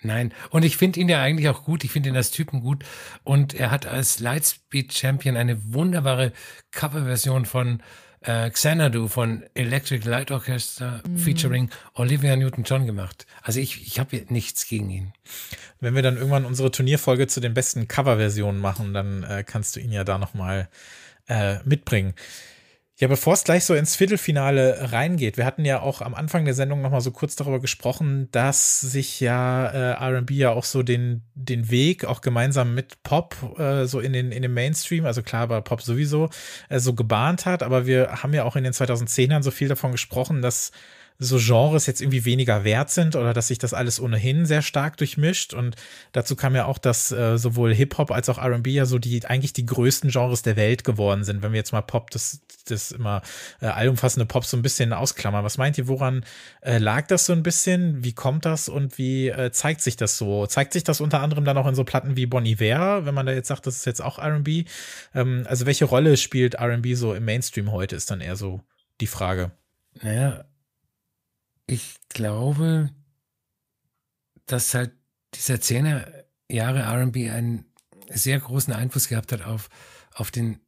Nein, und ich finde ihn ja eigentlich auch gut. Ich finde ihn als Typen gut. Und er hat als Lightspeed Champion eine wunderbare Coverversion von äh, Xanadu von Electric Light Orchestra mhm. featuring Olivia Newton-John gemacht. Also ich, ich habe nichts gegen ihn. Wenn wir dann irgendwann unsere Turnierfolge zu den besten Coverversionen machen, dann äh, kannst du ihn ja da nochmal mal äh, mitbringen. Ja, bevor es gleich so ins Viertelfinale reingeht, wir hatten ja auch am Anfang der Sendung nochmal so kurz darüber gesprochen, dass sich ja äh, RB ja auch so den, den Weg, auch gemeinsam mit Pop, äh, so in den, in den Mainstream, also klar bei Pop sowieso, äh, so gebahnt hat, aber wir haben ja auch in den 2010ern so viel davon gesprochen, dass so Genres jetzt irgendwie weniger wert sind oder dass sich das alles ohnehin sehr stark durchmischt. Und dazu kam ja auch, dass äh, sowohl Hip-Hop als auch RB ja so die eigentlich die größten Genres der Welt geworden sind, wenn wir jetzt mal Pop, das, das immer äh, allumfassende Pop so ein bisschen ausklammern. Was meint ihr, woran äh, lag das so ein bisschen? Wie kommt das und wie äh, zeigt sich das so? Zeigt sich das unter anderem dann auch in so Platten wie Bonnie Vera, wenn man da jetzt sagt, das ist jetzt auch RB? Ähm, also welche Rolle spielt RB so im Mainstream heute, ist dann eher so die Frage. Naja, ich glaube, dass halt dieser 10er Jahre RB einen sehr großen Einfluss gehabt hat auf, auf den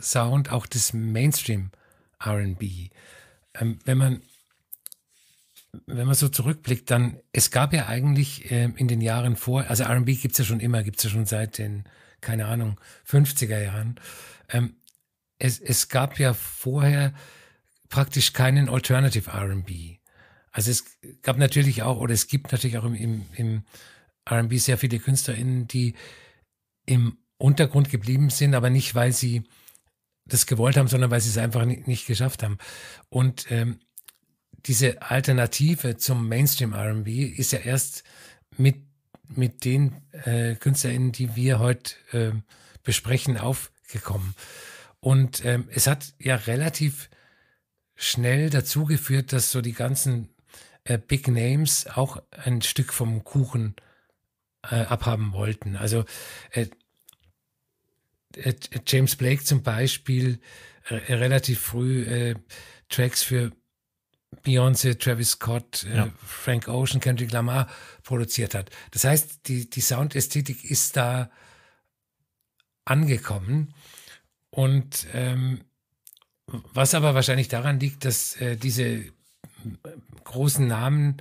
Sound auch des Mainstream RB. Ähm, wenn man wenn man so zurückblickt, dann, es gab ja eigentlich äh, in den Jahren vor, also RB gibt es ja schon immer, gibt es ja schon seit den, keine Ahnung, 50er Jahren. Ähm, es, es gab ja vorher praktisch keinen Alternative RB. Also es gab natürlich auch, oder es gibt natürlich auch im, im, im RB sehr viele KünstlerInnen, die im Untergrund geblieben sind, aber nicht, weil sie das gewollt haben, sondern weil sie es einfach nicht, nicht geschafft haben. Und ähm, diese Alternative zum Mainstream RB ist ja erst mit, mit den äh, KünstlerInnen, die wir heute äh, besprechen, aufgekommen. Und ähm, es hat ja relativ schnell dazu geführt, dass so die ganzen äh, Big Names auch ein Stück vom Kuchen äh, abhaben wollten. Also äh, äh James Blake zum Beispiel äh, relativ früh äh, Tracks für Beyoncé, Travis Scott, ja. Frank Ocean, Kendrick Lamar produziert hat. Das heißt, die, die Soundästhetik ist da angekommen. Und ähm, was aber wahrscheinlich daran liegt, dass äh, diese großen Namen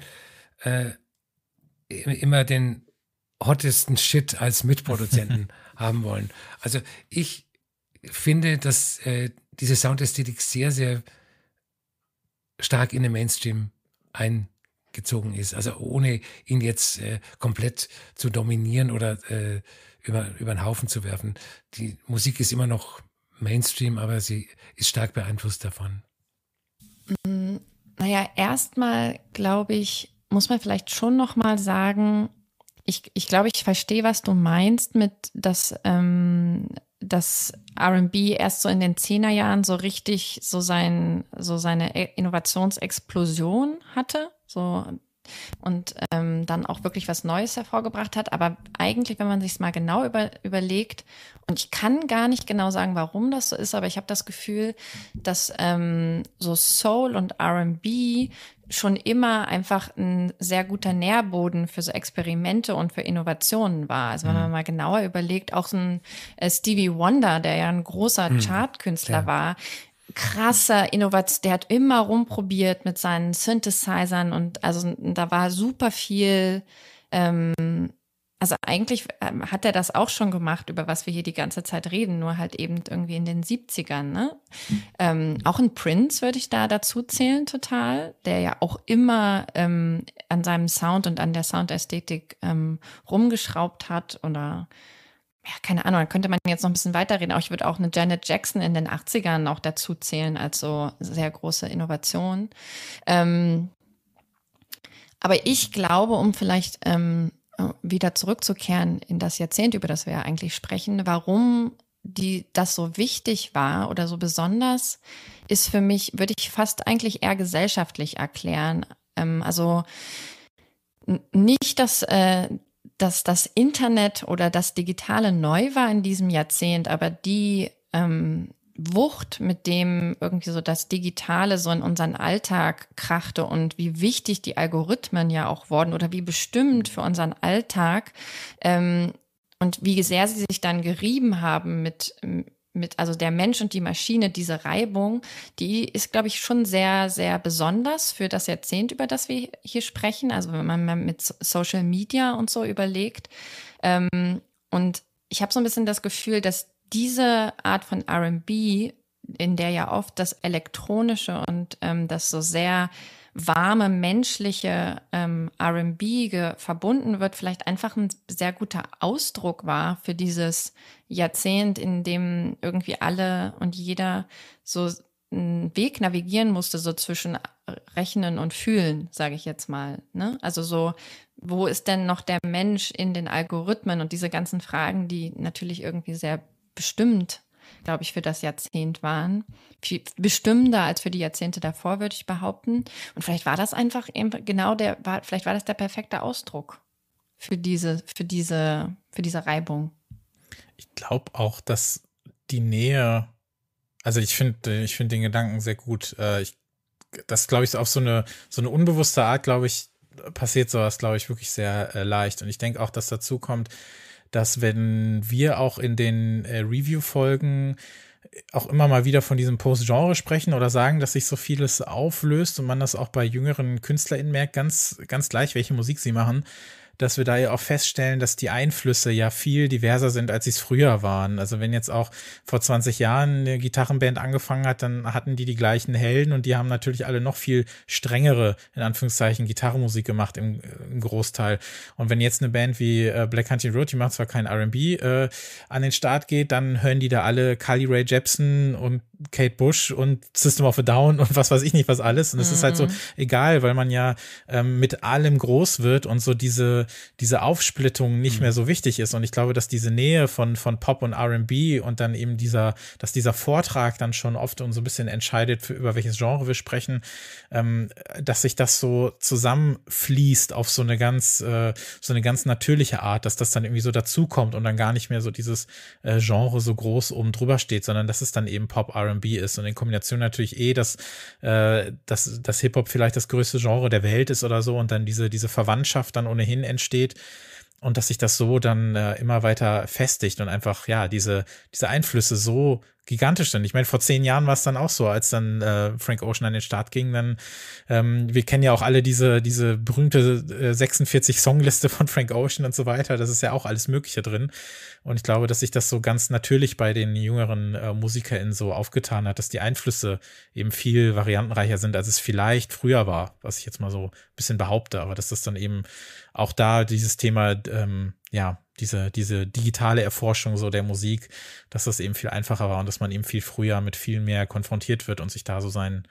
äh, immer den hottesten Shit als Mitproduzenten *laughs* haben wollen. Also ich finde, dass äh, diese Soundästhetik sehr, sehr stark in den Mainstream eingezogen ist. Also ohne ihn jetzt äh, komplett zu dominieren oder äh, über, über den Haufen zu werfen. Die Musik ist immer noch Mainstream, aber sie ist stark beeinflusst davon. Mhm. Naja, erstmal glaube ich, muss man vielleicht schon nochmal sagen, ich, ich glaube, ich verstehe, was du meinst mit, dass, ähm, dass RB erst so in den Zehnerjahren so richtig so, sein, so seine e-, Innovationsexplosion hatte. So und ähm, dann auch wirklich was Neues hervorgebracht hat. Aber eigentlich, wenn man sich mal genau über, überlegt, und ich kann gar nicht genau sagen, warum das so ist, aber ich habe das Gefühl, dass ähm, so Soul und RB schon immer einfach ein sehr guter Nährboden für so Experimente und für Innovationen war. Also wenn man mhm. mal genauer überlegt, auch so ein äh, Stevie Wonder, der ja ein großer mhm. Chartkünstler ja. war, krasser Innovation, der hat immer rumprobiert mit seinen Synthesizern und also da war super viel, ähm, also eigentlich ähm, hat er das auch schon gemacht, über was wir hier die ganze Zeit reden, nur halt eben irgendwie in den 70ern, ne? Ähm, auch ein Prince würde ich da dazu zählen, total, der ja auch immer ähm, an seinem Sound und an der Soundästhetik ähm, rumgeschraubt hat oder ja, keine Ahnung, könnte man jetzt noch ein bisschen weiterreden, Auch ich würde auch eine Janet Jackson in den 80ern noch dazu zählen, als so sehr große Innovation. Ähm, aber ich glaube, um vielleicht ähm, wieder zurückzukehren in das Jahrzehnt, über das wir ja eigentlich sprechen, warum die das so wichtig war oder so besonders, ist für mich, würde ich fast eigentlich eher gesellschaftlich erklären. Ähm, also nicht, dass äh, dass das Internet oder das Digitale neu war in diesem Jahrzehnt, aber die ähm, Wucht, mit dem irgendwie so das Digitale so in unseren Alltag krachte und wie wichtig die Algorithmen ja auch wurden oder wie bestimmt für unseren Alltag ähm, und wie sehr sie sich dann gerieben haben mit mit, also der Mensch und die Maschine, diese Reibung, die ist, glaube ich, schon sehr, sehr besonders für das Jahrzehnt, über das wir hier sprechen. Also wenn man mit Social Media und so überlegt. Ähm, und ich habe so ein bisschen das Gefühl, dass diese Art von RB, in der ja oft das Elektronische und ähm, das so sehr warme, menschliche ähm, RB verbunden wird, vielleicht einfach ein sehr guter Ausdruck war für dieses Jahrzehnt, in dem irgendwie alle und jeder so einen Weg navigieren musste, so zwischen Rechnen und Fühlen, sage ich jetzt mal. Ne? Also so, wo ist denn noch der Mensch in den Algorithmen und diese ganzen Fragen, die natürlich irgendwie sehr bestimmt glaube ich, für das Jahrzehnt waren. Viel bestimmender als für die Jahrzehnte davor, würde ich behaupten. Und vielleicht war das einfach eben genau der, war, vielleicht war das der perfekte Ausdruck für diese, für diese, für diese Reibung. Ich glaube auch, dass die Nähe, also ich finde, ich finde den Gedanken sehr gut. Äh, ich, das glaube ich auf so eine, so eine unbewusste Art, glaube ich, passiert sowas, glaube ich, wirklich sehr äh, leicht. Und ich denke auch, dass dazu kommt, dass wenn wir auch in den äh, Review-Folgen auch immer mal wieder von diesem Post-Genre sprechen oder sagen, dass sich so vieles auflöst und man das auch bei jüngeren KünstlerInnen merkt, ganz, ganz gleich, welche Musik sie machen, dass wir da ja auch feststellen, dass die Einflüsse ja viel diverser sind, als sie es früher waren. Also wenn jetzt auch vor 20 Jahren eine Gitarrenband angefangen hat, dann hatten die die gleichen Helden und die haben natürlich alle noch viel strengere, in Anführungszeichen, Gitarrenmusik gemacht im, im Großteil. Und wenn jetzt eine Band wie äh, Black Country Road, die macht zwar kein R&B, äh, an den Start geht, dann hören die da alle Carly Ray Jepsen und Kate Bush und System of a Down und was weiß ich nicht was alles. Und es mhm. ist halt so mhm. egal, weil man ja ähm, mit allem groß wird und so diese diese Aufsplittung nicht mhm. mehr so wichtig ist. Und ich glaube, dass diese Nähe von, von Pop und RB und dann eben dieser, dass dieser Vortrag dann schon oft und so ein bisschen entscheidet, für, über welches Genre wir sprechen, ähm, dass sich das so zusammenfließt auf so eine ganz, äh, so eine ganz natürliche Art, dass das dann irgendwie so dazukommt und dann gar nicht mehr so dieses äh, Genre so groß oben drüber steht, sondern dass es dann eben Pop RB ist. Und in Kombination natürlich eh, dass, äh, dass, dass Hip-Hop vielleicht das größte Genre der Welt ist oder so und dann diese, diese Verwandtschaft dann ohnehin entsteht und dass sich das so dann äh, immer weiter festigt und einfach, ja, diese, diese Einflüsse so gigantisch sind. Ich meine, vor zehn Jahren war es dann auch so, als dann äh, Frank Ocean an den Start ging, dann, ähm, wir kennen ja auch alle diese, diese berühmte äh, 46-Songliste von Frank Ocean und so weiter. Das ist ja auch alles Mögliche drin. Und ich glaube, dass sich das so ganz natürlich bei den jüngeren äh, MusikerInnen so aufgetan hat, dass die Einflüsse eben viel variantenreicher sind, als es vielleicht früher war, was ich jetzt mal so ein bisschen behaupte, aber dass das dann eben auch da dieses Thema, ähm, ja, diese, diese digitale Erforschung so der Musik, dass das eben viel einfacher war und dass man eben viel früher mit viel mehr konfrontiert wird und sich da so sein,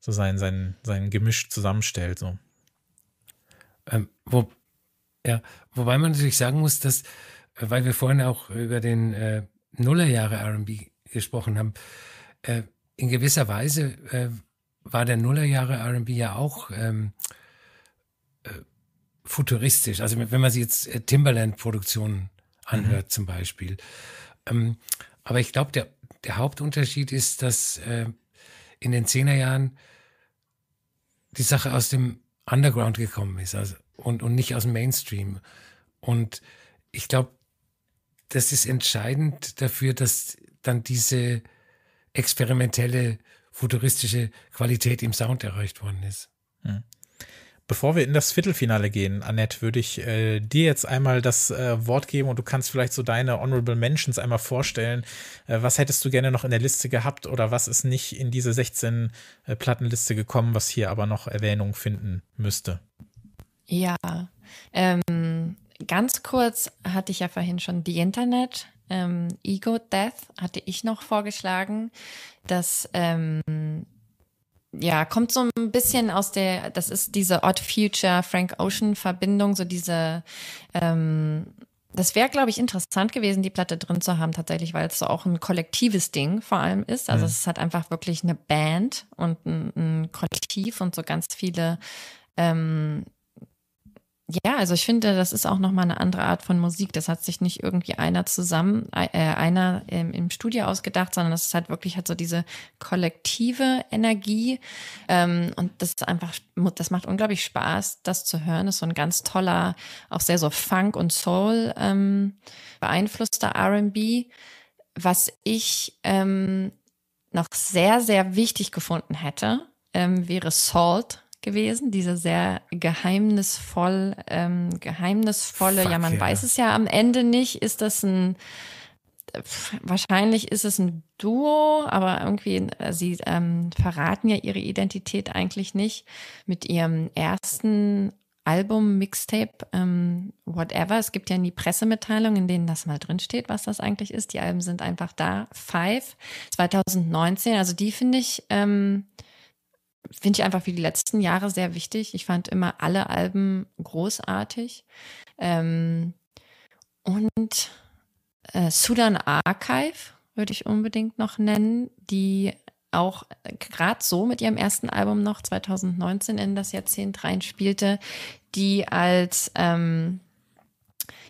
so sein, sein, sein Gemisch zusammenstellt. So. Ähm, wo, ja, wobei man natürlich sagen muss, dass, äh, weil wir vorhin auch über den äh, Nullerjahre RB gesprochen haben, äh, in gewisser Weise äh, war der Nullerjahre RB ja auch ähm, futuristisch. Also wenn man sich jetzt äh, Timberland-Produktionen anhört mhm. zum Beispiel. Ähm, aber ich glaube, der, der, Hauptunterschied ist, dass äh, in den Zehnerjahren die Sache aus dem Underground gekommen ist also, und, und nicht aus dem Mainstream. Und ich glaube, das ist entscheidend dafür, dass dann diese experimentelle, futuristische Qualität im Sound erreicht worden ist. Mhm. Bevor wir in das Viertelfinale gehen, Annette, würde ich äh, dir jetzt einmal das äh, Wort geben und du kannst vielleicht so deine Honorable Mentions einmal vorstellen. Äh, was hättest du gerne noch in der Liste gehabt oder was ist nicht in diese 16 äh, Plattenliste gekommen, was hier aber noch Erwähnung finden müsste? Ja, ähm, ganz kurz hatte ich ja vorhin schon die Internet. Ähm, Ego Death hatte ich noch vorgeschlagen, dass ähm, ja, kommt so ein bisschen aus der, das ist diese Odd Future Frank Ocean Verbindung, so diese, ähm, das wäre, glaube ich, interessant gewesen, die Platte drin zu haben, tatsächlich, weil es so auch ein kollektives Ding vor allem ist. Also mhm. es hat einfach wirklich eine Band und ein, ein Kollektiv und so ganz viele ähm, ja, also ich finde, das ist auch nochmal eine andere Art von Musik. Das hat sich nicht irgendwie einer zusammen, äh, äh einer ähm, im Studio ausgedacht, sondern das ist halt wirklich halt so diese kollektive Energie. Ähm, und das ist einfach, das macht unglaublich Spaß, das zu hören. Das ist so ein ganz toller, auch sehr so Funk und Soul ähm, beeinflusster RB. Was ich ähm, noch sehr, sehr wichtig gefunden hätte, ähm, wäre Salt gewesen, diese sehr geheimnisvoll, ähm, geheimnisvolle, Fuck ja, man yeah. weiß es ja am Ende nicht, ist das ein, wahrscheinlich ist es ein Duo, aber irgendwie, äh, sie ähm, verraten ja ihre Identität eigentlich nicht. Mit ihrem ersten Album, Mixtape, ähm, whatever. Es gibt ja nie Pressemitteilungen, in denen das mal drinsteht, was das eigentlich ist. Die Alben sind einfach da. Five, 2019. Also die finde ich, ähm, finde ich einfach wie die letzten Jahre sehr wichtig. Ich fand immer alle Alben großartig. Ähm, und äh, Sudan Archive würde ich unbedingt noch nennen, die auch gerade so mit ihrem ersten Album noch 2019 in das Jahrzehnt reinspielte, die als ähm,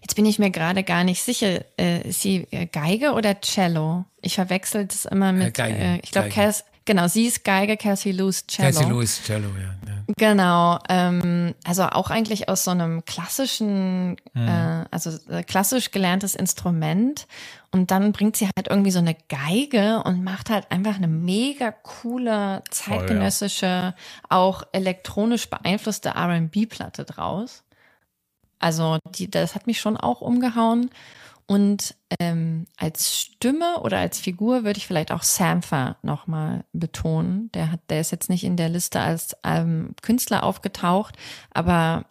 Jetzt bin ich mir gerade gar nicht sicher. Äh, ist sie äh, Geige oder Cello? Ich verwechsel das immer äh, mit. Geige, äh, ich glaube, Cass, Genau, sie ist Geige, Cassie Lewis Cello. Cassie Lewis Cello, ja. ja. Genau, ähm, also auch eigentlich aus so einem klassischen, mhm. äh, also äh, klassisch gelerntes Instrument. Und dann bringt sie halt irgendwie so eine Geige und macht halt einfach eine mega coole, zeitgenössische, oh, ja. auch elektronisch beeinflusste RB-Platte draus. Also die, das hat mich schon auch umgehauen. Und ähm, als Stimme oder als Figur würde ich vielleicht auch Sampha nochmal betonen. Der, hat, der ist jetzt nicht in der Liste als ähm, Künstler aufgetaucht, aber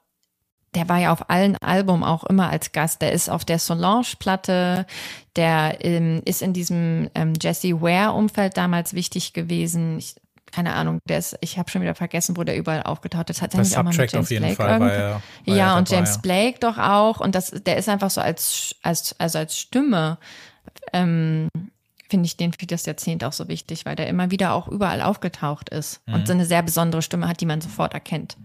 der war ja auf allen Alben auch immer als Gast. Der ist auf der Solange-Platte, der ähm, ist in diesem ähm, Jesse Ware-Umfeld damals wichtig gewesen. Ich keine Ahnung, der ist, ich habe schon wieder vergessen, wo der überall aufgetaucht ist. Hat er nicht auch mal mit James Blake Fall war er, war Ja, und James Blake doch auch. Und das, der ist einfach so als, als, also als Stimme, ähm, finde ich den für das Jahrzehnt auch so wichtig, weil der immer wieder auch überall aufgetaucht ist mhm. und so eine sehr besondere Stimme hat, die man sofort erkennt.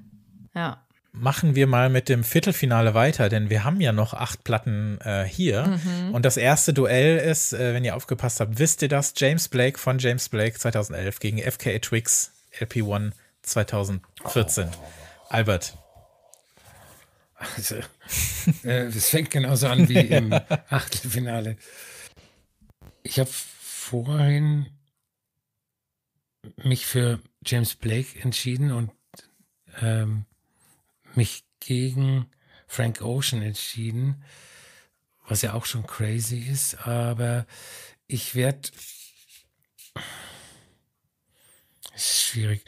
Ja machen wir mal mit dem Viertelfinale weiter, denn wir haben ja noch acht Platten äh, hier. Mhm. Und das erste Duell ist, äh, wenn ihr aufgepasst habt, wisst ihr das, James Blake von James Blake 2011 gegen FKA Twix LP1 2014. Oh. Albert. Also, *laughs* äh, es fängt genauso an wie im *laughs* Achtelfinale. Ich habe vorhin mich für James Blake entschieden und ähm, mich gegen Frank Ocean entschieden, was ja auch schon crazy ist, aber ich werde... Ist schwierig.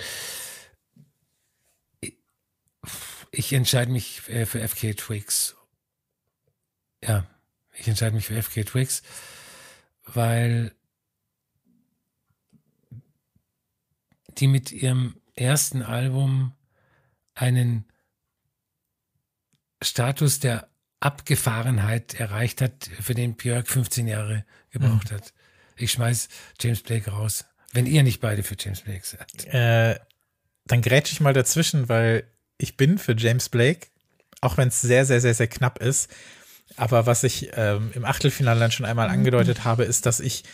Ich entscheide mich äh, für FK Twigs. Ja, ich entscheide mich für FK Twigs, weil die mit ihrem ersten Album einen Status der Abgefahrenheit erreicht hat, für den Björk 15 Jahre gebraucht mhm. hat. Ich schmeiß James Blake raus, wenn ihr nicht beide für James Blake seid. Äh, dann grätsche ich mal dazwischen, weil ich bin für James Blake, auch wenn es sehr, sehr, sehr, sehr knapp ist. Aber was ich ähm, im Achtelfinale dann schon einmal angedeutet mhm. habe, ist, dass ich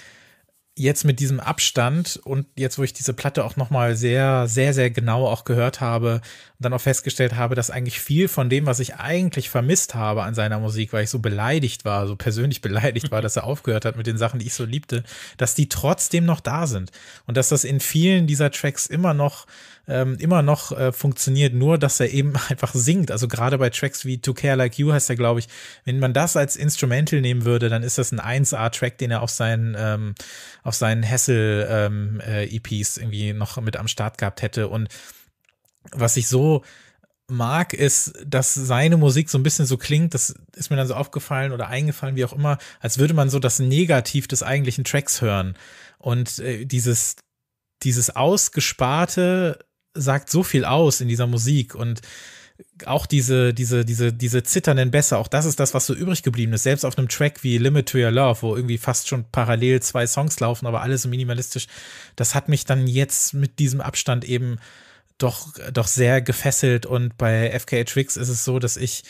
jetzt mit diesem Abstand und jetzt, wo ich diese Platte auch nochmal sehr, sehr, sehr genau auch gehört habe, dann auch festgestellt habe, dass eigentlich viel von dem, was ich eigentlich vermisst habe an seiner Musik, weil ich so beleidigt war, so persönlich *laughs* beleidigt war, dass er aufgehört hat mit den Sachen, die ich so liebte, dass die trotzdem noch da sind. Und dass das in vielen dieser Tracks immer noch, ähm, immer noch äh, funktioniert, nur dass er eben *laughs* einfach singt. Also gerade bei Tracks wie To Care Like You heißt er, glaube ich, wenn man das als Instrumental nehmen würde, dann ist das ein 1A-Track, den er auf seinen, ähm, auf seinen Hessel-EPs ähm, äh, e irgendwie noch mit am Start gehabt hätte. Und was ich so mag, ist, dass seine Musik so ein bisschen so klingt, das ist mir dann so aufgefallen oder eingefallen, wie auch immer, als würde man so das Negativ des eigentlichen Tracks hören. Und äh, dieses, dieses Ausgesparte sagt so viel aus in dieser Musik und auch diese, diese, diese, diese zitternden Bässe, auch das ist das, was so übrig geblieben ist. Selbst auf einem Track wie Limit to Your Love, wo irgendwie fast schon parallel zwei Songs laufen, aber alles so minimalistisch, das hat mich dann jetzt mit diesem Abstand eben doch, doch sehr gefesselt und bei FKA Tricks ist es so, dass ich,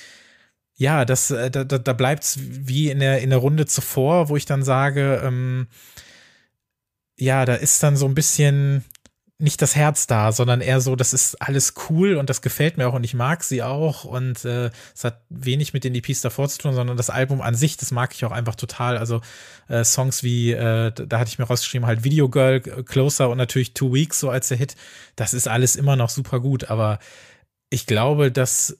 ja, das, äh, da, da, da bleibt es wie in der, in der Runde zuvor, wo ich dann sage, ähm, ja, da ist dann so ein bisschen, nicht das Herz da, sondern eher so, das ist alles cool und das gefällt mir auch und ich mag sie auch und äh, es hat wenig mit den EPs davor zu tun, sondern das Album an sich, das mag ich auch einfach total. Also äh, Songs wie, äh, da hatte ich mir rausgeschrieben, halt Video Girl, äh, Closer und natürlich Two Weeks so als der Hit, das ist alles immer noch super gut, aber ich glaube, dass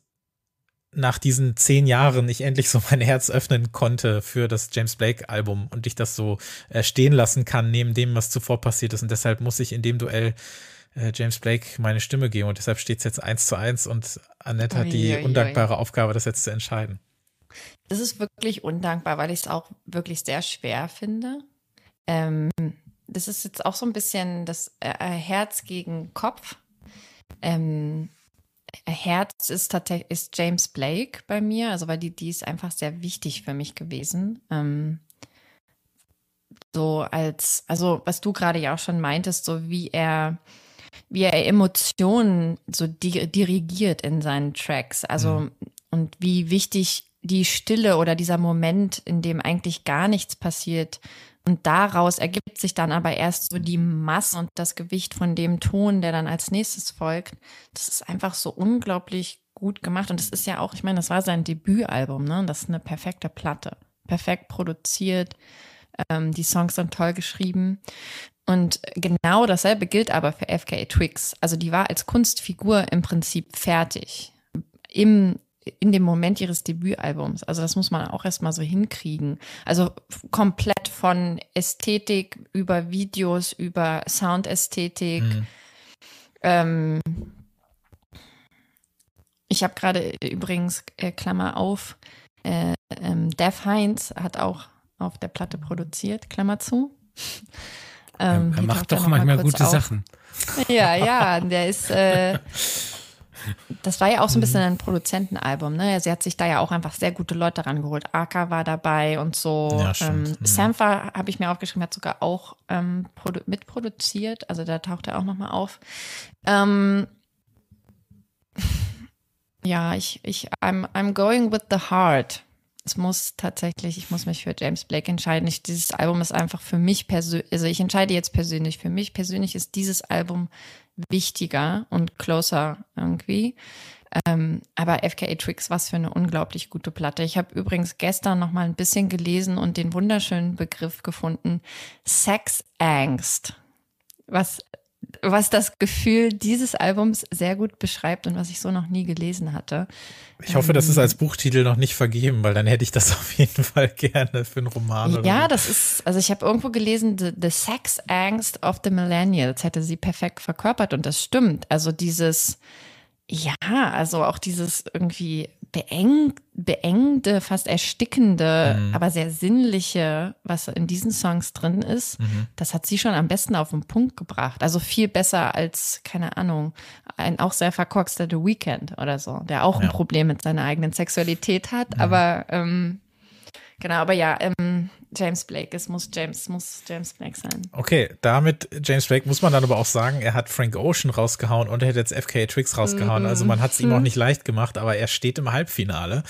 nach diesen zehn Jahren ich endlich so mein Herz öffnen konnte für das James Blake-Album und ich das so äh, stehen lassen kann, neben dem, was zuvor passiert ist. Und deshalb muss ich in dem Duell äh, James Blake meine Stimme geben. Und deshalb steht es jetzt eins zu eins und Annette hat die undankbare Aufgabe, das jetzt zu entscheiden. Das ist wirklich undankbar, weil ich es auch wirklich sehr schwer finde. Ähm, das ist jetzt auch so ein bisschen das äh, äh Herz gegen Kopf. Ähm, äh, Herz ist tatsächlich ist James Blake bei mir, also weil die, die ist einfach sehr wichtig für mich gewesen. Ähm, so als, also was du gerade ja auch schon meintest, so wie er, wie er Emotionen so di dirigiert in seinen Tracks. Also mhm. und wie wichtig die Stille oder dieser Moment, in dem eigentlich gar nichts passiert, und daraus ergibt sich dann aber erst so die Masse und das Gewicht von dem Ton, der dann als nächstes folgt. Das ist einfach so unglaublich gut gemacht. Und das ist ja auch, ich meine, das war sein Debütalbum, ne? Das ist eine perfekte Platte. Perfekt produziert. Ähm, die Songs sind toll geschrieben. Und genau dasselbe gilt aber für FKA Twix. Also die war als Kunstfigur im Prinzip fertig. Im in dem Moment ihres Debütalbums. Also das muss man auch erstmal so hinkriegen. Also komplett von Ästhetik über Videos, über Soundästhetik. Mhm. Ähm, ich habe gerade äh, übrigens, äh, Klammer auf, äh, ähm, Def Heinz hat auch auf der Platte produziert, Klammer zu. Ähm, er macht doch manchmal gute auf. Sachen. Ja, ja, der ist, äh, *laughs* Das war ja auch so ein bisschen mhm. ein Produzentenalbum. Ne? Sie hat sich da ja auch einfach sehr gute Leute rangeholt. Aka war dabei und so. Ja, ähm, mhm. Sampha, habe ich mir aufgeschrieben, hat sogar auch ähm, mitproduziert. Also da taucht er auch nochmal auf. Ähm, *laughs* ja, ich, ich, I'm, I'm going with the heart. Es muss tatsächlich, ich muss mich für James Blake entscheiden. Ich, dieses Album ist einfach für mich persönlich, also ich entscheide jetzt persönlich. Für mich persönlich ist dieses Album wichtiger und closer irgendwie. Ähm, aber FKA Tricks, was für eine unglaublich gute Platte. Ich habe übrigens gestern noch mal ein bisschen gelesen und den wunderschönen Begriff gefunden, Sex Angst. was was das Gefühl dieses Albums sehr gut beschreibt und was ich so noch nie gelesen hatte. Ich hoffe, ähm, das ist ähm, als Buchtitel noch nicht vergeben, weil dann hätte ich das *laughs* auf jeden Fall gerne für einen Roman. Oder ja, so. das ist, also ich habe irgendwo gelesen, the, the Sex Angst of the Millennials hätte sie perfekt verkörpert und das stimmt. Also dieses, ja, also auch dieses irgendwie beeng, beengende, fast erstickende, mhm. aber sehr sinnliche, was in diesen Songs drin ist, mhm. das hat sie schon am besten auf den Punkt gebracht. Also viel besser als, keine Ahnung, ein auch sehr verkorkster The Weeknd oder so, der auch ja. ein Problem mit seiner eigenen Sexualität hat, mhm. aber ähm, Genau, aber ja, ähm, James Blake, es muss James, muss James Blake sein. Okay, damit James Blake muss man dann aber auch sagen, er hat Frank Ocean rausgehauen und er hat jetzt FKA Tricks rausgehauen. Mhm. Also man hat es ihm auch mhm. nicht leicht gemacht, aber er steht im Halbfinale.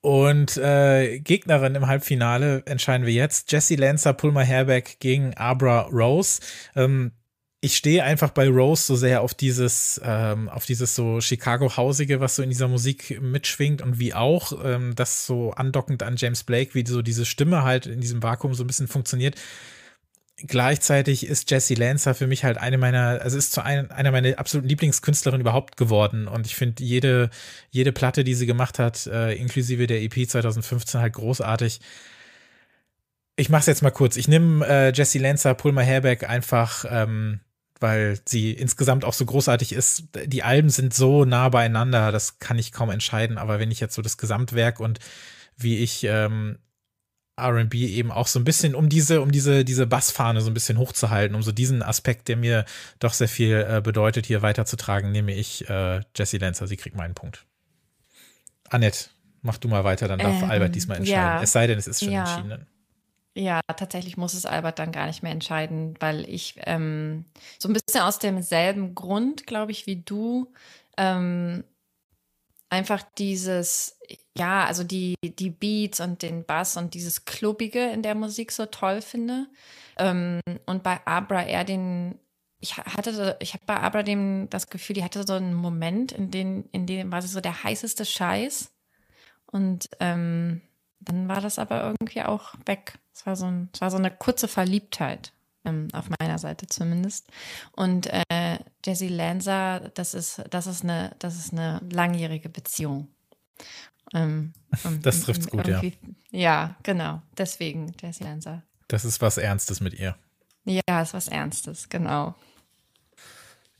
Und äh, Gegnerin im Halbfinale entscheiden wir jetzt. Jesse Lancer, Pulmer Herbeck gegen Abra Rose. Ähm, ich stehe einfach bei Rose so sehr auf dieses, ähm, auf dieses so Chicago-Hausige, was so in dieser Musik mitschwingt und wie auch ähm, das so andockend an James Blake, wie so diese Stimme halt in diesem Vakuum so ein bisschen funktioniert. Gleichzeitig ist Jessie Lancer für mich halt eine meiner, also ist zu ein, einer meiner absoluten Lieblingskünstlerinnen überhaupt geworden. Und ich finde jede, jede Platte, die sie gemacht hat, äh, inklusive der EP 2015, halt großartig ich mache es jetzt mal kurz. Ich nehme äh, Jesse Lancer, Pull My Hair Back einfach ähm, weil sie insgesamt auch so großartig ist. Die Alben sind so nah beieinander, das kann ich kaum entscheiden. Aber wenn ich jetzt so das Gesamtwerk und wie ich ähm, RB eben auch so ein bisschen, um diese, um diese, diese Bassfahne so ein bisschen hochzuhalten, um so diesen Aspekt, der mir doch sehr viel äh, bedeutet, hier weiterzutragen, nehme ich äh, Jessie Lancer. Also sie kriegt meinen Punkt. Annette, mach du mal weiter, dann darf ähm, Albert diesmal entscheiden. Ja. Es sei denn, es ist schon ja. entschieden. Ja, tatsächlich muss es Albert dann gar nicht mehr entscheiden, weil ich ähm, so ein bisschen aus demselben Grund, glaube ich, wie du, ähm, einfach dieses, ja, also die, die Beats und den Bass und dieses Klubbige in der Musik so toll finde. Ähm, und bei Abra eher den, ich hatte, so, ich habe bei Abra dem, das Gefühl, die hatte so einen Moment, in dem, in dem war sie so der heißeste Scheiß. Und ähm, dann war das aber irgendwie auch weg. Es war so, ein, es war so eine kurze Verliebtheit, ähm, auf meiner Seite zumindest. Und äh, Jessie Lanza, das ist, das ist eine, das ist eine langjährige Beziehung. Ähm, um, *laughs* das trifft's gut, ja. Ja, genau. Deswegen Jessie Lanza. Das ist was Ernstes mit ihr. Ja, es ist was Ernstes, genau.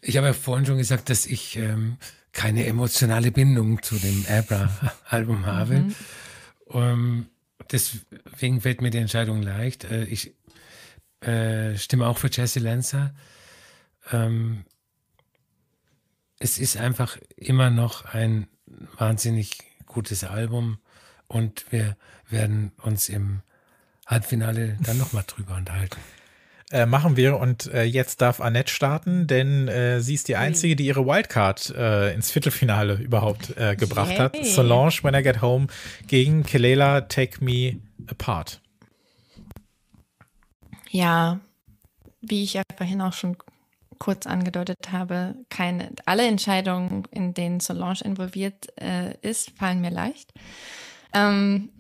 Ich habe ja vorhin schon gesagt, dass ich ähm, keine emotionale Bindung zu dem Abra-Album mhm. habe. Mhm. Um, deswegen fällt mir die Entscheidung leicht. Äh, ich äh, stimme auch für Jesse Lancer. Ähm, es ist einfach immer noch ein wahnsinnig gutes Album und wir werden uns im Halbfinale dann nochmal drüber unterhalten äh, machen wir. Und äh, jetzt darf Annette starten, denn äh, sie ist die Einzige, die ihre Wildcard äh, ins Viertelfinale *laughs* überhaupt äh, gebracht Yay. hat. Solange, When I Get Home gegen Kelela, Take Me Apart. Ja, wie ich ja vorhin auch schon kurz angedeutet habe, keine, alle Entscheidungen, in denen Solange involviert äh, ist, fallen mir leicht. Ähm,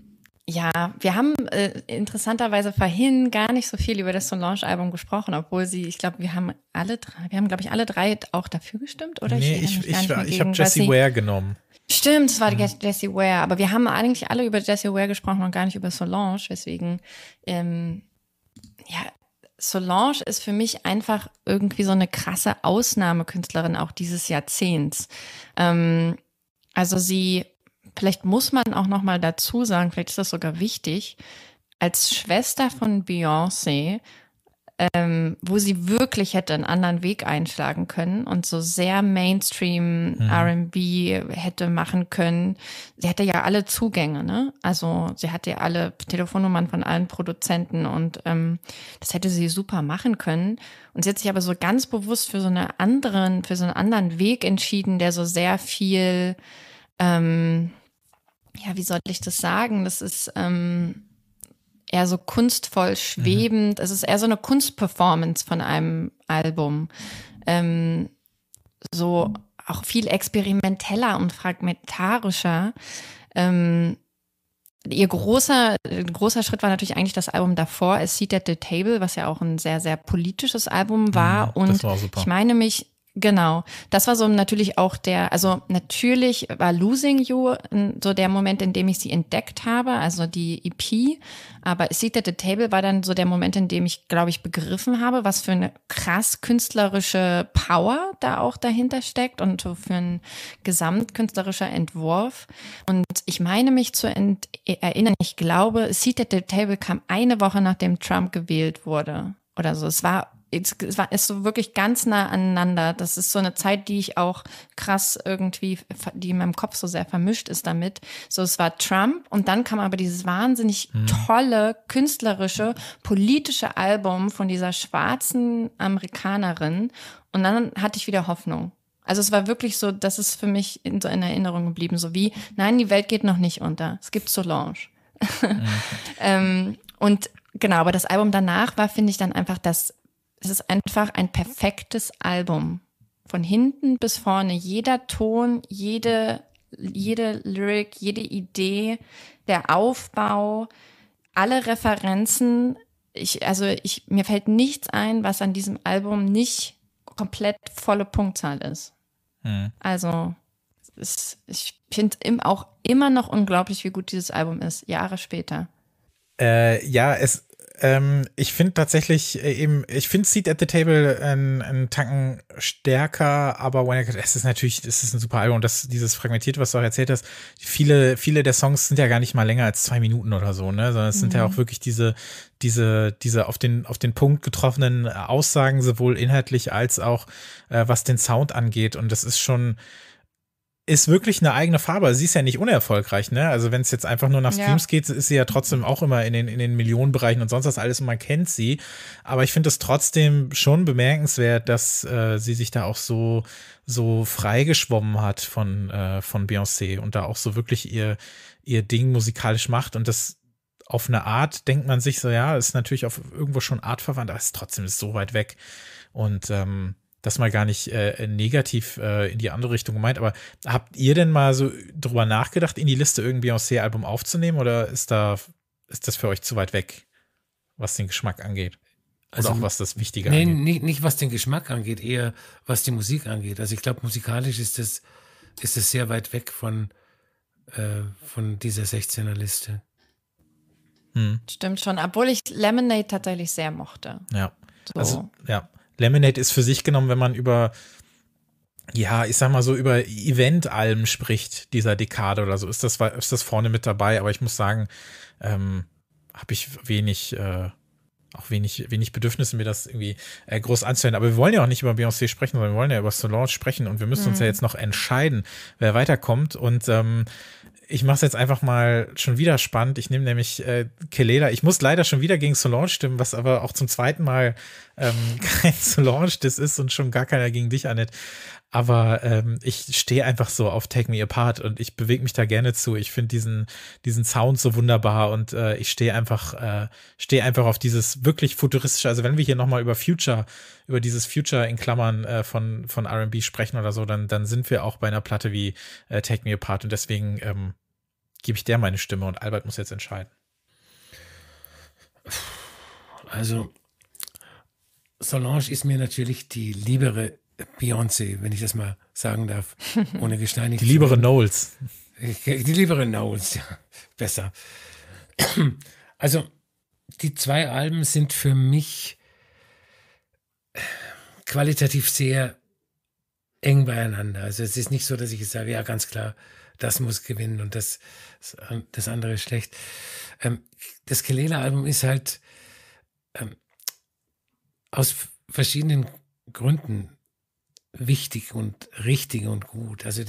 ja, wir haben äh, interessanterweise vorhin gar nicht so viel über das Solange-Album gesprochen, obwohl sie, ich glaube, wir haben alle drei, wir haben, glaube ich, alle drei auch dafür gestimmt, oder? Nee, ich, ich, ich, ich habe Jessie Ware genommen. Stimmt, es war mhm. Jessie Ware, aber wir haben eigentlich alle über Jessie Ware gesprochen und gar nicht über Solange, weswegen, ähm, ja, Solange ist für mich einfach irgendwie so eine krasse Ausnahmekünstlerin auch dieses Jahrzehnts. Ähm, also sie Vielleicht muss man auch noch mal dazu sagen, vielleicht ist das sogar wichtig, als Schwester von Beyoncé, ähm, wo sie wirklich hätte einen anderen Weg einschlagen können und so sehr Mainstream mhm. R&B hätte machen können. Sie hatte ja alle Zugänge, ne? Also sie hatte ja alle Telefonnummern von allen Produzenten und ähm, das hätte sie super machen können. Und sie hat sich aber so ganz bewusst für so einen anderen, für so einen anderen Weg entschieden, der so sehr viel ähm, ja, wie sollte ich das sagen? Das ist ähm, eher so kunstvoll schwebend. Mhm. Es ist eher so eine Kunstperformance von einem Album. Ähm, so auch viel experimenteller und fragmentarischer. Ähm, ihr großer, großer Schritt war natürlich eigentlich das Album davor, A Seat at the Table, was ja auch ein sehr, sehr politisches Album war. Ja, mhm, und war ich meine mich Genau. Das war so natürlich auch der, also natürlich war Losing You so der Moment, in dem ich sie entdeckt habe, also die EP. Aber Seat at the Table war dann so der Moment, in dem ich, glaube ich, begriffen habe, was für eine krass künstlerische Power da auch dahinter steckt und für ein gesamtkünstlerischer Entwurf. Und ich meine mich zu erinnern, ich glaube, Seat at the Table kam eine Woche nachdem Trump gewählt wurde oder so. Es war es, war ist so wirklich ganz nah aneinander. Das ist so eine Zeit, die ich auch krass irgendwie, die in meinem Kopf so sehr vermischt ist damit. So, es war Trump und dann kam aber dieses wahnsinnig mhm. tolle, künstlerische, politische Album von dieser schwarzen Amerikanerin. Und dann hatte ich wieder Hoffnung. Also es war wirklich so, das ist für mich in so in Erinnerung geblieben, so wie, nein, die Welt geht noch nicht unter. Es gibt Solange. Mhm. *laughs* ähm, und genau, aber das Album danach war, finde ich, dann einfach das es ist einfach ein perfektes Album. Von hinten bis vorne. Jeder Ton, jede, jede Lyric, jede Idee, der Aufbau, alle Referenzen. Ich, also ich, mir fällt nichts ein, was an diesem Album nicht komplett volle Punktzahl ist. Mhm. Also ist, ich finde im, auch immer noch unglaublich, wie gut dieses Album ist, Jahre später. Äh, ja, es, ähm, ich finde tatsächlich äh, eben, ich finde Seat at the Table einen, äh, Tanken stärker, aber When I Cut, es ist natürlich, es ist ein super Album das, dieses fragmentiert, was du auch erzählt hast, viele, viele der Songs sind ja gar nicht mal länger als zwei Minuten oder so, ne, sondern es mhm. sind ja mhm. auch wirklich diese, diese, diese auf den, auf den Punkt getroffenen äh, Aussagen, sowohl inhaltlich als auch, äh, was den Sound angeht und das ist schon, ist wirklich eine eigene Farbe. Sie ist ja nicht unerfolgreich, ne? Also wenn es jetzt einfach nur nach Streams ja. geht, ist sie ja trotzdem auch immer in den, in den Millionenbereichen und sonst was alles und man kennt sie. Aber ich finde es trotzdem schon bemerkenswert, dass äh, sie sich da auch so, so freigeschwommen hat von, äh, von Beyoncé und da auch so wirklich ihr, ihr Ding musikalisch macht und das auf eine Art denkt man sich so, ja, ist natürlich auf irgendwo schon artverwandt, aber ist trotzdem ist so weit weg. Und ähm, das mal gar nicht äh, negativ äh, in die andere Richtung gemeint, aber habt ihr denn mal so drüber nachgedacht, in die Liste irgendwie aus sehr Album aufzunehmen oder ist da, ist das für euch zu weit weg, was den Geschmack angeht? Also auch was das Wichtige nee, angeht. Nicht, nicht was den Geschmack angeht, eher was die Musik angeht. Also ich glaube, musikalisch ist das, ist das sehr weit weg von, äh, von dieser 16er-Liste. Hm. Stimmt schon, obwohl ich Lemonade tatsächlich sehr mochte. Ja. So. Also, ja, Lemonade ist für sich genommen, wenn man über, ja, ich sag mal so, über Eventalben spricht, dieser Dekade oder so, ist das, ist das vorne mit dabei. Aber ich muss sagen, ähm, habe ich wenig, äh, auch wenig, wenig Bedürfnisse, mir das irgendwie äh, groß anzuhören. Aber wir wollen ja auch nicht über Beyoncé sprechen, sondern wir wollen ja über Solange sprechen und wir müssen mhm. uns ja jetzt noch entscheiden, wer weiterkommt. Und ähm, ich mache es jetzt einfach mal schon wieder spannend. Ich nehme nämlich äh, Keleda. Ich muss leider schon wieder gegen Solange stimmen, was aber auch zum zweiten Mal ähm, *laughs* kein Solange das ist und schon gar keiner gegen dich, Annette. Aber ähm, ich stehe einfach so auf Take Me Apart und ich bewege mich da gerne zu. Ich finde diesen, diesen Sound so wunderbar und äh, ich stehe einfach, äh, stehe einfach auf dieses wirklich futuristische. Also wenn wir hier nochmal über Future, über dieses Future in Klammern äh, von, von RB sprechen oder so, dann, dann sind wir auch bei einer Platte wie äh, Take Me Apart und deswegen ähm, gebe ich der meine Stimme und Albert muss jetzt entscheiden. Also, Solange ist mir natürlich die liebere Beyoncé, wenn ich das mal sagen darf, *laughs* ohne gesteinigt. Die liebere Knowles. Die liebere Knowles, ja, besser. *clears throat* Also, die zwei Alben sind für mich qualitativ sehr eng beieinander. Also, es ist nicht so, dass ich sage, ja, ganz klar, das muss gewinnen und das, das andere ist schlecht. Ähm, das Kelela-Album ist halt ähm, aus verschiedenen Gründen wichtig und richtig und gut. Also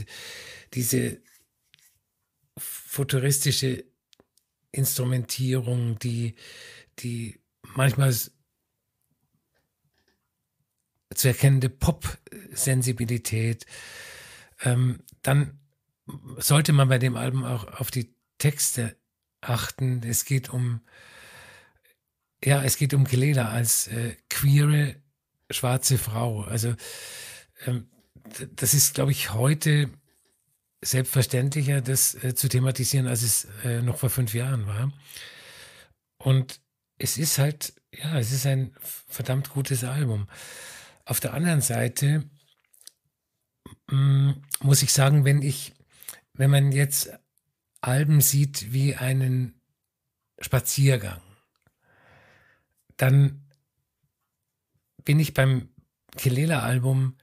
diese futuristische Instrumentierung, die, die manchmal zu erkennende Pop-Sensibilität, ähm, dann sollte man bei dem Album auch auf die Texte achten. Es geht um, ja, es geht um Geleda als äh, queere schwarze Frau. Also ähm, das ist, glaube ich, heute selbstverständlicher, das äh, zu thematisieren, als es äh, noch vor fünf Jahren war. Und es ist halt, ja, es ist ein verdammt gutes Album. Auf der anderen Seite mh, mm, muss ich sagen, wenn ich, wenn man jetzt Alben sieht wie einen Spaziergang, dann bin ich beim Kelela-Album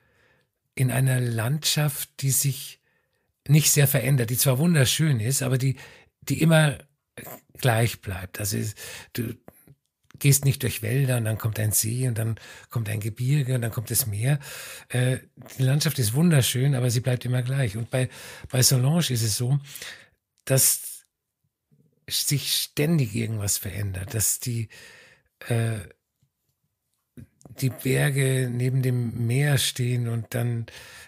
in einer Landschaft, die sich nicht sehr verändert, die zwar wunderschön ist, aber die, die immer gleich bleibt. Also du gehst nicht durch Wälder und dann kommt ein See und dann kommt ein Gebirge und dann kommt das Meer. Äh, die Landschaft ist wunderschön, aber sie bleibt immer gleich. Und bei, bei Solange ist es so, dass sich ständig irgendwas verändert, dass die, äh, die Berge neben dem Meer stehen und dann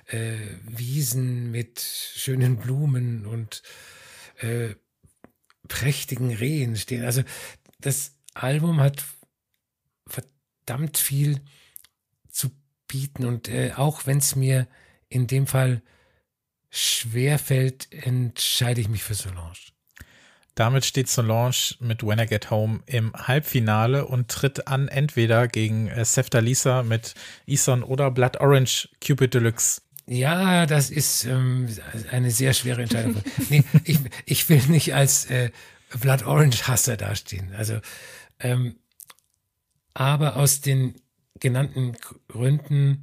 äh, Wiesen mit schönen Blumen und äh, prächtigen Rehen stehen. Also das Album hat verdammt viel zu bieten und äh, auch wenn es mir in dem Fall schwer fällt, entscheide ich mich für Solange. Damit steht Solange mit When I Get Home im Halbfinale und tritt an entweder gegen äh, Sefta Lisa mit Ison oder Blood Orange Cupid Deluxe. Ja, das ist ähm, eine sehr schwere Entscheidung. *laughs* nee, ich, ich will nicht als äh, Blood Orange Hasser dastehen. Also, ähm, aber aus den genannten Gründen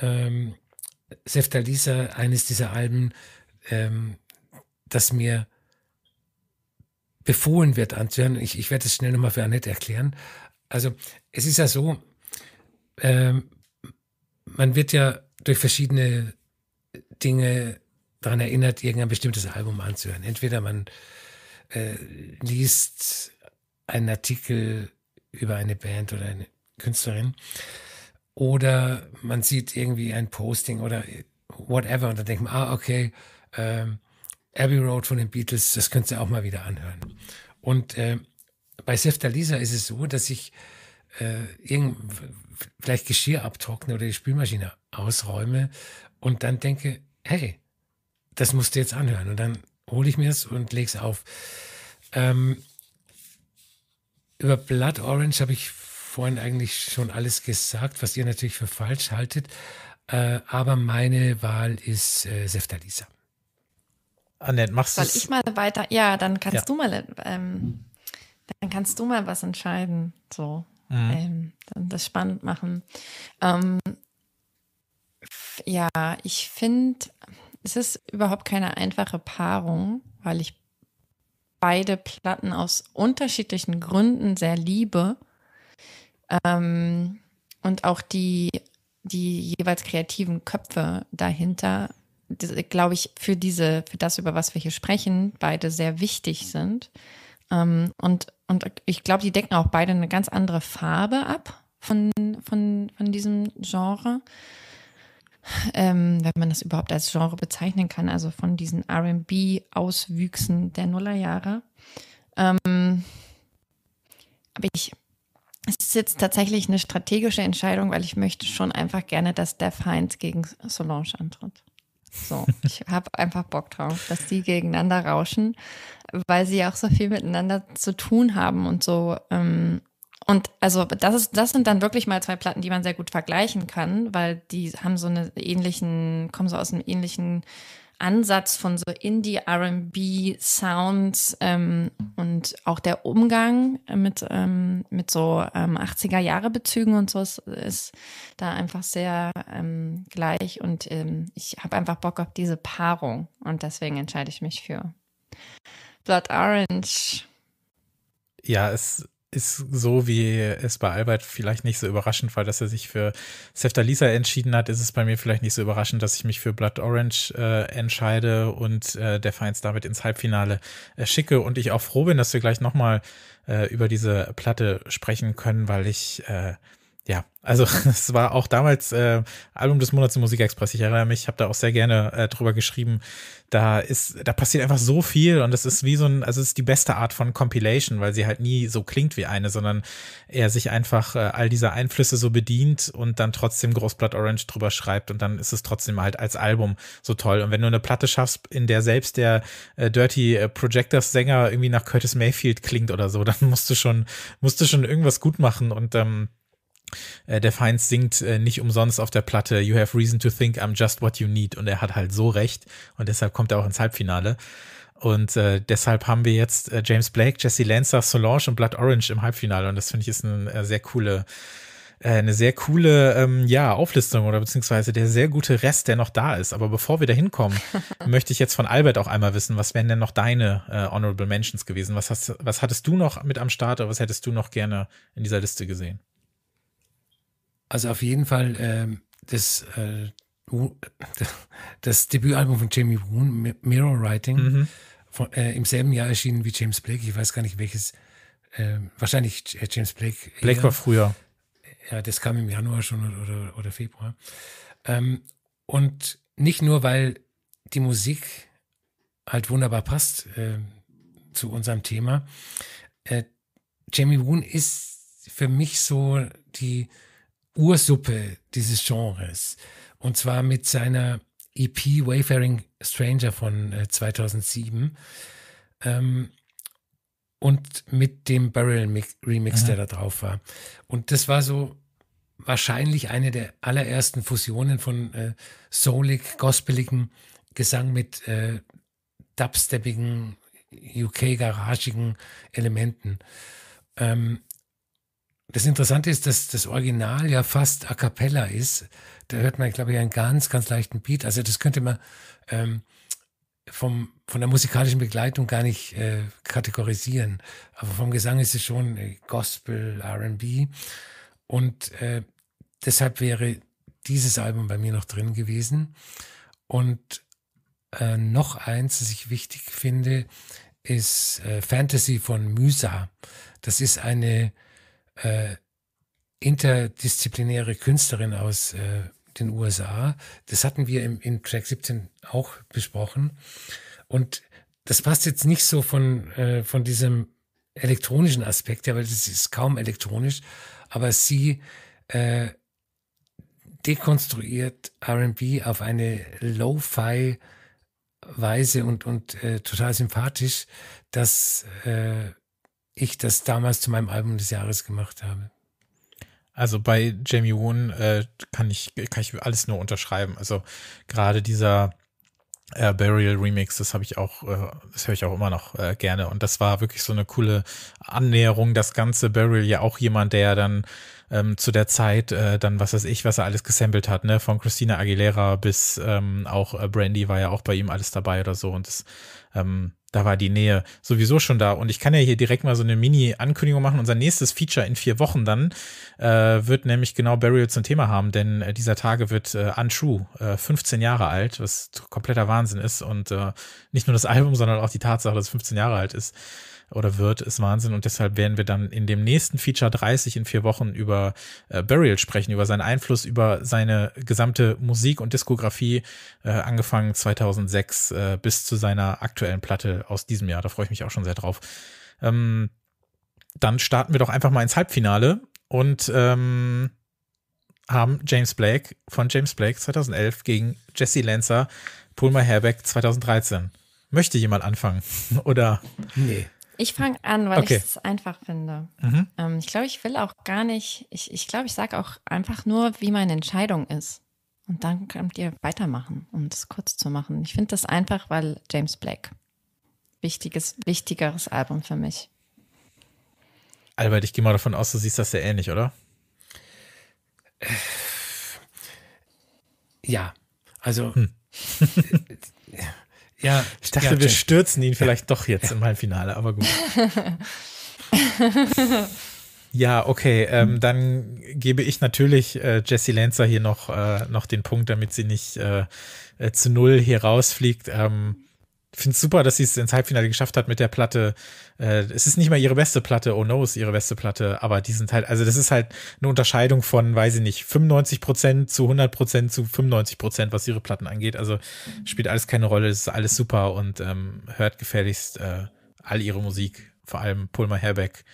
ähm, Seftalisa eines dieser Alben, ähm, das mir befohlen wird anzuhören. Ich, ich werde es schnell nochmal für Annette erklären. Also es ist ja so, ähm, man wird ja durch verschiedene Dinge daran erinnert, irgendein bestimmtes Album anzuhören. Entweder man äh, liest einen Artikel über eine Band oder eine Künstlerin oder man sieht irgendwie ein Posting oder whatever und dann denkt man, ah, okay, ähm, Abbey Road von den Beatles, das könnt ihr auch mal wieder anhören. Und äh, bei Sefta Lisa ist es so, dass ich äh, irgend, vielleicht Geschirr abtrockne oder die Spülmaschine ausräume und dann denke, hey, das musst du jetzt anhören. Und dann hole ich mir es und lege es auf. Ähm, über Blood Orange habe ich vorhin eigentlich schon alles gesagt, was ihr natürlich für falsch haltet. Äh, aber meine Wahl ist äh, Seftalisa. Annette, machst du Soll ich mal weiter? Ja, dann kannst ja. du mal, ähm, dann kannst du mal was entscheiden. So, mhm. ähm, dann das spannend machen. Ähm, ja, ich finde, es ist überhaupt keine einfache Paarung, weil ich beide Platten aus unterschiedlichen Gründen sehr liebe. Ähm, und auch die, die jeweils kreativen Köpfe dahinter glaube ich, für diese, für das, über was wir hier sprechen, beide sehr wichtig sind. Ähm, und, und ich glaube, die decken auch beide eine ganz andere Farbe ab von, von, von diesem Genre. Ähm, wenn man das überhaupt als Genre bezeichnen kann, also von diesen RB-Auswüchsen der Nullerjahre. Ähm, aber ich, es ist jetzt tatsächlich eine strategische Entscheidung, weil ich möchte schon einfach gerne, dass Def Heinz gegen Solange antritt. So, ich habe einfach Bock drauf, dass die gegeneinander rauschen, weil sie ja auch so viel miteinander zu tun haben und so. Ähm, und also das ist, das sind dann wirklich mal zwei Platten, die man sehr gut vergleichen kann, weil die haben so eine ähnlichen, kommen so aus einem ähnlichen Ansatz von so Indie, RB, Sounds ähm, und auch der Umgang mit, ähm, mit so ähm, 80er Jahre Bezügen und so ist, ist da einfach sehr ähm, gleich. Und ähm, ich habe einfach Bock auf diese Paarung und deswegen entscheide ich mich für Blood Orange. Ja, es ist so, wie es bei Albert vielleicht nicht so überraschend war, dass er sich für Sefta Lisa entschieden hat, ist es bei mir vielleicht nicht so überraschend, dass ich mich für Blood Orange äh, entscheide und äh, der Feind damit ins Halbfinale äh, schicke. Und ich auch froh bin, dass wir gleich nochmal äh, über diese Platte sprechen können, weil ich äh, ja, also *laughs* es war auch damals äh, Album des Monats im Musikexpress. Ich erinnere mich, ich habe da auch sehr gerne äh, drüber geschrieben. Da ist, da passiert einfach so viel und es ist wie so ein, also es ist die beste Art von Compilation, weil sie halt nie so klingt wie eine, sondern er sich einfach äh, all dieser Einflüsse so bedient und dann trotzdem Großblatt Orange drüber schreibt und dann ist es trotzdem halt als Album so toll. Und wenn du eine Platte schaffst, in der selbst der äh, Dirty äh, Projectors Sänger irgendwie nach Curtis Mayfield klingt oder so, *laughs* dann musst du schon, musst du schon irgendwas gut machen und ähm, äh, der Feind singt äh, nicht umsonst auf der Platte You have reason to think I'm just what you need und er hat halt so recht und deshalb kommt er auch ins Halbfinale. Und äh, deshalb haben wir jetzt äh, James Blake, Jesse Lancer, Solange und Blood Orange im Halbfinale und das finde ich ist eine äh, sehr coole äh, eine sehr coole ähm, ja, Auflistung oder beziehungsweise der sehr gute Rest, der noch da ist. Aber bevor wir da hinkommen, *laughs* möchte ich jetzt von Albert auch einmal wissen, was wären denn noch deine äh, Honorable Mentions gewesen? Was, hast, was hattest du noch mit am Start oder was hättest du noch gerne in dieser Liste gesehen? Also auf jeden Fall äh, das, äh, das Debütalbum von Jamie Woon, Mirror Writing, mhm. von, äh, im selben Jahr erschienen wie James Blake. Ich weiß gar nicht welches. Ähm, wahrscheinlich äh, James Blake. Eher. Blake war früher. Ja, das kam im Januar schon oder, oder, Februar. Ähm, und nicht nur, weil die Musik halt wunderbar passt äh, zu unserem Thema. Äh, Jamie Woon ist für mich so die Ursuppe dieses Genres. Und zwar mit seiner EP Wayfaring Stranger von 2007. Äh, ähm, und mit dem Burial Remix, Aha. der mhm. da drauf war. Und das war so wahrscheinlich eine der allerersten Fusionen von äh, soulig, gospeligem Gesang mit äh, dubsteppigen, UK-garagigen Elementen. Ähm, das Interessante ist, dass das Original ja fast a cappella ist. Da hört man, glaube ich, einen ganz, ganz leichten Beat. Also das könnte man ähm, vom, von der musikalischen Begleitung gar nicht äh, kategorisieren. Aber vom Gesang ist es schon äh, Gospel, RB. Und äh, deshalb wäre dieses Album bei mir noch drin gewesen. Und äh, noch eins, das ich wichtig finde, ist äh, Fantasy von Mysa. Das ist eine äh, interdisziplinäre Künstlerin aus äh, den USA. Das hatten wir im, in Track 17 auch besprochen. Und das passt jetzt nicht so von, äh, von diesem elektronischen Aspekt, ja, weil das ist kaum elektronisch, aber sie äh, dekonstruiert RB auf eine Lo-Fi Weise und, und äh, total sympathisch, dass äh, ich das damals zu meinem Album des Jahres gemacht habe. Also bei Jamie Woon äh, kann ich kann ich alles nur unterschreiben. Also gerade dieser äh, Burial Remix, das habe ich auch, äh, das höre ich auch immer noch äh, gerne. Und das war wirklich so eine coole Annäherung. Das ganze Burial ja auch jemand, der dann ähm, zu der Zeit äh, dann, was weiß ich, was er alles gesampelt hat, ne? Von Christina Aguilera bis ähm, auch äh, Brandy war ja auch bei ihm alles dabei oder so. Und das ähm, da war die Nähe sowieso schon da. Und ich kann ja hier direkt mal so eine Mini-Ankündigung machen. Unser nächstes Feature in vier Wochen dann äh, wird nämlich genau Burial zum Thema haben, denn äh, dieser Tage wird äh, Untrue äh, 15 Jahre alt, was kompletter Wahnsinn ist. Und äh, nicht nur das Album, sondern auch die Tatsache, dass es 15 Jahre alt ist oder wird, ist Wahnsinn. Und deshalb werden wir dann in dem nächsten Feature 30 in vier Wochen über äh, Burial sprechen, über seinen Einfluss, über seine gesamte Musik und Diskografie, äh, angefangen 2006 äh, bis zu seiner aktuellen Platte aus diesem Jahr. Da freue ich mich auch schon sehr drauf. Ähm, dann starten wir doch einfach mal ins Halbfinale und ähm, haben James Blake von James Blake 2011 gegen Jesse Lancer, Pulmer Herbeck 2013. Möchte jemand anfangen? *laughs* Oder? Nee. Ich fange an, weil okay. ich es einfach finde. Mhm. Ähm, ich glaube, ich will auch gar nicht, ich glaube, ich, glaub, ich sage auch einfach nur, wie meine Entscheidung ist. Und dann könnt ihr weitermachen, um das kurz zu machen. Ich finde das einfach, weil James Black. Wichtiges, wichtigeres Album für mich. Albert, ich gehe mal davon aus, du siehst das sehr ähnlich, oder? Ja, also hm. *laughs* Ja, ich dachte, ja, wir stürzen ihn vielleicht doch jetzt im Halbfinale, aber gut. *laughs* ja, okay, ähm, hm. dann gebe ich natürlich äh, Jessie Lancer hier noch, äh, noch den Punkt, damit sie nicht äh, äh zu null hier rausfliegt. Ähm, finde es super, dass sie es ins Halbfinale geschafft hat mit der Platte. Äh, es ist nicht mal ihre beste Platte, Oh No ist ihre beste Platte, aber die sind halt, also das ist halt eine Unterscheidung von, weiß ich nicht, 95% Prozent zu 100% Prozent zu 95%, Prozent, was ihre Platten angeht. Also spielt alles keine Rolle, es ist alles super und ähm, hört gefälligst äh, all ihre Musik, vor allem Pulmer Herbeck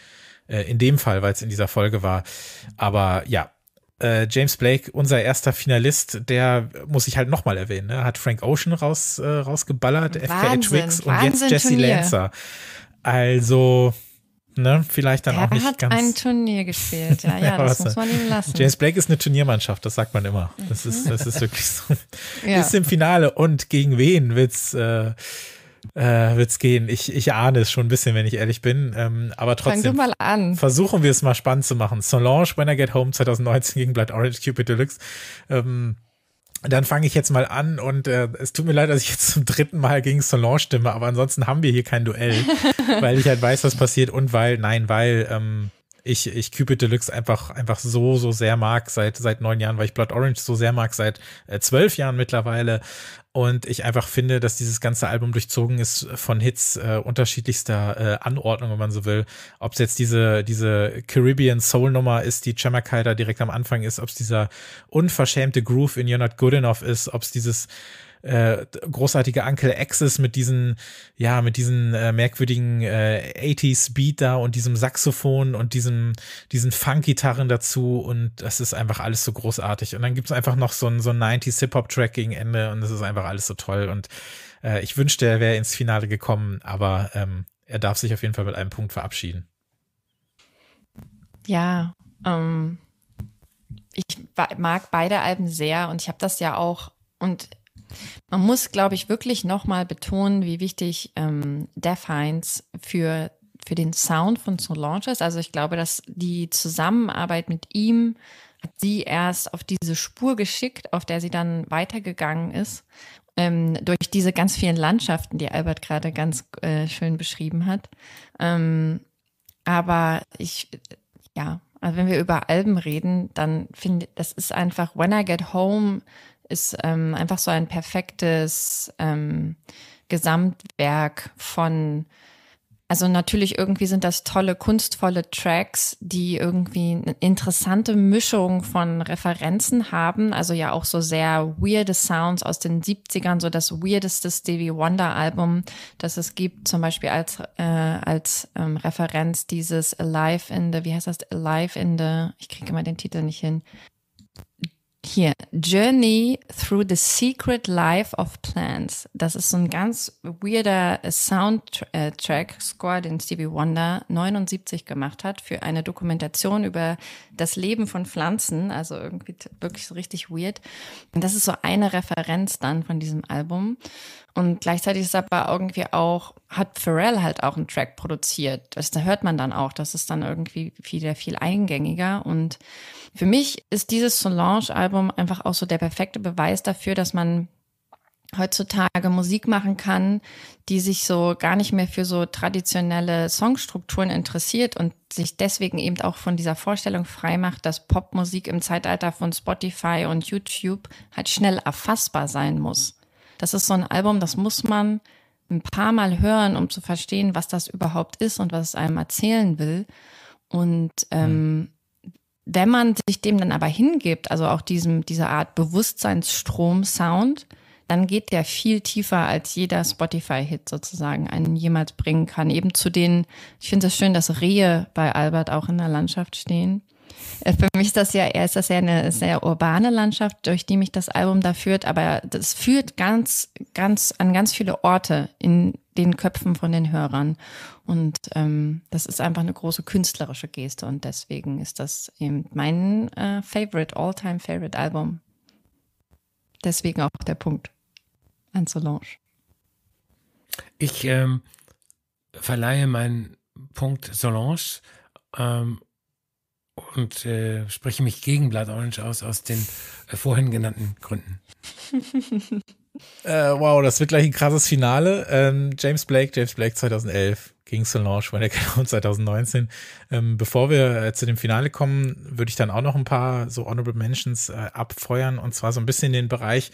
äh, in dem Fall, weil es in dieser Folge war. Aber ja, äh, James Blake, unser erster Finalist, der muss ich halt nochmal erwähnen, ne? hat Frank Ocean raus, äh, rausgeballert, FKA Twix und jetzt Jesse Turnier. Lancer. Also, ne, vielleicht dann der auch nicht hat ganz. ein Turnier gespielt, ja, ja, ja *laughs* das muss man ihm lassen. James Blake ist eine Turniermannschaft, das sagt man immer. Das ist, das ist mhm. wirklich so. ja. Ist im Finale und gegen wen wird's, äh, äh, es gehen. Ich, ich ahne es schon ein bisschen, wenn ich ehrlich bin. Ähm, aber trotzdem. Versuchen wir es mal spannend zu machen. Solange When I Get Home 2019 gegen Blood Orange Cupid Deluxe. Ähm, dann fange ich jetzt mal an und äh, es tut mir leid, dass ich jetzt zum dritten Mal gegen Solange stimme, aber ansonsten haben wir hier kein Duell, *laughs* weil ich halt weiß, was passiert und weil, nein, weil ähm, ich, ich Cupid Deluxe einfach, einfach so, so sehr mag seit, seit neun Jahren, weil ich Blood Orange so sehr mag seit äh, zwölf Jahren mittlerweile. Und ich einfach finde, dass dieses ganze Album durchzogen ist von Hits äh, unterschiedlichster äh, Anordnung, wenn man so will. Ob es jetzt diese, diese Caribbean Soul Nummer ist, die Chamakai da direkt am Anfang ist, ob es dieser unverschämte Groove in You're Not Good Enough ist, ob es dieses äh, großartige Uncle Axis mit diesen, ja, mit diesen äh, merkwürdigen äh, 80s Beat da und diesem Saxophon und diesem, diesen Funk-Gitarren dazu und das ist einfach alles so großartig. Und dann gibt's einfach noch so ein, so ein 90s Hip-Hop-Track gegen Ende und das ist einfach alles so toll und äh, ich wünschte, er wäre ins Finale gekommen, aber ähm, er darf sich auf jeden Fall mit einem Punkt verabschieden. Ja, ähm, ich mag beide Alben sehr und ich habe das ja auch und man muss, glaube ich, wirklich nochmal betonen, wie wichtig ähm, Defines für, für den Sound von Solange ist. Also ich glaube, dass die Zusammenarbeit mit ihm hat sie erst auf diese Spur geschickt, auf der sie dann weitergegangen ist, ähm, durch diese ganz vielen Landschaften, die Albert gerade ganz äh, schön beschrieben hat. Ähm, aber ich, ja, also wenn wir über Alben reden, dann finde ich, das ist einfach When I Get Home ist ähm, einfach so ein perfektes ähm, Gesamtwerk von also natürlich irgendwie sind das tolle, kunstvolle Tracks, die irgendwie eine interessante Mischung von Referenzen haben. Also ja auch so sehr weirde Sounds aus den 70ern, so das weirdeste Stevie Wonder Album, das es gibt. Zum Beispiel als, äh, als ähm, Referenz dieses Alive in the, wie heißt das? Alive in the, ich kriege immer den Titel nicht hin. Hier, Journey Through the Secret Life of Plants. Das ist so ein ganz weirder äh, Soundtrack-Score, äh, den Stevie Wonder 79 gemacht hat für eine Dokumentation über das Leben von Pflanzen. Also irgendwie wirklich so richtig weird. Und das ist so eine Referenz dann von diesem Album. Und gleichzeitig ist aber irgendwie auch, hat Pharrell halt auch einen Track produziert. Das da hört man dann auch. Das ist dann irgendwie wieder viel eingängiger und für mich ist dieses Solange-Album einfach auch so der perfekte Beweis dafür, dass man heutzutage Musik machen kann, die sich so gar nicht mehr für so traditionelle Songstrukturen interessiert und sich deswegen eben auch von dieser Vorstellung freimacht, dass Popmusik im Zeitalter von Spotify und YouTube halt schnell erfassbar sein muss. Das ist so ein Album, das muss man ein paar Mal hören, um zu verstehen, was das überhaupt ist und was es einem erzählen will. Und ähm, mhm. Wenn man sich dem dann aber hingibt, also auch diesem, dieser Art Bewusstseinsstrom Sound, dann geht der viel tiefer als jeder Spotify-Hit sozusagen einen jemals bringen kann. Eben zu den, ich finde es schön, dass Rehe bei Albert auch in der Landschaft stehen. Äh, für mich ist das ja, ist das ja eine sehr urbane Landschaft, durch die mich das Album da führt, aber das führt ganz, ganz, an ganz viele Orte in den Köpfen von den Hörern. Und ähm, das ist einfach eine große künstlerische Geste und deswegen ist das eben mein äh, Favorite, All-Time Favorite Album. Deswegen auch der Punkt an Solange. Ich ähm, verleihe meinen Punkt Solange ähm, und äh, spreche mich gegen Blood Orange aus, aus den äh, vorhin genannten Gründen. *laughs* Äh, wow, das wird gleich ein krasses Finale. Ähm, James Blake, James Blake 2011 gegen Solange Renegade 2019. Ähm, bevor wir äh, zu dem Finale kommen, würde ich dann auch noch ein paar so Honorable Mentions äh, abfeuern und zwar so ein bisschen in den Bereich,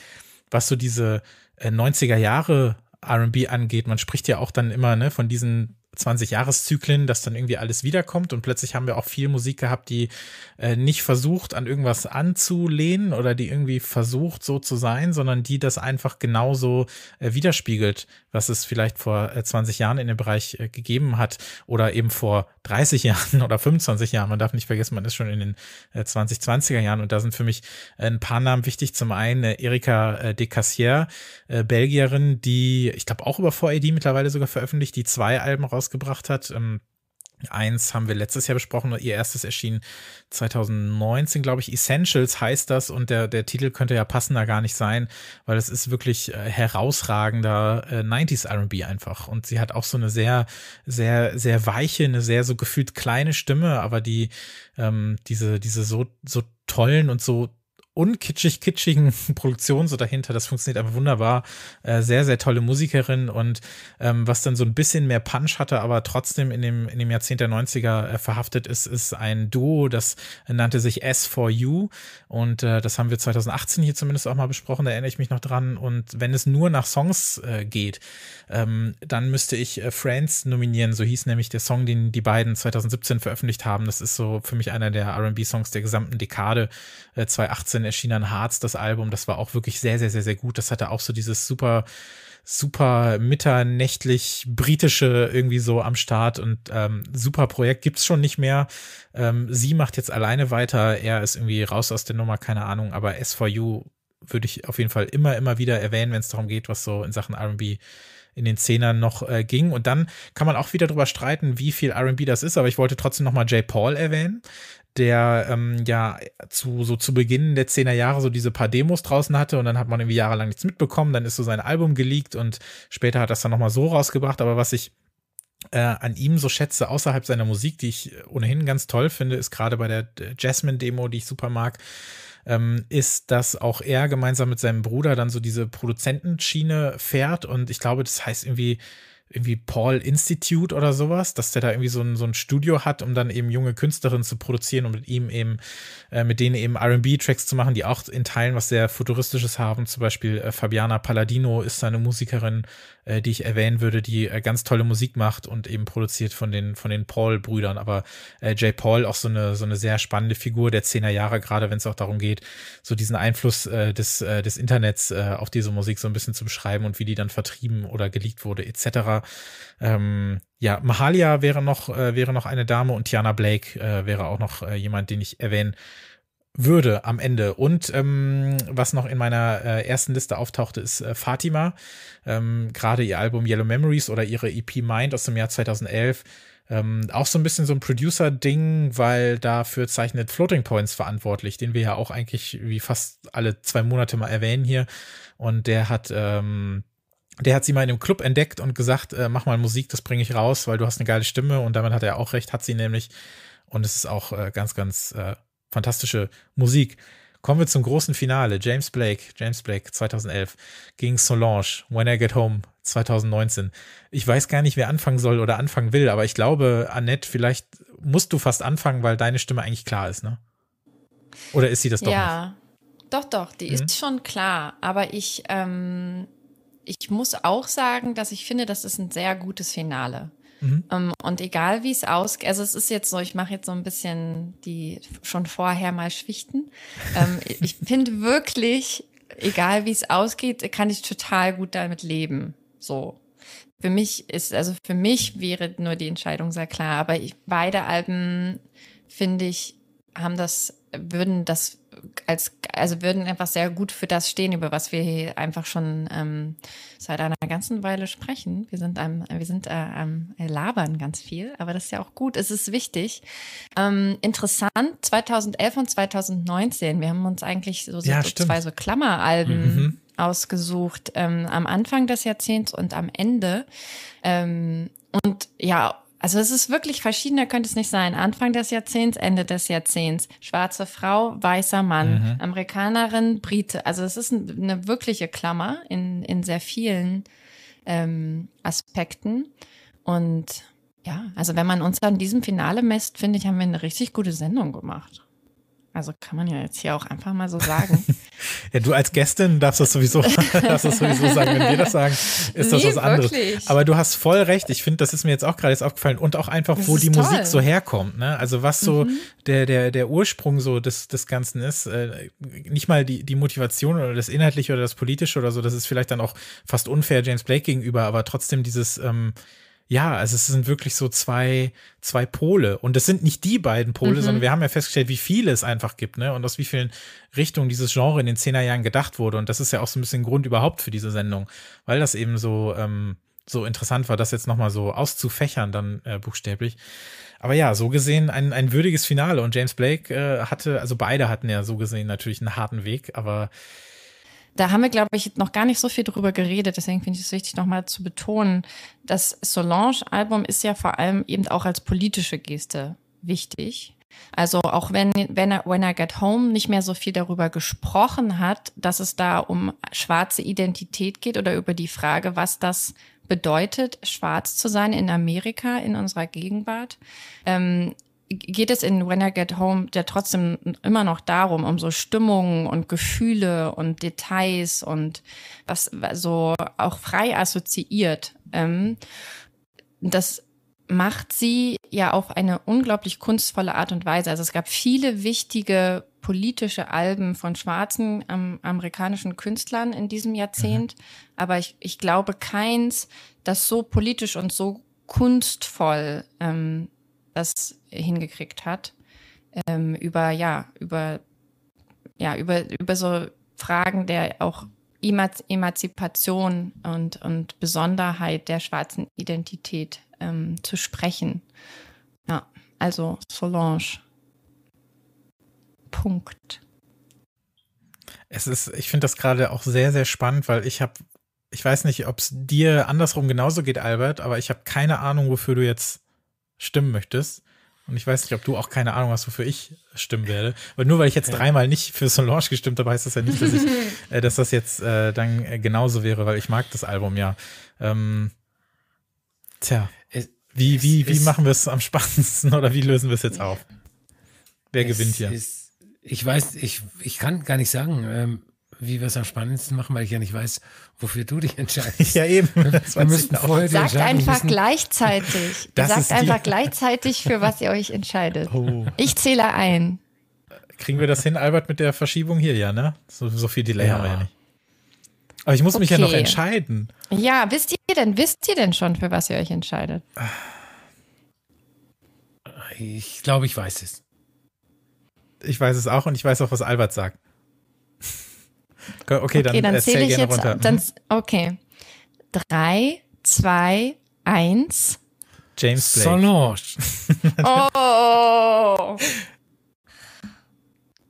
was so diese 90er äh, Jahre RB angeht. Man spricht ja auch dann immer ne, von diesen 20-Jahres-Zyklen, dass dann irgendwie alles wiederkommt und plötzlich haben wir auch viel Musik gehabt, die äh, nicht versucht, an irgendwas anzulehnen oder die irgendwie versucht, so zu sein, sondern die das einfach genauso äh, widerspiegelt, was es vielleicht vor äh, 20 Jahren in dem Bereich äh, gegeben hat oder eben vor 30 Jahren *laughs* oder 25 Jahren. Man darf nicht vergessen, man ist schon in den 2020er äh, Jahren und da sind für mich äh, ein paar Namen wichtig. Zum einen äh, Erika de Cassier, Belgierin, die, ich glaube, auch über 4AD mittlerweile sogar veröffentlicht, die zwei Alben rausgebracht hat. Ähm, Eins haben wir letztes Jahr besprochen, ihr erstes erschien 2019, glaube ich. Essentials heißt das und der, der Titel könnte ja passender gar nicht sein, weil es ist wirklich äh, herausragender äh, 90s RB einfach. Und sie hat auch so eine sehr, sehr, sehr weiche, eine sehr so gefühlt kleine Stimme, aber die, ähm, diese, diese so, so tollen und so unkitschig-kitschigen *laughs* Produktion so dahinter. Das funktioniert einfach wunderbar. Äh, sehr, sehr tolle Musikerin und ähm, was dann so ein bisschen mehr Punch hatte, aber trotzdem in dem, in dem Jahrzehnt der 90er äh, verhaftet ist, ist ein Duo, das nannte sich S4U und äh, das haben wir 2018 hier zumindest auch mal besprochen, da erinnere ich mich noch dran. Und wenn es nur nach Songs äh, geht, ähm, dann müsste ich äh, Friends nominieren, so hieß nämlich der Song, den die beiden 2017 veröffentlicht haben. Das ist so für mich einer der RB-Songs der gesamten Dekade 2018 äh, erschien dann Harz, das Album. Das war auch wirklich sehr, sehr, sehr, sehr gut. Das hatte auch so dieses super, super mitternächtlich britische irgendwie so am Start und ähm, super Projekt gibt es schon nicht mehr. Ähm, sie macht jetzt alleine weiter. Er ist irgendwie raus aus der Nummer, keine Ahnung. Aber S4U würde ich auf jeden Fall immer, immer wieder erwähnen, wenn es darum geht, was so in Sachen RB in den Zehnern noch äh, ging. Und dann kann man auch wieder darüber streiten, wie viel RB das ist, aber ich wollte trotzdem nochmal J. Paul erwähnen, der ähm, ja zu so zu Beginn der 10er Jahre so diese paar Demos draußen hatte und dann hat man irgendwie jahrelang nichts mitbekommen, dann ist so sein Album geleakt und später hat das dann nochmal so rausgebracht, aber was ich äh, an ihm so schätze, außerhalb seiner Musik, die ich ohnehin ganz toll finde, ist gerade bei der Jasmine-Demo, die ich super mag, ähm, ist, dass auch er gemeinsam mit seinem Bruder dann so diese Produzentenschiene fährt und ich glaube, das heißt irgendwie irgendwie Paul Institute oder sowas, dass der da irgendwie so ein, so ein Studio hat, um dann eben junge Künstlerinnen zu produzieren und mit ihm eben, äh, mit denen eben RB-Tracks zu machen, die auch in Teilen was sehr Futuristisches haben. Zum Beispiel äh, Fabiana Palladino ist da eine Musikerin, äh, die ich erwähnen würde, die äh, ganz tolle Musik macht und eben produziert von den, von den Paul-Brüdern. Aber äh, Jay Paul auch so eine, so eine sehr spannende Figur der 10er Jahre, gerade wenn es auch darum geht, so diesen Einfluss äh, des, des Internets auf diese Musik so ein bisschen zu beschreiben und wie die dann vertrieben oder geleakt wurde, etc ähm, ja, Mahalia wäre noch, äh, wäre noch eine Dame und Tiana Blake äh, wäre auch noch äh, jemand, den ich erwähnen würde am Ende. Und ähm, was noch in meiner äh, ersten Liste auftauchte, ist äh, Fatima. Ähm, Gerade ihr Album Yellow Memories oder ihre EP Mind aus dem Jahr 2011. Ähm, auch so ein bisschen so ein Producer-Ding, weil dafür zeichnet Floating Points verantwortlich, den wir ja auch eigentlich wie fast alle zwei Monate mal erwähnen hier. Und der hat ähm, der hat sie mal in einem Club entdeckt und gesagt, äh, mach mal Musik, das bringe ich raus, weil du hast eine geile Stimme und damit hat er auch recht, hat sie nämlich. Und es ist auch äh, ganz, ganz äh, fantastische Musik. Kommen wir zum großen Finale. James Blake, James Blake 2011 gegen Solange, When I Get Home 2019. Ich weiß gar nicht, wer anfangen soll oder anfangen will, aber ich glaube, Annette, vielleicht musst du fast anfangen, weil deine Stimme eigentlich klar ist, ne? Oder ist sie das doch ja. nicht? doch, doch, die mhm. ist schon klar, aber ich, ähm ich muss auch sagen, dass ich finde, das ist ein sehr gutes Finale. Mhm. Ähm, und egal wie es ausgeht, also es ist jetzt so, ich mache jetzt so ein bisschen die schon vorher mal Schwichten. Ähm, *laughs* ich finde wirklich, egal wie es ausgeht, kann ich total gut damit leben. So. Für mich ist, also für mich wäre nur die Entscheidung sehr klar, aber ich, beide Alben, finde ich, haben das, würden das als, also würden einfach sehr gut für das stehen, über was wir hier einfach schon ähm, seit einer ganzen Weile sprechen. Wir sind am, wir sind äh, am Labern ganz viel, aber das ist ja auch gut. Es ist wichtig. Ähm, interessant, 2011 und 2019, wir haben uns eigentlich so, ja, so zwei so Klammeralben mhm. ausgesucht, ähm, am Anfang des Jahrzehnts und am Ende. Ähm, und ja, also es ist wirklich verschiedener könnte es nicht sein. Anfang des Jahrzehnts, Ende des Jahrzehnts. Schwarze Frau, weißer Mann, mhm. Amerikanerin, Brite. Also es ist eine wirkliche Klammer in, in sehr vielen ähm, Aspekten. Und ja, also wenn man uns an diesem Finale messt, finde ich, haben wir eine richtig gute Sendung gemacht. Also kann man ja jetzt hier auch einfach mal so sagen. *laughs* ja, du als Gästin darfst das sowieso, *laughs* darfst das sowieso sagen. Wenn wir das sagen, ist das nee, was anderes. Wirklich. Aber du hast voll recht. Ich finde, das ist mir jetzt auch gerade jetzt aufgefallen. Und auch einfach, das wo die toll. Musik so herkommt. Ne? Also was so mhm. der, der, der Ursprung so des, des Ganzen ist. Äh, nicht mal die, die Motivation oder das Inhaltliche oder das Politische oder so. Das ist vielleicht dann auch fast unfair James Blake gegenüber. Aber trotzdem dieses ähm, ja, also es sind wirklich so zwei, zwei Pole. Und es sind nicht die beiden Pole, mhm. sondern wir haben ja festgestellt, wie viele es einfach gibt, ne? Und aus wie vielen Richtungen dieses Genre in den Zehnerjahren gedacht wurde. Und das ist ja auch so ein bisschen Grund überhaupt für diese Sendung, weil das eben so, ähm, so interessant war, das jetzt nochmal so auszufächern, dann äh, buchstäblich. Aber ja, so gesehen ein, ein würdiges Finale. Und James Blake äh, hatte, also beide hatten ja so gesehen natürlich einen harten Weg, aber da haben wir, glaube ich, noch gar nicht so viel drüber geredet. Deswegen finde ich es wichtig, nochmal zu betonen, das Solange-Album ist ja vor allem eben auch als politische Geste wichtig. Also auch wenn, wenn er, When I Get Home nicht mehr so viel darüber gesprochen hat, dass es da um schwarze Identität geht oder über die Frage, was das bedeutet, schwarz zu sein in Amerika, in unserer Gegenwart, ähm, geht es in When I Get Home ja trotzdem immer noch darum, um so Stimmungen und Gefühle und Details und was so auch frei assoziiert. Ähm, das macht sie ja auf eine unglaublich kunstvolle Art und Weise. Also es gab viele wichtige politische Alben von schwarzen ähm, amerikanischen Künstlern in diesem Jahrzehnt, mhm. aber ich, ich glaube keins, das so politisch und so kunstvoll ähm, das hingekriegt hat. Ähm, über, ja, über, ja, über, über so Fragen der auch Emanz Emanzipation und, und Besonderheit der schwarzen Identität ähm, zu sprechen. Ja, also Solange. Punkt. Es ist, ich finde das gerade auch sehr, sehr spannend, weil ich habe, ich weiß nicht, ob es dir andersrum genauso geht, Albert, aber ich habe keine Ahnung, wofür du jetzt stimmen möchtest. Und ich weiß nicht, ob du auch keine Ahnung hast, wofür ich stimmen werde. Weil nur weil ich jetzt dreimal nicht für Solange gestimmt habe, heißt das ja nicht, dass ich, *laughs* äh, dass das jetzt äh, dann äh, genauso wäre, weil ich mag das Album ja. Ähm, tja. Es, wie, wie, wie machen wir es am spannendsten *laughs* oder wie lösen wir es jetzt auf? Wer gewinnt hier? Ist, ich weiß, ich, ich kann gar nicht sagen. Ähm, wie wir es am spannendsten machen, weil ich ja nicht weiß, wofür du dich entscheidest. *laughs* Ja, eben. Das wir müssen vorher Sagt einfach wissen. gleichzeitig. *laughs* Das Sagt einfach die. gleichzeitig, für was ihr euch entscheidet. Oh. Ich zähle ein. Kriegen wir das hin, Albert, mit der Verschiebung hier, ja, ne? So, so viel Delay ja. haben wir ja nicht. Aber ich muss okay. mich ja noch entscheiden. Ja, wisst ihr denn, wisst ihr denn schon, für was ihr euch entscheidet? Ich glaube, ich weiß es. Ich weiß es auch und ich weiß auch, was Albert sagt. Okay, okay dann, dann zähle ich jetzt. Runter. Dann, mhm. okay. Drei, zwei, eins. James Blake. Solange. oh.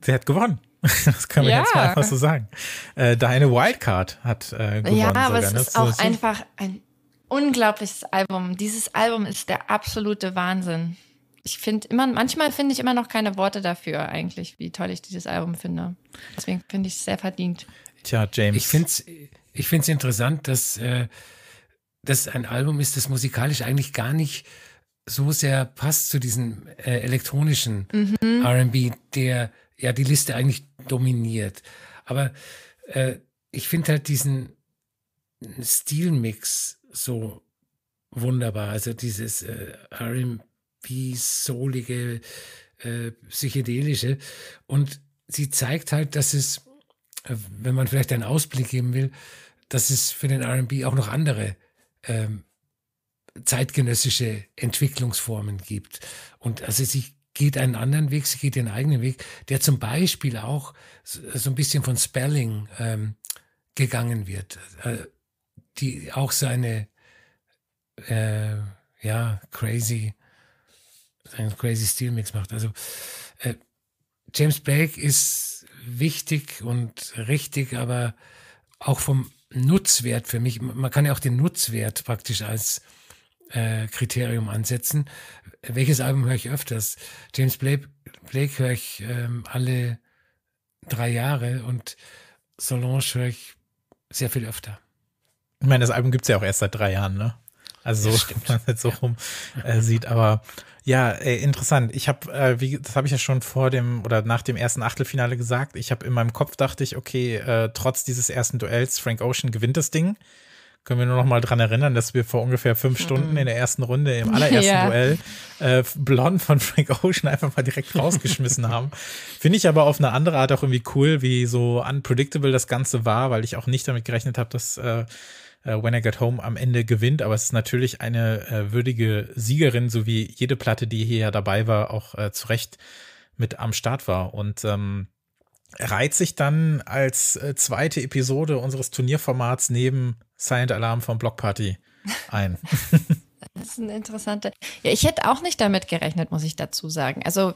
Sie hat gewonnen. *laughs* Das kann man ja. jetzt mal einfach so sagen. Äh, deine Wildcard hat äh, gewonnen. Ja, aber sogar, es ne? ist auch einfach ein unglaubliches Album. Dieses Album ist der absolute Wahnsinn ich finde immer, manchmal finde ich immer noch keine Worte dafür eigentlich, wie toll ich dieses Album finde. Deswegen finde ich es sehr verdient. Tja, James. Ich finde es ich find's interessant, dass äh, das ein Album ist, das musikalisch eigentlich gar nicht so sehr passt zu diesem äh, elektronischen mhm. RB, der ja die Liste eigentlich dominiert. Aber äh, ich finde halt diesen Stilmix so wunderbar. Also dieses äh, wie soulige, äh, psychedelische. Und sie zeigt halt, dass es, äh, wenn man vielleicht einen Ausblick geben will, dass es für den RB auch noch andere ähm, zeitgenössische Entwicklungsformen gibt. Und also sie geht einen anderen Weg, sie geht ihren eigenen Weg, der zum Beispiel auch so ein bisschen von Spelling ähm, gegangen wird, äh, die auch seine äh, ja crazy einen crazy Steel Mix macht. Also äh, James Blake ist wichtig und richtig, aber auch vom Nutzwert für mich, man kann ja auch den Nutzwert praktisch als äh, Kriterium ansetzen. Welches Album höre ich öfters? James Blake, Blake höre ich ähm, alle drei Jahre und Solange höre ich sehr viel öfter. Ich meine, das Album gibt es ja auch erst seit drei Jahren, ne? Also so, *laughs* man jetzt halt so rum äh, sieht, aber ja, äh, interessant. Ich habe, äh, wie das habe ich ja schon vor dem oder nach dem ersten Achtelfinale gesagt. Ich habe in meinem Kopf dachte ich, okay, äh, trotz dieses ersten Duells Frank Ocean gewinnt das Ding. Können wir nur noch mal dran erinnern, dass wir vor ungefähr fünf mhm. Stunden in der ersten Runde im *laughs* allerersten ja. Duell äh, Blond von Frank Ocean einfach mal direkt rausgeschmissen haben. Finde ich aber auf eine andere Art auch irgendwie cool, wie so unpredictable das Ganze war, weil ich auch nicht damit gerechnet habe, dass äh, äh, When I Get Home am Ende gewinnt, aber es ist natürlich eine äh, würdige Siegerin, so wie jede Platte, die hier ja dabei war, auch äh, zu Recht mit am Start war. Und ähm, reiht sich dann als zweite Episode unseres Turnierformats neben Silent Alarm von Block Party ein. *laughs* Das ist ein interessanter. Ja, ich hätte auch nicht damit gerechnet, muss ich dazu sagen. Also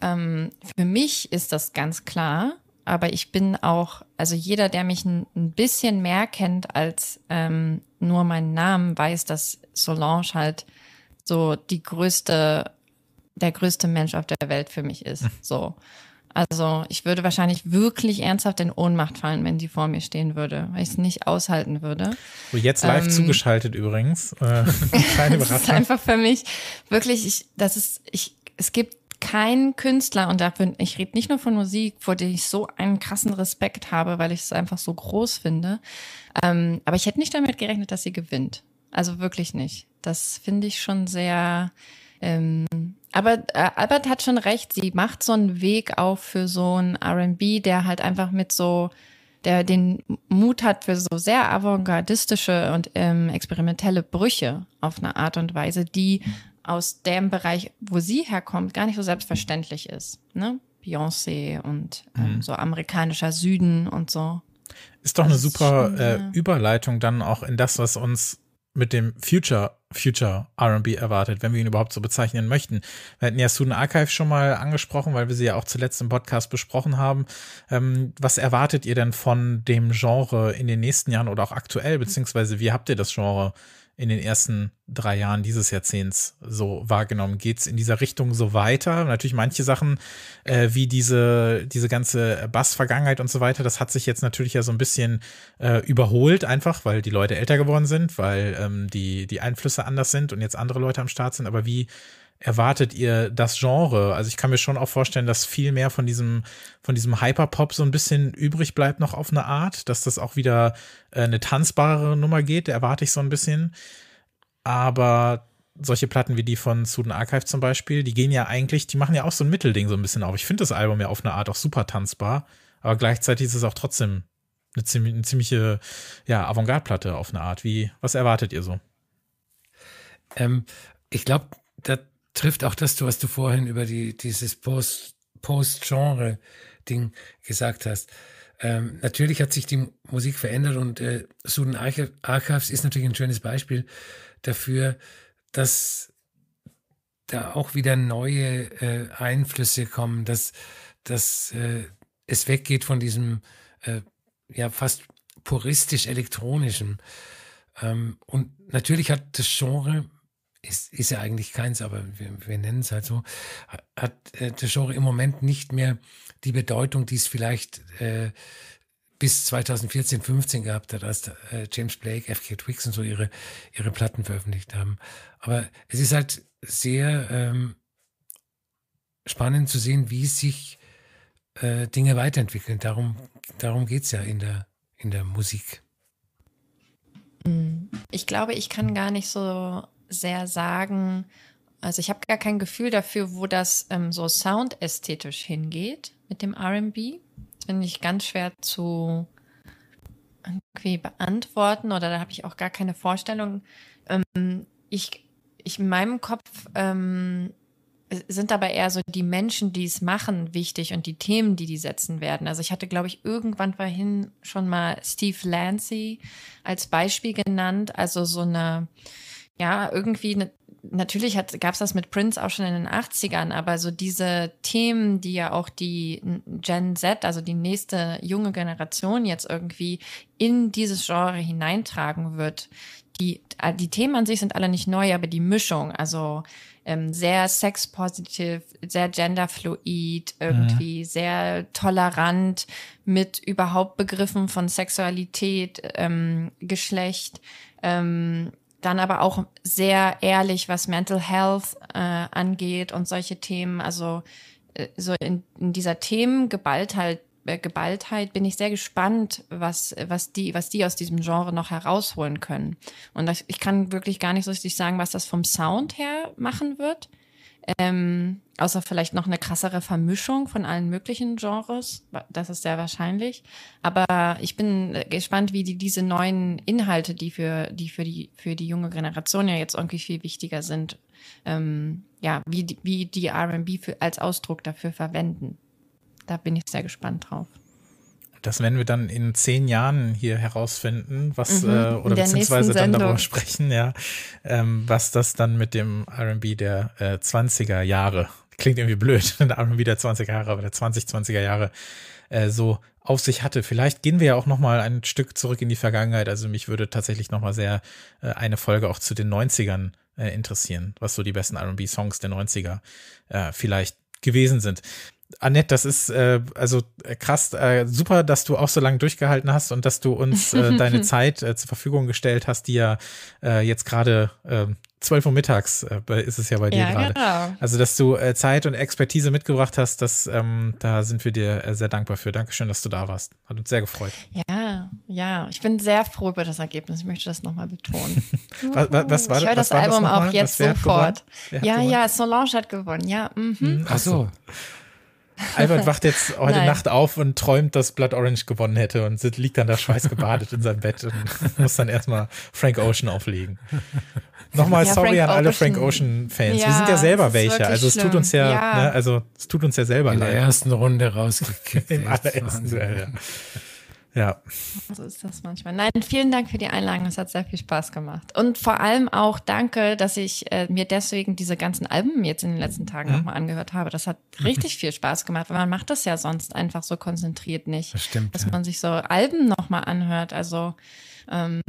ähm, für mich ist das ganz klar aber ich bin auch, also jeder, der mich ein, ein bisschen mehr kennt als ähm, nur meinen Namen, weiß, dass Solange halt so die größte, der größte Mensch auf der Welt für mich ist. Hm. So. Also ich würde wahrscheinlich wirklich ernsthaft in Ohnmacht fallen, wenn sie vor mir stehen würde, weil ich es nicht aushalten würde. So jetzt live ähm, zugeschaltet übrigens. Äh, *laughs* keine Überraschung. *laughs* das ist einfach für mich wirklich, ich, das ist, ich, es gibt kein Künstler, und dafür, ich rede nicht nur von Musik, vor der ich so einen krassen Respekt habe, weil ich es einfach so groß finde. Ähm, aber ich hätte nicht damit gerechnet, dass sie gewinnt. Also wirklich nicht. Das finde ich schon sehr. Ähm, aber äh, Albert hat schon recht, sie macht so einen Weg auf für so einen RB, der halt einfach mit so, der den Mut hat für so sehr avantgardistische und ähm, experimentelle Brüche auf eine Art und Weise, die aus dem Bereich, wo sie herkommt, gar nicht so selbstverständlich ist. Ne? Beyoncé und ähm, mhm. so amerikanischer Süden und so. Ist doch das eine super schon, äh, Überleitung dann auch in das, was uns mit dem Future Future R&B erwartet, wenn wir ihn überhaupt so bezeichnen möchten. Wir hatten ja Sudan Archive schon mal angesprochen, weil wir sie ja auch zuletzt im Podcast besprochen haben. Ähm, was erwartet ihr denn von dem Genre in den nächsten Jahren oder auch aktuell, beziehungsweise wie habt ihr das Genre in den ersten drei Jahren dieses Jahrzehnts so wahrgenommen? Geht es in dieser Richtung so weiter? Natürlich manche Sachen äh, wie diese, diese ganze Bass-Vergangenheit und so weiter, das hat sich jetzt natürlich ja so ein bisschen äh, überholt, einfach weil die Leute älter geworden sind, weil ähm, die, die Einflüsse anders sind und jetzt andere Leute am Start sind. Aber wie erwartet ihr das Genre? Also ich kann mir schon auch vorstellen, dass viel mehr von diesem, von diesem Hyperpop so ein bisschen übrig bleibt noch auf eine Art, dass das auch wieder äh, eine tanzbare Nummer geht, erwarte ich so ein bisschen. Aber solche Platten wie die von Sudden Archive zum Beispiel, die gehen ja eigentlich, die machen ja auch so ein Mittelding so ein bisschen auf. Ich finde das Album ja auf eine Art auch super tanzbar, aber gleichzeitig ist es auch trotzdem eine, ziemlich, eine ziemliche ja, Avantgarde-Platte auf eine Art. Wie, was erwartet ihr so? Ähm, ich glaube, trifft auch das, was du vorhin über die, dieses Post-Genre-Ding -Post gesagt hast. Ähm, natürlich hat sich die Musik verändert und äh, Suden Archives ist natürlich ein schönes Beispiel dafür, dass da auch wieder neue äh, Einflüsse kommen, dass, dass äh, es weggeht von diesem äh, ja fast puristisch elektronischen. Ähm, und natürlich hat das Genre ist, ist ja eigentlich keins, aber wir, wir nennen es halt so, hat äh, das Genre im Moment nicht mehr die Bedeutung, die es vielleicht äh, bis 2014, 15 gehabt hat, als äh, James Blake, F.K. Twix und so ihre, ihre Platten veröffentlicht haben. Aber es ist halt sehr ähm, spannend zu sehen, wie sich äh, Dinge weiterentwickeln. Darum, darum geht es ja in der, in der Musik. Hm. Ich glaube, ich kann gar nicht so sehr sagen, also ich habe gar kein Gefühl dafür, wo das ähm, so soundästhetisch hingeht mit dem RB. Das finde ich ganz schwer zu irgendwie beantworten oder da habe ich auch gar keine Vorstellung. Ähm, ich, ich in meinem Kopf ähm, sind dabei eher so die Menschen, die es machen, wichtig und die Themen, die die setzen werden. Also ich hatte, glaube ich, irgendwann vorhin schon mal Steve Lancy als Beispiel genannt, also so eine ja, irgendwie, natürlich gab es das mit Prince auch schon in den 80ern, aber so diese Themen, die ja auch die Gen Z, also die nächste junge Generation jetzt irgendwie in dieses Genre hineintragen wird, die, äh, die Themen an sich sind alle nicht neu, aber die Mischung, also ähm, sehr sexpositiv, sehr genderfluid, mhm. irgendwie mhm. sehr tolerant mit überhaupt Begriffen von Sexualität, ähm, Geschlecht, ähm, dann aber auch sehr ehrlich, was Mental Health äh, angeht und solche Themen. Also äh, so in, in dieser Themengeballtheit halt, äh, Geballtheit bin ich sehr gespannt, was, was, die, was die aus diesem Genre noch herausholen können. Und das, ich kann wirklich gar nicht so richtig sagen, was das vom Sound her machen wird. Ähm, außer vielleicht noch eine krassere Vermischung von allen möglichen Genres. Das ist sehr wahrscheinlich. Aber ich bin äh, gespannt, wie die diese neuen Inhalte, die für die für die für die junge Generation ja jetzt irgendwie viel wichtiger sind, ähm, ja, wie wie die R&B als Ausdruck dafür verwenden. Da bin ich sehr gespannt drauf dass wenn wir dann in zehn Jahren hier herausfinden, was mhm, äh, oder beziehungsweise dann darüber sprechen, ja, ähm, was das dann mit dem RB der äh, 20er Jahre, klingt irgendwie blöd, RB *laughs* der 20er Jahre, aber der 2020er Jahre äh, so auf sich hatte. Vielleicht gehen wir ja auch nochmal ein Stück zurück in die Vergangenheit. Also mich würde tatsächlich nochmal sehr äh, eine Folge auch zu den 90ern äh, interessieren, was so die besten RB-Songs der 90er äh, vielleicht gewesen sind. Annette, das ist äh, also äh, krass, äh, super, dass du auch so lange durchgehalten hast und dass du uns äh, *laughs* deine Zeit äh, zur Verfügung gestellt hast, die ja äh, jetzt gerade äh, 12 Uhr mittags ist es ja bei dir ja, gerade. Genau. Also, dass du Zeit und Expertise mitgebracht hast, das, ähm, da sind wir dir sehr dankbar für. Dankeschön, dass du da warst. Hat uns sehr gefreut. Ja, ja, ich bin sehr froh über das Ergebnis. Ich möchte das nochmal betonen. was, *laughs* was, was war, ich höre das Album das auch jetzt sofort. Ja, ja, Solange hat gewonnen. Ja, mhm. Hm? Ach so. Albert wacht jetzt heute Nein. Nacht auf und träumt, dass Blood Orange gewonnen hätte und liegt dann da schweißgebadet in seinem Bett und *laughs* muss dann erstmal Frank Ocean auflegen. *laughs* Nochmal ja, sorry Frank an alle Frank Ocean Fans. Ja, wir sind ja selber welche. Also es tut uns ja, ja. Ne, also es tut uns ja selber leid. In der ersten Runde rausgekickt. Im allerersten Duell, ja. Ja. So ist das manchmal. Nein, vielen Dank für die Einladung. Es hat sehr viel Spaß gemacht. Und vor allem auch danke, dass ich äh, mir deswegen diese ganzen Alben jetzt in den letzten Tagen mhm. nochmal angehört habe. Das hat mhm. richtig viel Spaß gemacht, weil man macht das ja sonst einfach so konzentriert nicht. Das stimmt. Dass ja. man sich so Alben nochmal anhört. Also ähm,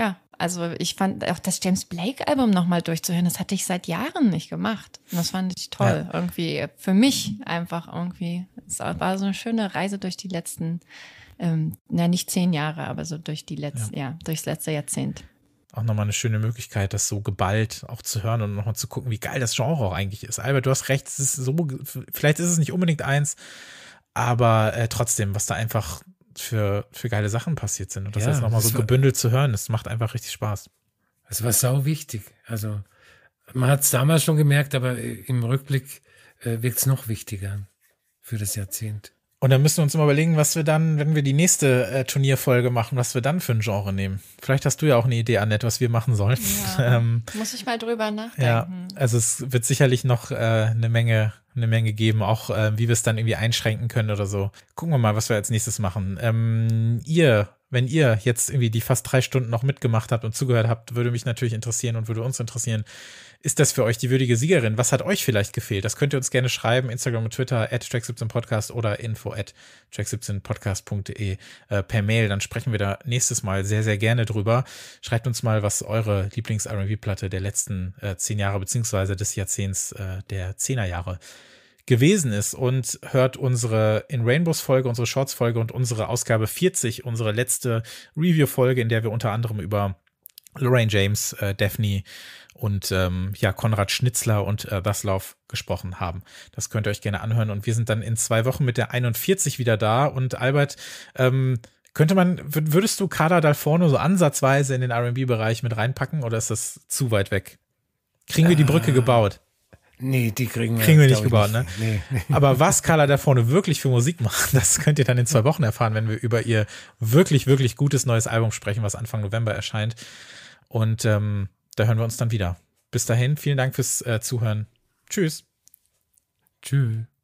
ja, also ich fand auch das James Blake Album nochmal durchzuhören, das hatte ich seit Jahren nicht gemacht. Und das fand ich toll. Ja. Irgendwie für mich einfach irgendwie. Es war so eine schöne Reise durch die letzten ähm, na nicht zehn Jahre, aber so durch die letzte, ja. ja, durchs letzte Jahrzehnt auch nochmal eine schöne Möglichkeit, das so geballt auch zu hören und nochmal zu gucken, wie geil das Genre auch eigentlich ist. Albert, du hast recht, es ist so, vielleicht ist es nicht unbedingt eins, aber äh, trotzdem, was da einfach für, für geile Sachen passiert sind. Und das ja, jetzt nochmal so gebündelt zu hören, das macht einfach richtig Spaß. Es war sau wichtig. Also, man hat es damals schon gemerkt, aber äh, im Rückblick äh, wirkt es noch wichtiger für das Jahrzehnt. Und dann müssen wir uns immer überlegen, was wir dann, wenn wir die nächste äh, Turnierfolge machen, was wir dann für ein Genre nehmen. Vielleicht hast du ja auch eine Idee, Annette, was wir machen sollen. Ja, *laughs* ähm, muss ich mal drüber nachdenken. Ja, also es wird sicherlich noch äh, eine Menge eine Menge geben, auch äh, wie wir es dann irgendwie einschränken können oder so. Gucken wir mal, was wir als nächstes machen. Ähm, ihr, wenn ihr jetzt irgendwie die fast drei Stunden noch mitgemacht habt und zugehört habt, würde mich natürlich interessieren und würde uns interessieren, ist das für euch die würdige Siegerin? Was hat euch vielleicht gefehlt? Das könnt ihr uns gerne schreiben. Instagram und Twitter at track17podcast oder info at track17podcast.de äh, per Mail. Dann sprechen wir da nächstes Mal sehr, sehr gerne drüber. Schreibt uns mal, was eure Lieblings-RB-Platte der letzten äh, zehn Jahre beziehungsweise des Jahrzehnts äh, der Zehnerjahre gewesen ist und hört unsere in Rainbows Folge, unsere Shorts Folge und unsere Ausgabe 40, unsere letzte Review Folge, in der wir unter anderem über Lorraine James, äh, Daphne und ähm, ja, Konrad Schnitzler und äh, Daslauf gesprochen haben. Das könnt ihr euch gerne anhören. Und wir sind dann in zwei Wochen mit der 41 wieder da. Und Albert, ähm, könnte man, würdest du Kader vorne so ansatzweise in den RB-Bereich mit reinpacken oder ist das zu weit weg? Kriegen wir die Brücke äh. gebaut? Nee, die kriegen wir, kriegen wir nicht gebaut, nicht. ne? Nee, nee. Aber was Carla da vorne wirklich für Musik macht, *laughs* das könnt ihr dann in zwei Wochen erfahren, wenn wir über ihr wirklich, wirklich gutes neues Album sprechen, was Anfang November erscheint. Und ähm, da hören wir uns dann wieder. Bis dahin, vielen Dank fürs äh, Zuhören. Tschüss. Tschüss.